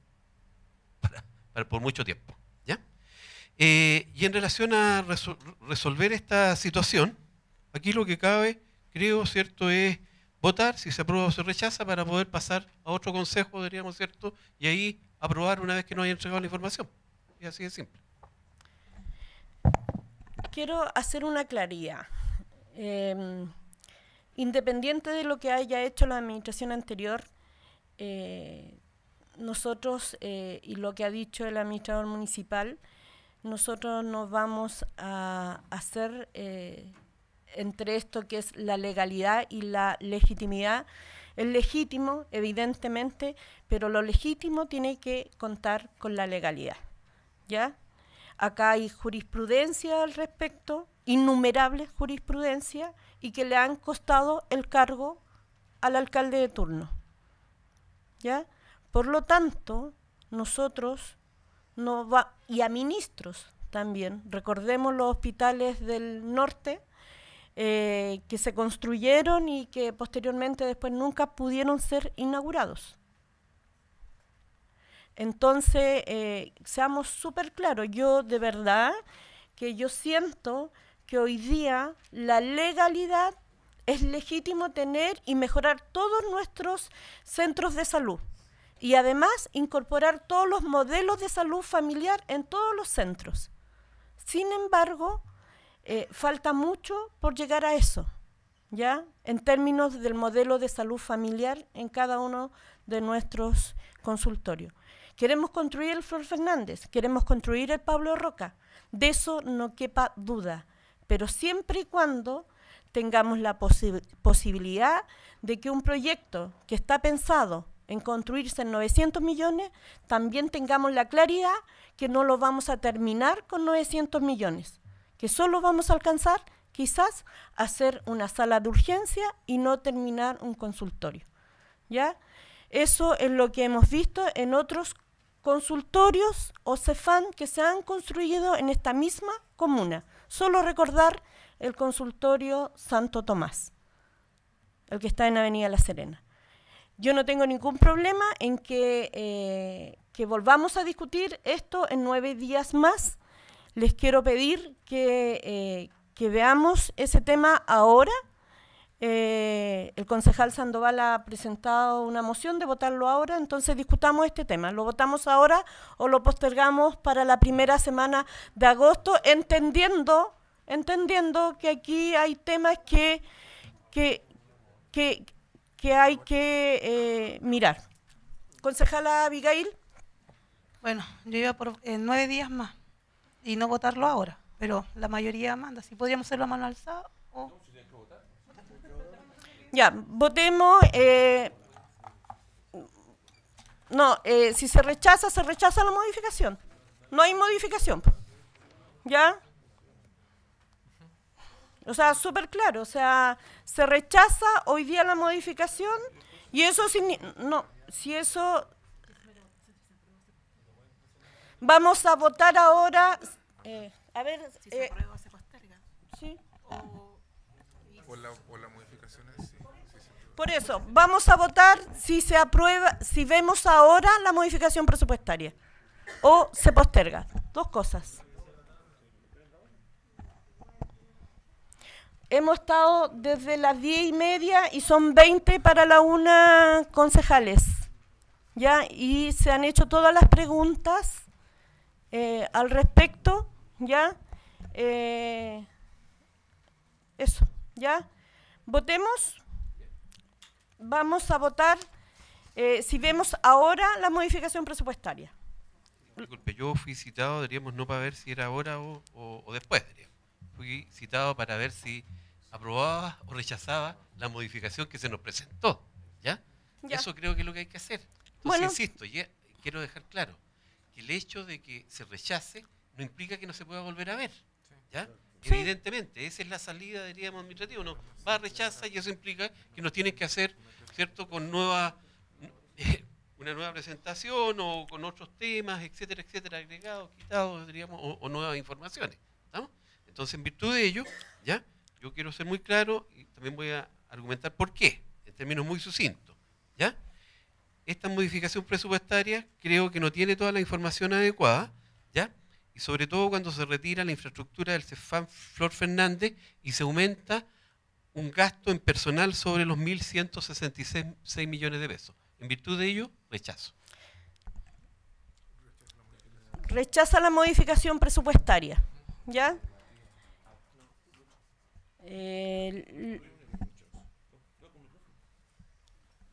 por mucho tiempo. ¿Ya? Eh, y en relación a resolver esta situación, aquí lo que cabe, creo, ¿cierto?, es votar si se aprueba o se rechaza para poder pasar a otro consejo, diríamos, ¿cierto? Y ahí aprobar una vez que no haya entregado la información. Y así de simple. Quiero hacer una claridad. Em, independiente de lo que haya hecho la administración anterior, eh, nosotros eh, y lo que ha dicho el administrador municipal, nosotros nos vamos a hacer eh, entre esto que es la legalidad y la legitimidad. Es legítimo, evidentemente, pero lo legítimo tiene que contar con la legalidad. ¿Ya? Acá hay jurisprudencia al respecto, innumerables jurisprudencias, y que le han costado el cargo al alcalde de turno. ¿Ya? Por lo tanto, nosotros no va y a ministros también. Recordemos los hospitales del norte, eh, que se construyeron y que posteriormente después nunca pudieron ser inaugurados. Entonces, eh, seamos súper claros, yo de verdad que yo siento que hoy día la legalidad es legítimo tener y mejorar todos nuestros centros de salud y además incorporar todos los modelos de salud familiar en todos los centros. Sin embargo, eh, falta mucho por llegar a eso, ¿ya? En términos del modelo de salud familiar en cada uno de nuestros consultorios. Queremos construir el Flor Fernández, queremos construir el Pablo Roca, de eso no quepa duda, pero siempre y cuando tengamos la posibilidad de que un proyecto que está pensado en construirse en 900 millones, también tengamos la claridad que no lo vamos a terminar con 900 millones que solo vamos a alcanzar quizás hacer una sala de urgencia y no terminar un consultorio. ¿Ya? Eso es lo que hemos visto en otros consultorios o CEFAN que se han construido en esta misma comuna. Solo recordar el consultorio Santo Tomás, el que está en Avenida La Serena. Yo no tengo ningún problema en que, eh, que volvamos a discutir esto en nueve días más les quiero pedir eh, que, veamos ese tema ahora. Eh, el concejal Sandoval ha presentado una moción de votarlo ahora, entonces discutamos este tema. ¿Lo votamos ahora o lo postergamos para la primera semana de agosto? Entendiendo, entendiendo que aquí hay temas que, que, que, hay que eh, mirar. Concejala Abigail. Bueno, yo iba por nueve días más y no votarlo ahora. Pero la mayoría manda. Si podríamos hacerlo a mano alzada Ya, votemos. Eh, no, eh, si se rechaza, se rechaza la modificación. No hay modificación. ¿Ya? O sea, súper claro. O sea, se rechaza hoy día la modificación y eso si, no, si eso Vamos a votar ahora. Eh, a ver. Si se eh, aprueba, se posterga. Sí. O, la, Por eso, vamos a votar si se aprueba, si vemos ahora la modificación presupuestaria o se posterga. Dos cosas. Hemos estado desde las diez y media y son 20 para la una concejales. ¿ya? Y se han hecho todas las preguntas eh, al respecto, ¿ya? Eh, eso, ¿ya? Votemos. Vamos a votar eh, si vemos ahora la modificación presupuestaria. Disculpe, yo fui citado, diríamos, no para ver si era ahora o, después, diríamos. Fui citado para ver si aprobaba o rechazaba la modificación que se nos presentó, ¿ya? Eso creo que es lo que hay que hacer. Entonces, bueno. insisto, quiero dejar claro, que el hecho de que se rechace no implica que no se pueda volver a ver. ¿ya? Evidentemente, esa es la salida diríamos, administrativa, administrativo. No va, rechaza y eso implica que nos tienen que hacer, ¿cierto?, con nueva, eh, una nueva presentación o con otros temas, etcétera, etcétera, agregados, quitados, diríamos, o, o nuevas informaciones. Entonces, en virtud de ello, ¿ya? Yo quiero ser muy claro y también voy a argumentar por qué, en términos muy sucintos, ¿ya? esta modificación presupuestaria creo que no tiene toda la información adecuada, ¿ya? Y sobre todo cuando se retira la infraestructura del Cefam Flor Fernández y se aumenta un gasto en personal sobre los 1.166 millones de pesos. En virtud de ello, rechazo. Rechaza la modificación presupuestaria, ¿ya? Eh,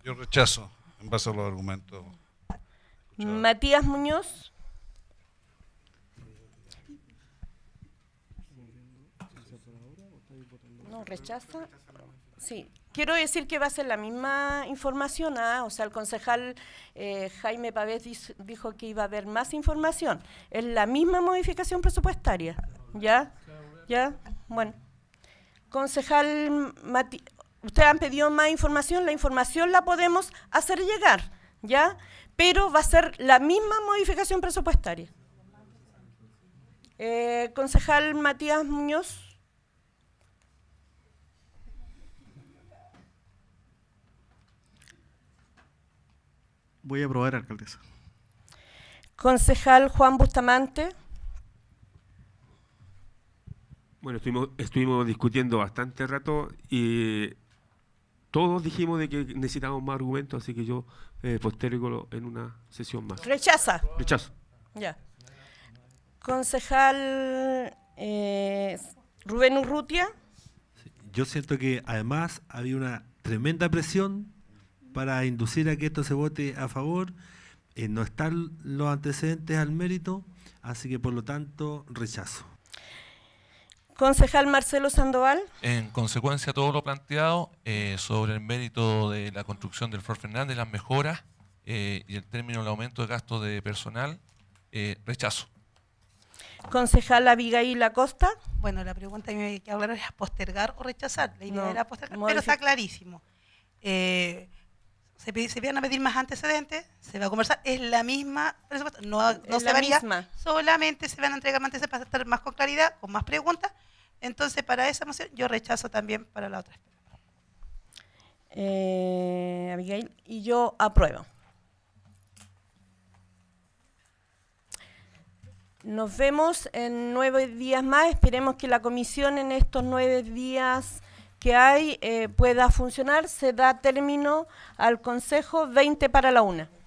Yo rechazo. En base a los argumentos. Matías Muñoz. No, rechaza. Sí, quiero decir que va a ser la misma información, ¿ah? o sea, el concejal eh, Jaime Pavés dijo que iba a haber más información. Es la misma modificación presupuestaria, ¿ya? ¿Ya? Bueno. Concejal Mati ustedes han pedido más información, la información la podemos hacer llegar, ¿ya? Pero va a ser la misma modificación presupuestaria. Eh, concejal Matías Muñoz. Voy a aprobar, alcaldesa. Concejal Juan Bustamante. Bueno, estuvimos discutiendo bastante rato y todos dijimos de que necesitábamos más argumentos, así que yo eh, postergo en una sesión más. Rechaza. Rechazo. Ya. Concejal eh, Rubén Urrutia. Yo siento que además había una tremenda presión para inducir a que esto se vote a favor. Eh, no están los antecedentes al mérito, así que por lo tanto rechazo. Concejal Marcelo Sandoval. En consecuencia, todo lo planteado eh, sobre el mérito de la construcción del Flor Fernández, las mejoras eh, y el término del aumento de gastos de personal, eh, rechazo. Concejal Abigail Acosta. Bueno, la pregunta que que hablar es postergar o rechazar. La idea de era postergar, pero está clarísimo. se, se van a pedir más antecedentes, se va a conversar, es la misma no, no se varía, misma. solamente se van a entregar más antecedentes para estar más con claridad, con más preguntas, entonces, para esa moción, yo rechazo también para la otra. Eh, Abigail, y yo apruebo. Nos vemos en nueve días más. Esperemos que la comisión en estos nueve días que hay eh, pueda funcionar. Se da término al Consejo 20 para la una.